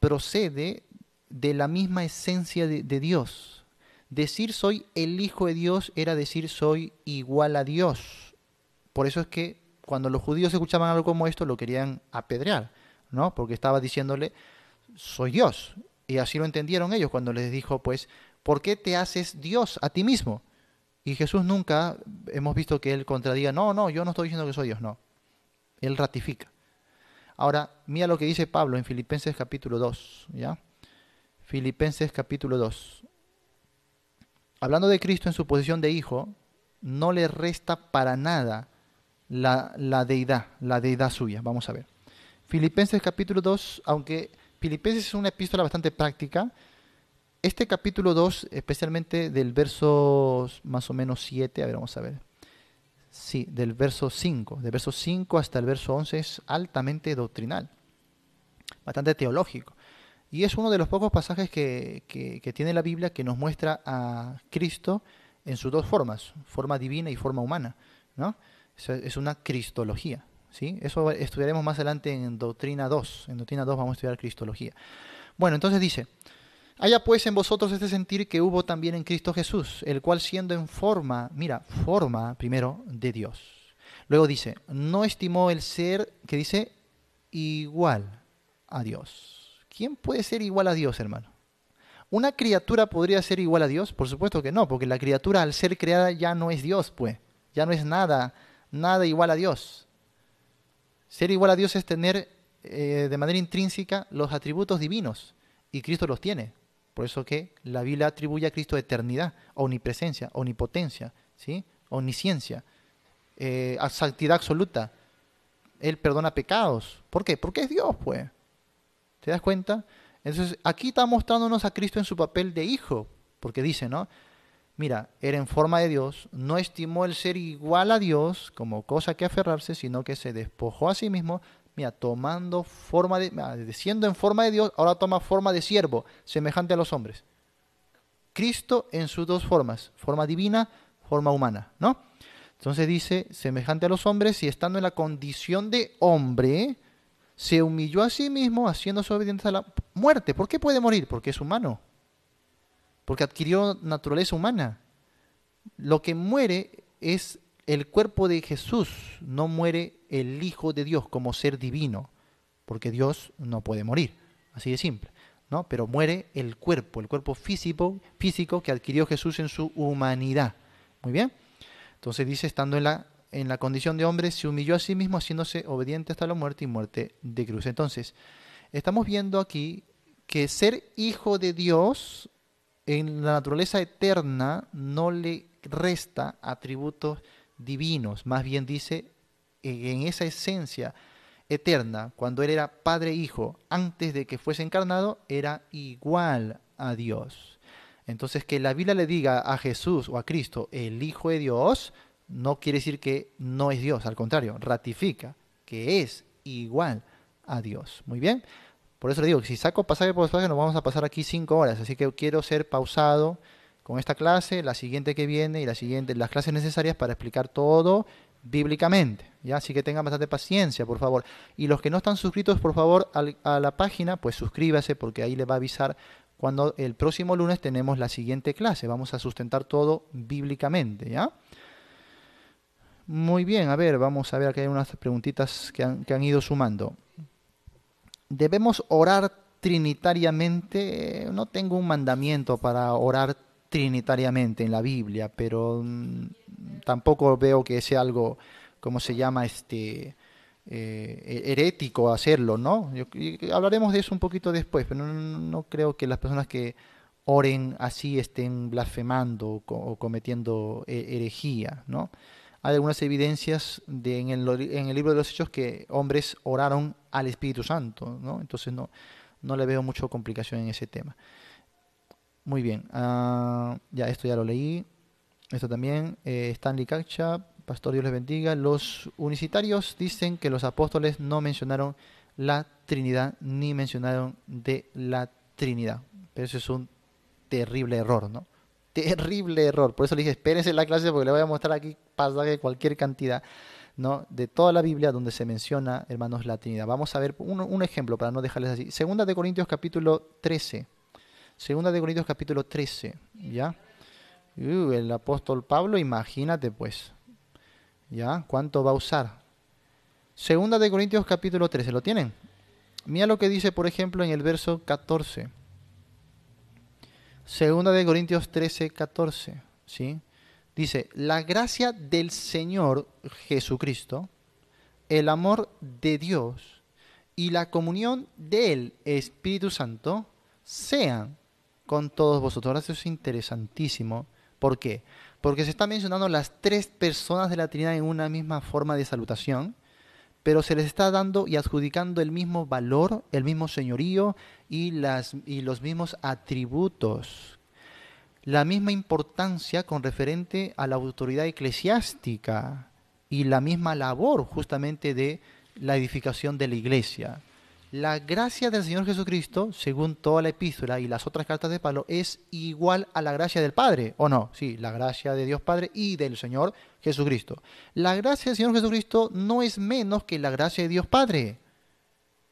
procede de la misma esencia de Dios. Decir soy el hijo de Dios era decir soy igual a Dios. Por eso es que cuando los judíos escuchaban algo como esto lo querían apedrear ¿no? Porque estaba diciéndole, soy Dios. Y así lo entendieron ellos cuando les dijo, pues, ¿por qué te haces Dios a ti mismo? Y Jesús nunca hemos visto que él contradiga, no, no, yo no estoy diciendo que soy Dios, no. Él ratifica. Ahora, mira lo que dice Pablo en Filipenses capítulo 2, ¿ya? Filipenses capítulo 2. Hablando de Cristo en su posición de hijo, no le resta para nada la, la deidad, la deidad suya. Vamos a ver. Filipenses capítulo 2, aunque Filipenses es una epístola bastante práctica, este capítulo 2, especialmente del verso más o menos 7, a ver, vamos a ver. Sí, del verso 5, del verso 5 hasta el verso 11 es altamente doctrinal, bastante teológico. Y es uno de los pocos pasajes que, tiene la Biblia que nos muestra a Cristo en sus dos formas, forma divina y forma humana. ¿no? es una cristología. Eso estudiaremos más adelante en Doctrina 2. En Doctrina 2 vamos a estudiar Cristología. Bueno, entonces dice, haya pues en vosotros este sentir que hubo también en Cristo Jesús, el cual siendo en forma, mira, forma primero de Dios. Luego dice, no estimó el ser, que dice, igual a Dios. ¿Quién puede ser igual a Dios, hermano? ¿Una criatura podría ser igual a Dios? Por supuesto que no, porque la criatura al ser creada ya no es Dios, pues. Ya no es nada, nada igual a Dios. Ser igual a Dios es tener eh, de manera intrínseca los atributos divinos, y Cristo los tiene. Por eso que la Biblia atribuye a Cristo eternidad, omnipresencia, omnipotencia, ¿sí? omnisciencia, eh, santidad absoluta. Él perdona pecados. ¿Por qué? Porque es Dios, pues. ¿Te das cuenta? Entonces, aquí está mostrándonos a Cristo en su papel de hijo, porque dice, ¿no? mira, era en forma de Dios, no estimó el ser igual a Dios como cosa que aferrarse, sino que se despojó a sí mismo, mira, tomando forma de, siendo en forma de Dios, ahora toma forma de siervo, semejante a los hombres. Cristo en sus dos formas, forma divina, forma humana, ¿no? Entonces dice, semejante a los hombres, y estando en la condición de hombre, se humilló a sí mismo su obediencia a la muerte. ¿Por qué puede morir? Porque es humano porque adquirió naturaleza humana. Lo que muere es el cuerpo de Jesús, no muere el Hijo de Dios como ser divino, porque Dios no puede morir, así de simple. ¿no? Pero muere el cuerpo, el cuerpo físico, físico que adquirió Jesús en su humanidad. Muy bien. Entonces dice, estando en la, en la condición de hombre, se humilló a sí mismo haciéndose obediente hasta la muerte y muerte de cruz. Entonces, estamos viendo aquí que ser hijo de Dios en la naturaleza eterna no le resta atributos divinos, más bien dice en esa esencia eterna, cuando él era Padre e Hijo, antes de que fuese encarnado, era igual a Dios. Entonces, que la Biblia le diga a Jesús o a Cristo, el Hijo de Dios, no quiere decir que no es Dios, al contrario, ratifica que es igual a Dios. Muy bien. Por eso le digo, si saco pasaje por pasaje, nos vamos a pasar aquí cinco horas. Así que quiero ser pausado con esta clase, la siguiente que viene y la siguiente, las clases necesarias para explicar todo bíblicamente. ¿ya? Así que tengan bastante paciencia, por favor. Y los que no están suscritos, por favor, a la página, pues suscríbase porque ahí le va a avisar cuando el próximo lunes tenemos la siguiente clase. Vamos a sustentar todo bíblicamente, ¿ya? Muy bien, a ver, vamos a ver, que hay unas preguntitas que han, que han ido sumando debemos orar trinitariamente. No tengo un mandamiento para orar trinitariamente en la Biblia, pero mm, tampoco veo que sea algo, como se llama, este, eh, herético hacerlo, ¿no? hablaremos de eso un poquito después, pero no, creo que las personas que oren así estén blasfemando o cometiendo herejía, ¿no? hay algunas evidencias en, el, libro de los Hechos que hombres oraron al Espíritu Santo, Entonces no, no le veo mucha complicación en ese tema. Muy bien, ah, ya esto ya lo leí. Esto también, eh, Stanley Kacha, Pastor Dios les bendiga. Los unicitarios dicen que los apóstoles no mencionaron la Trinidad ni mencionaron de la Trinidad. Pero eso es un terrible error, ¿no? Terrible error. Por eso le dije, espérense la clase porque le voy a mostrar aquí pasaje, cualquier cantidad, ¿no? De toda la Biblia donde se menciona, hermanos, la Trinidad. Vamos a ver un, ejemplo para no dejarles así. Segunda de Corintios capítulo 13. Segunda de Corintios capítulo 13, ¿ya? Uh, el apóstol Pablo, imagínate pues, ¿ya? ¿Cuánto va a usar? Segunda de Corintios capítulo 13, ¿lo tienen? Mira lo que dice, por ejemplo, en el verso 14. Segunda de Corintios 13, 14, ¿sí? Dice, la gracia del Señor Jesucristo, el amor de Dios y la comunión del Espíritu Santo sean con todos vosotros. Ahora eso es interesantísimo. ¿Por qué? Porque se está mencionando las tres personas de la Trinidad en una misma forma de salutación, pero se les está dando y adjudicando el mismo valor, el mismo señorío y, las, y los mismos atributos la misma importancia con referente a la autoridad eclesiástica y la misma labor justamente de la edificación de la iglesia. La gracia del Señor Jesucristo, según toda la epístola y las otras cartas de Pablo, es igual a la gracia del Padre, ¿o no? Sí, la gracia de Dios Padre y del Señor Jesucristo. La gracia del Señor Jesucristo no es menos que la gracia de Dios Padre.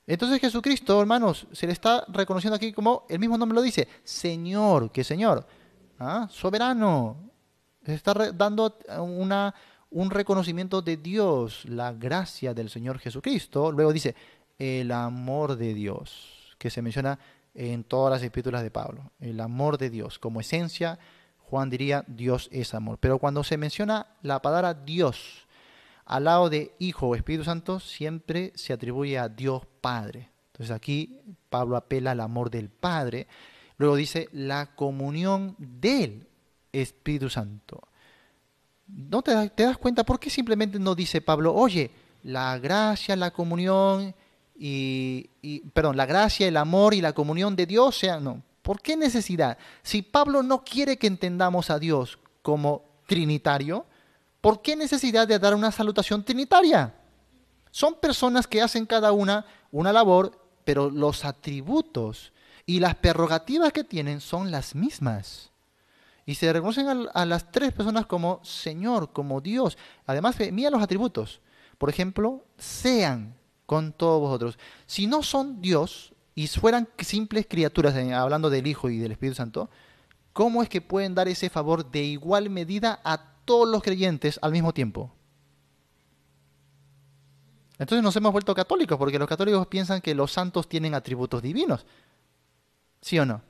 Entonces Jesucristo, hermanos, se le está reconociendo aquí como el mismo nombre lo dice, Señor, que Señor. ¿ah? soberano. Está dando eh, una, un reconocimiento de Dios, la gracia del Señor Jesucristo. Luego dice, el amor de Dios, que se menciona en todas las escrituras de Pablo. El amor de Dios, como esencia, Juan diría, Dios es amor. Pero cuando se menciona la palabra Dios al lado de Hijo o Espíritu Santo, siempre se atribuye a Dios Padre. Entonces aquí Pablo apela al amor del Padre Luego dice la comunión del Espíritu Santo. ¿No te, das cuenta por qué simplemente no dice Pablo, oye, la gracia, la comunión y, perdón, la gracia, el amor y la comunión de Dios sean, no. ¿Por qué necesidad? Si Pablo no quiere que entendamos a Dios como trinitario, ¿por qué necesidad de dar una salutación trinitaria? Son personas que hacen cada una una labor, pero los atributos y las prerrogativas que tienen son las mismas. Y se reconocen a, las tres personas como Señor, como Dios. Además, eh, mira los atributos. Por ejemplo, sean con todos vosotros. Si no son Dios y fueran simples criaturas, eh, hablando del Hijo y del Espíritu Santo, ¿cómo es que pueden dar ese favor de igual medida a todos los creyentes al mismo tiempo? Entonces nos hemos vuelto católicos, porque los católicos piensan que los santos tienen atributos divinos. ¿Sí o no?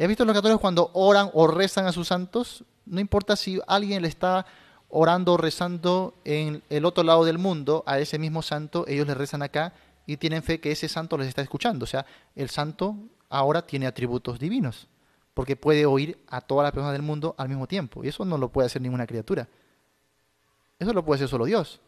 ¿Has visto los católicos cuando oran o rezan a sus santos? No importa si alguien le está orando o rezando en el otro lado del mundo a ese mismo santo, ellos le rezan acá y tienen fe que ese santo les está escuchando. O sea, el santo ahora tiene atributos divinos, porque puede oír a todas las personas del mundo al mismo tiempo. Y eso no lo puede hacer ninguna criatura. Eso lo puede hacer solo Dios.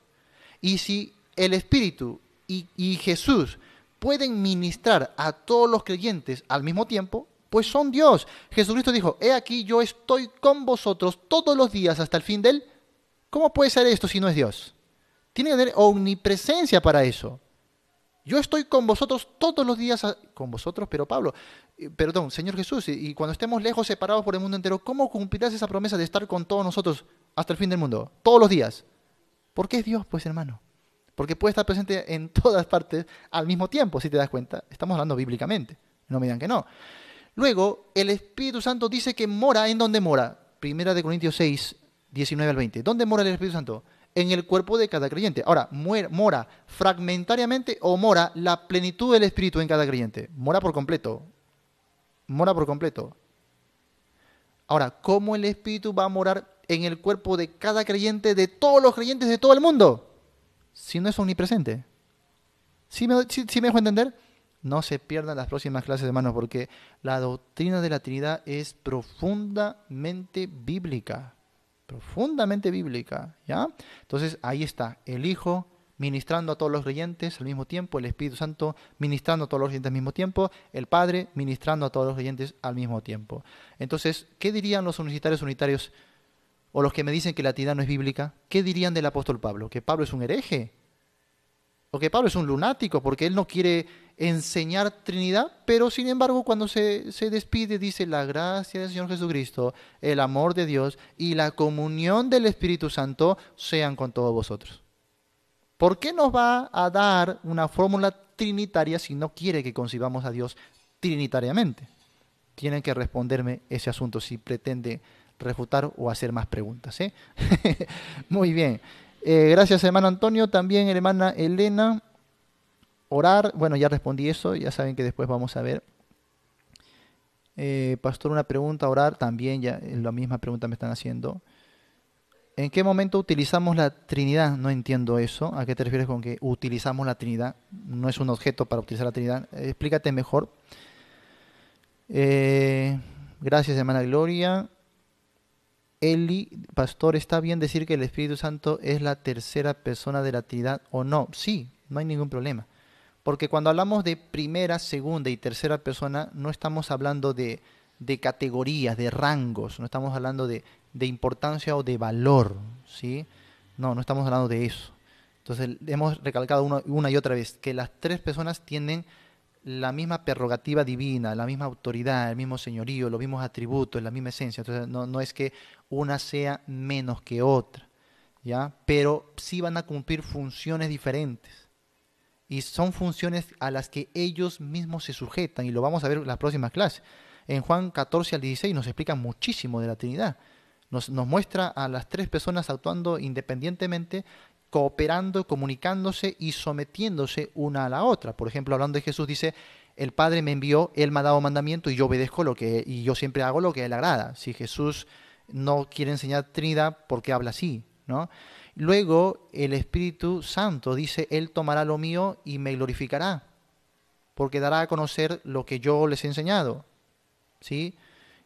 Y si el Espíritu y, y Jesús pueden ministrar a todos los creyentes al mismo tiempo, pues son Dios. Jesucristo dijo, he aquí yo estoy con vosotros todos los días hasta el fin del... ¿Cómo puede ser esto si no es Dios? Tiene que tener omnipresencia para eso. Yo estoy con vosotros todos los días, con vosotros, pero Pablo, eh, perdón, Señor Jesús, y, cuando estemos lejos, separados por el mundo entero, ¿cómo cumplirás esa promesa de estar con todos nosotros hasta el fin del mundo? Todos los días. Porque es Dios, pues hermano. Porque puede estar presente en todas partes al mismo tiempo, si te das cuenta. Estamos hablando bíblicamente, no me digan que no. Luego, el Espíritu Santo dice que mora en donde mora. Primera de Corintios 6, 19 al 20. ¿Dónde mora el Espíritu Santo? En el cuerpo de cada creyente. Ahora, mora fragmentariamente o mora la plenitud del Espíritu en cada creyente. Mora por completo. Mora por completo. Ahora, ¿cómo el Espíritu va a morar en el cuerpo de cada creyente, de todos los creyentes de todo el mundo? si no es omnipresente? si me, dejo entender? No se pierdan las próximas clases, de hermanos, porque la doctrina de la Trinidad es profundamente bíblica. Profundamente bíblica, ¿ya? Entonces ahí está, el Hijo, ministrando a todos los creyentes al mismo tiempo, el Espíritu Santo ministrando a todos los creyentes al mismo tiempo, el Padre ministrando a todos los creyentes al mismo tiempo. Entonces, ¿qué dirían los universitarios unitarios o los que me dicen que la Trinidad no es bíblica, ¿qué dirían del apóstol Pablo? ¿Que Pablo es un hereje? ¿O que Pablo es un lunático porque él no quiere enseñar Trinidad? Pero sin embargo, cuando se, se despide, dice la gracia del Señor Jesucristo, el amor de Dios y la comunión del Espíritu Santo sean con todos vosotros. ¿Por qué nos va a dar una fórmula trinitaria si no quiere que concibamos a Dios trinitariamente? Tienen que responderme ese asunto si pretende refutar o hacer más preguntas. ¿eh? Muy bien. Eh, gracias, hermano Antonio. También, hermana Elena. Orar. Bueno, ya respondí eso. Ya saben que después vamos a ver. Eh, pastor, una pregunta. Orar. También, ya la misma pregunta me están haciendo. ¿En qué momento utilizamos la Trinidad? No entiendo eso. ¿A qué te refieres con que utilizamos la Trinidad? No es un objeto para utilizar la Trinidad. Explícate mejor. gracias, hermana Gloria. Eli, pastor, ¿está bien decir que el Espíritu Santo es la tercera persona de la Trinidad o no? Sí, no hay ningún problema. Porque cuando hablamos de primera, segunda y tercera persona, no estamos hablando de, categorías, de rangos, no estamos hablando de, importancia o de valor, ¿sí? No, no estamos hablando de eso. Entonces, hemos recalcado una y otra vez que las tres personas tienen la misma prerrogativa divina, la misma autoridad, el mismo señorío, los mismos atributos, la misma esencia. Entonces, no, no es que una sea menos que otra, ¿ya? Pero sí van a cumplir funciones diferentes. Y son funciones a las que ellos mismos se sujetan, y lo vamos a ver en las próximas clases. En Juan 14 al 16 nos explica muchísimo de la Trinidad. Nos, nos muestra a las tres personas actuando independientemente cooperando, comunicándose y sometiéndose una a la otra. Por ejemplo, hablando de Jesús dice, el Padre me envió, Él me ha dado mandamiento y yo obedezco lo que, y yo siempre hago lo que Él agrada. Si Jesús no quiere enseñar Trinidad, ¿por qué habla así? ¿No? Luego el Espíritu Santo dice, Él tomará lo mío y me glorificará, porque dará a conocer lo que yo les he enseñado. ¿Sí?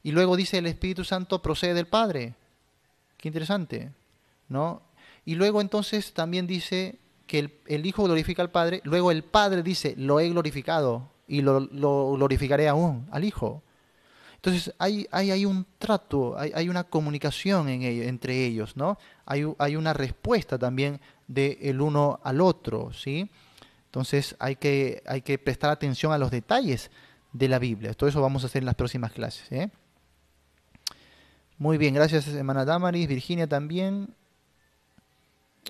Y luego dice, el Espíritu Santo procede del Padre. Qué interesante. ¿No? Y luego entonces también dice que el, Hijo glorifica al Padre, luego el Padre dice, lo he glorificado y lo, glorificaré aún al Hijo. Entonces hay, hay, hay un trato, hay, una comunicación entre ellos, ¿no? Hay, hay una respuesta también del el uno al otro, ¿sí? Entonces hay que, hay que prestar atención a los detalles de la Biblia. Todo eso vamos a hacer en las próximas clases. ¿eh? Muy bien, gracias hermana Damaris, Virginia también.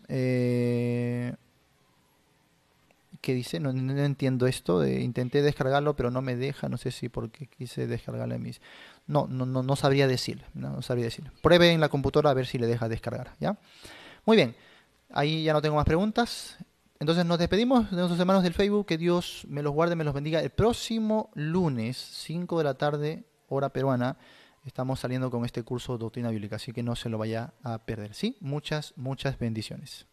Eh, ¿Qué dice? No, no, entiendo esto. intenté descargarlo, pero no me deja. No sé si porque quise descargarle en mis... No, no, no, no sabría decirlo No, sabría decir Pruebe en la computadora a ver si le deja descargar. ¿ya? Muy bien. Ahí ya no tengo más preguntas. Entonces nos despedimos de nuestros hermanos del Facebook. Que Dios me los guarde, me los bendiga. El próximo lunes, 5 de la tarde, hora peruana Estamos saliendo con este curso de Doctrina Bíblica, así que no se lo vaya a perder. Sí, muchas, muchas bendiciones.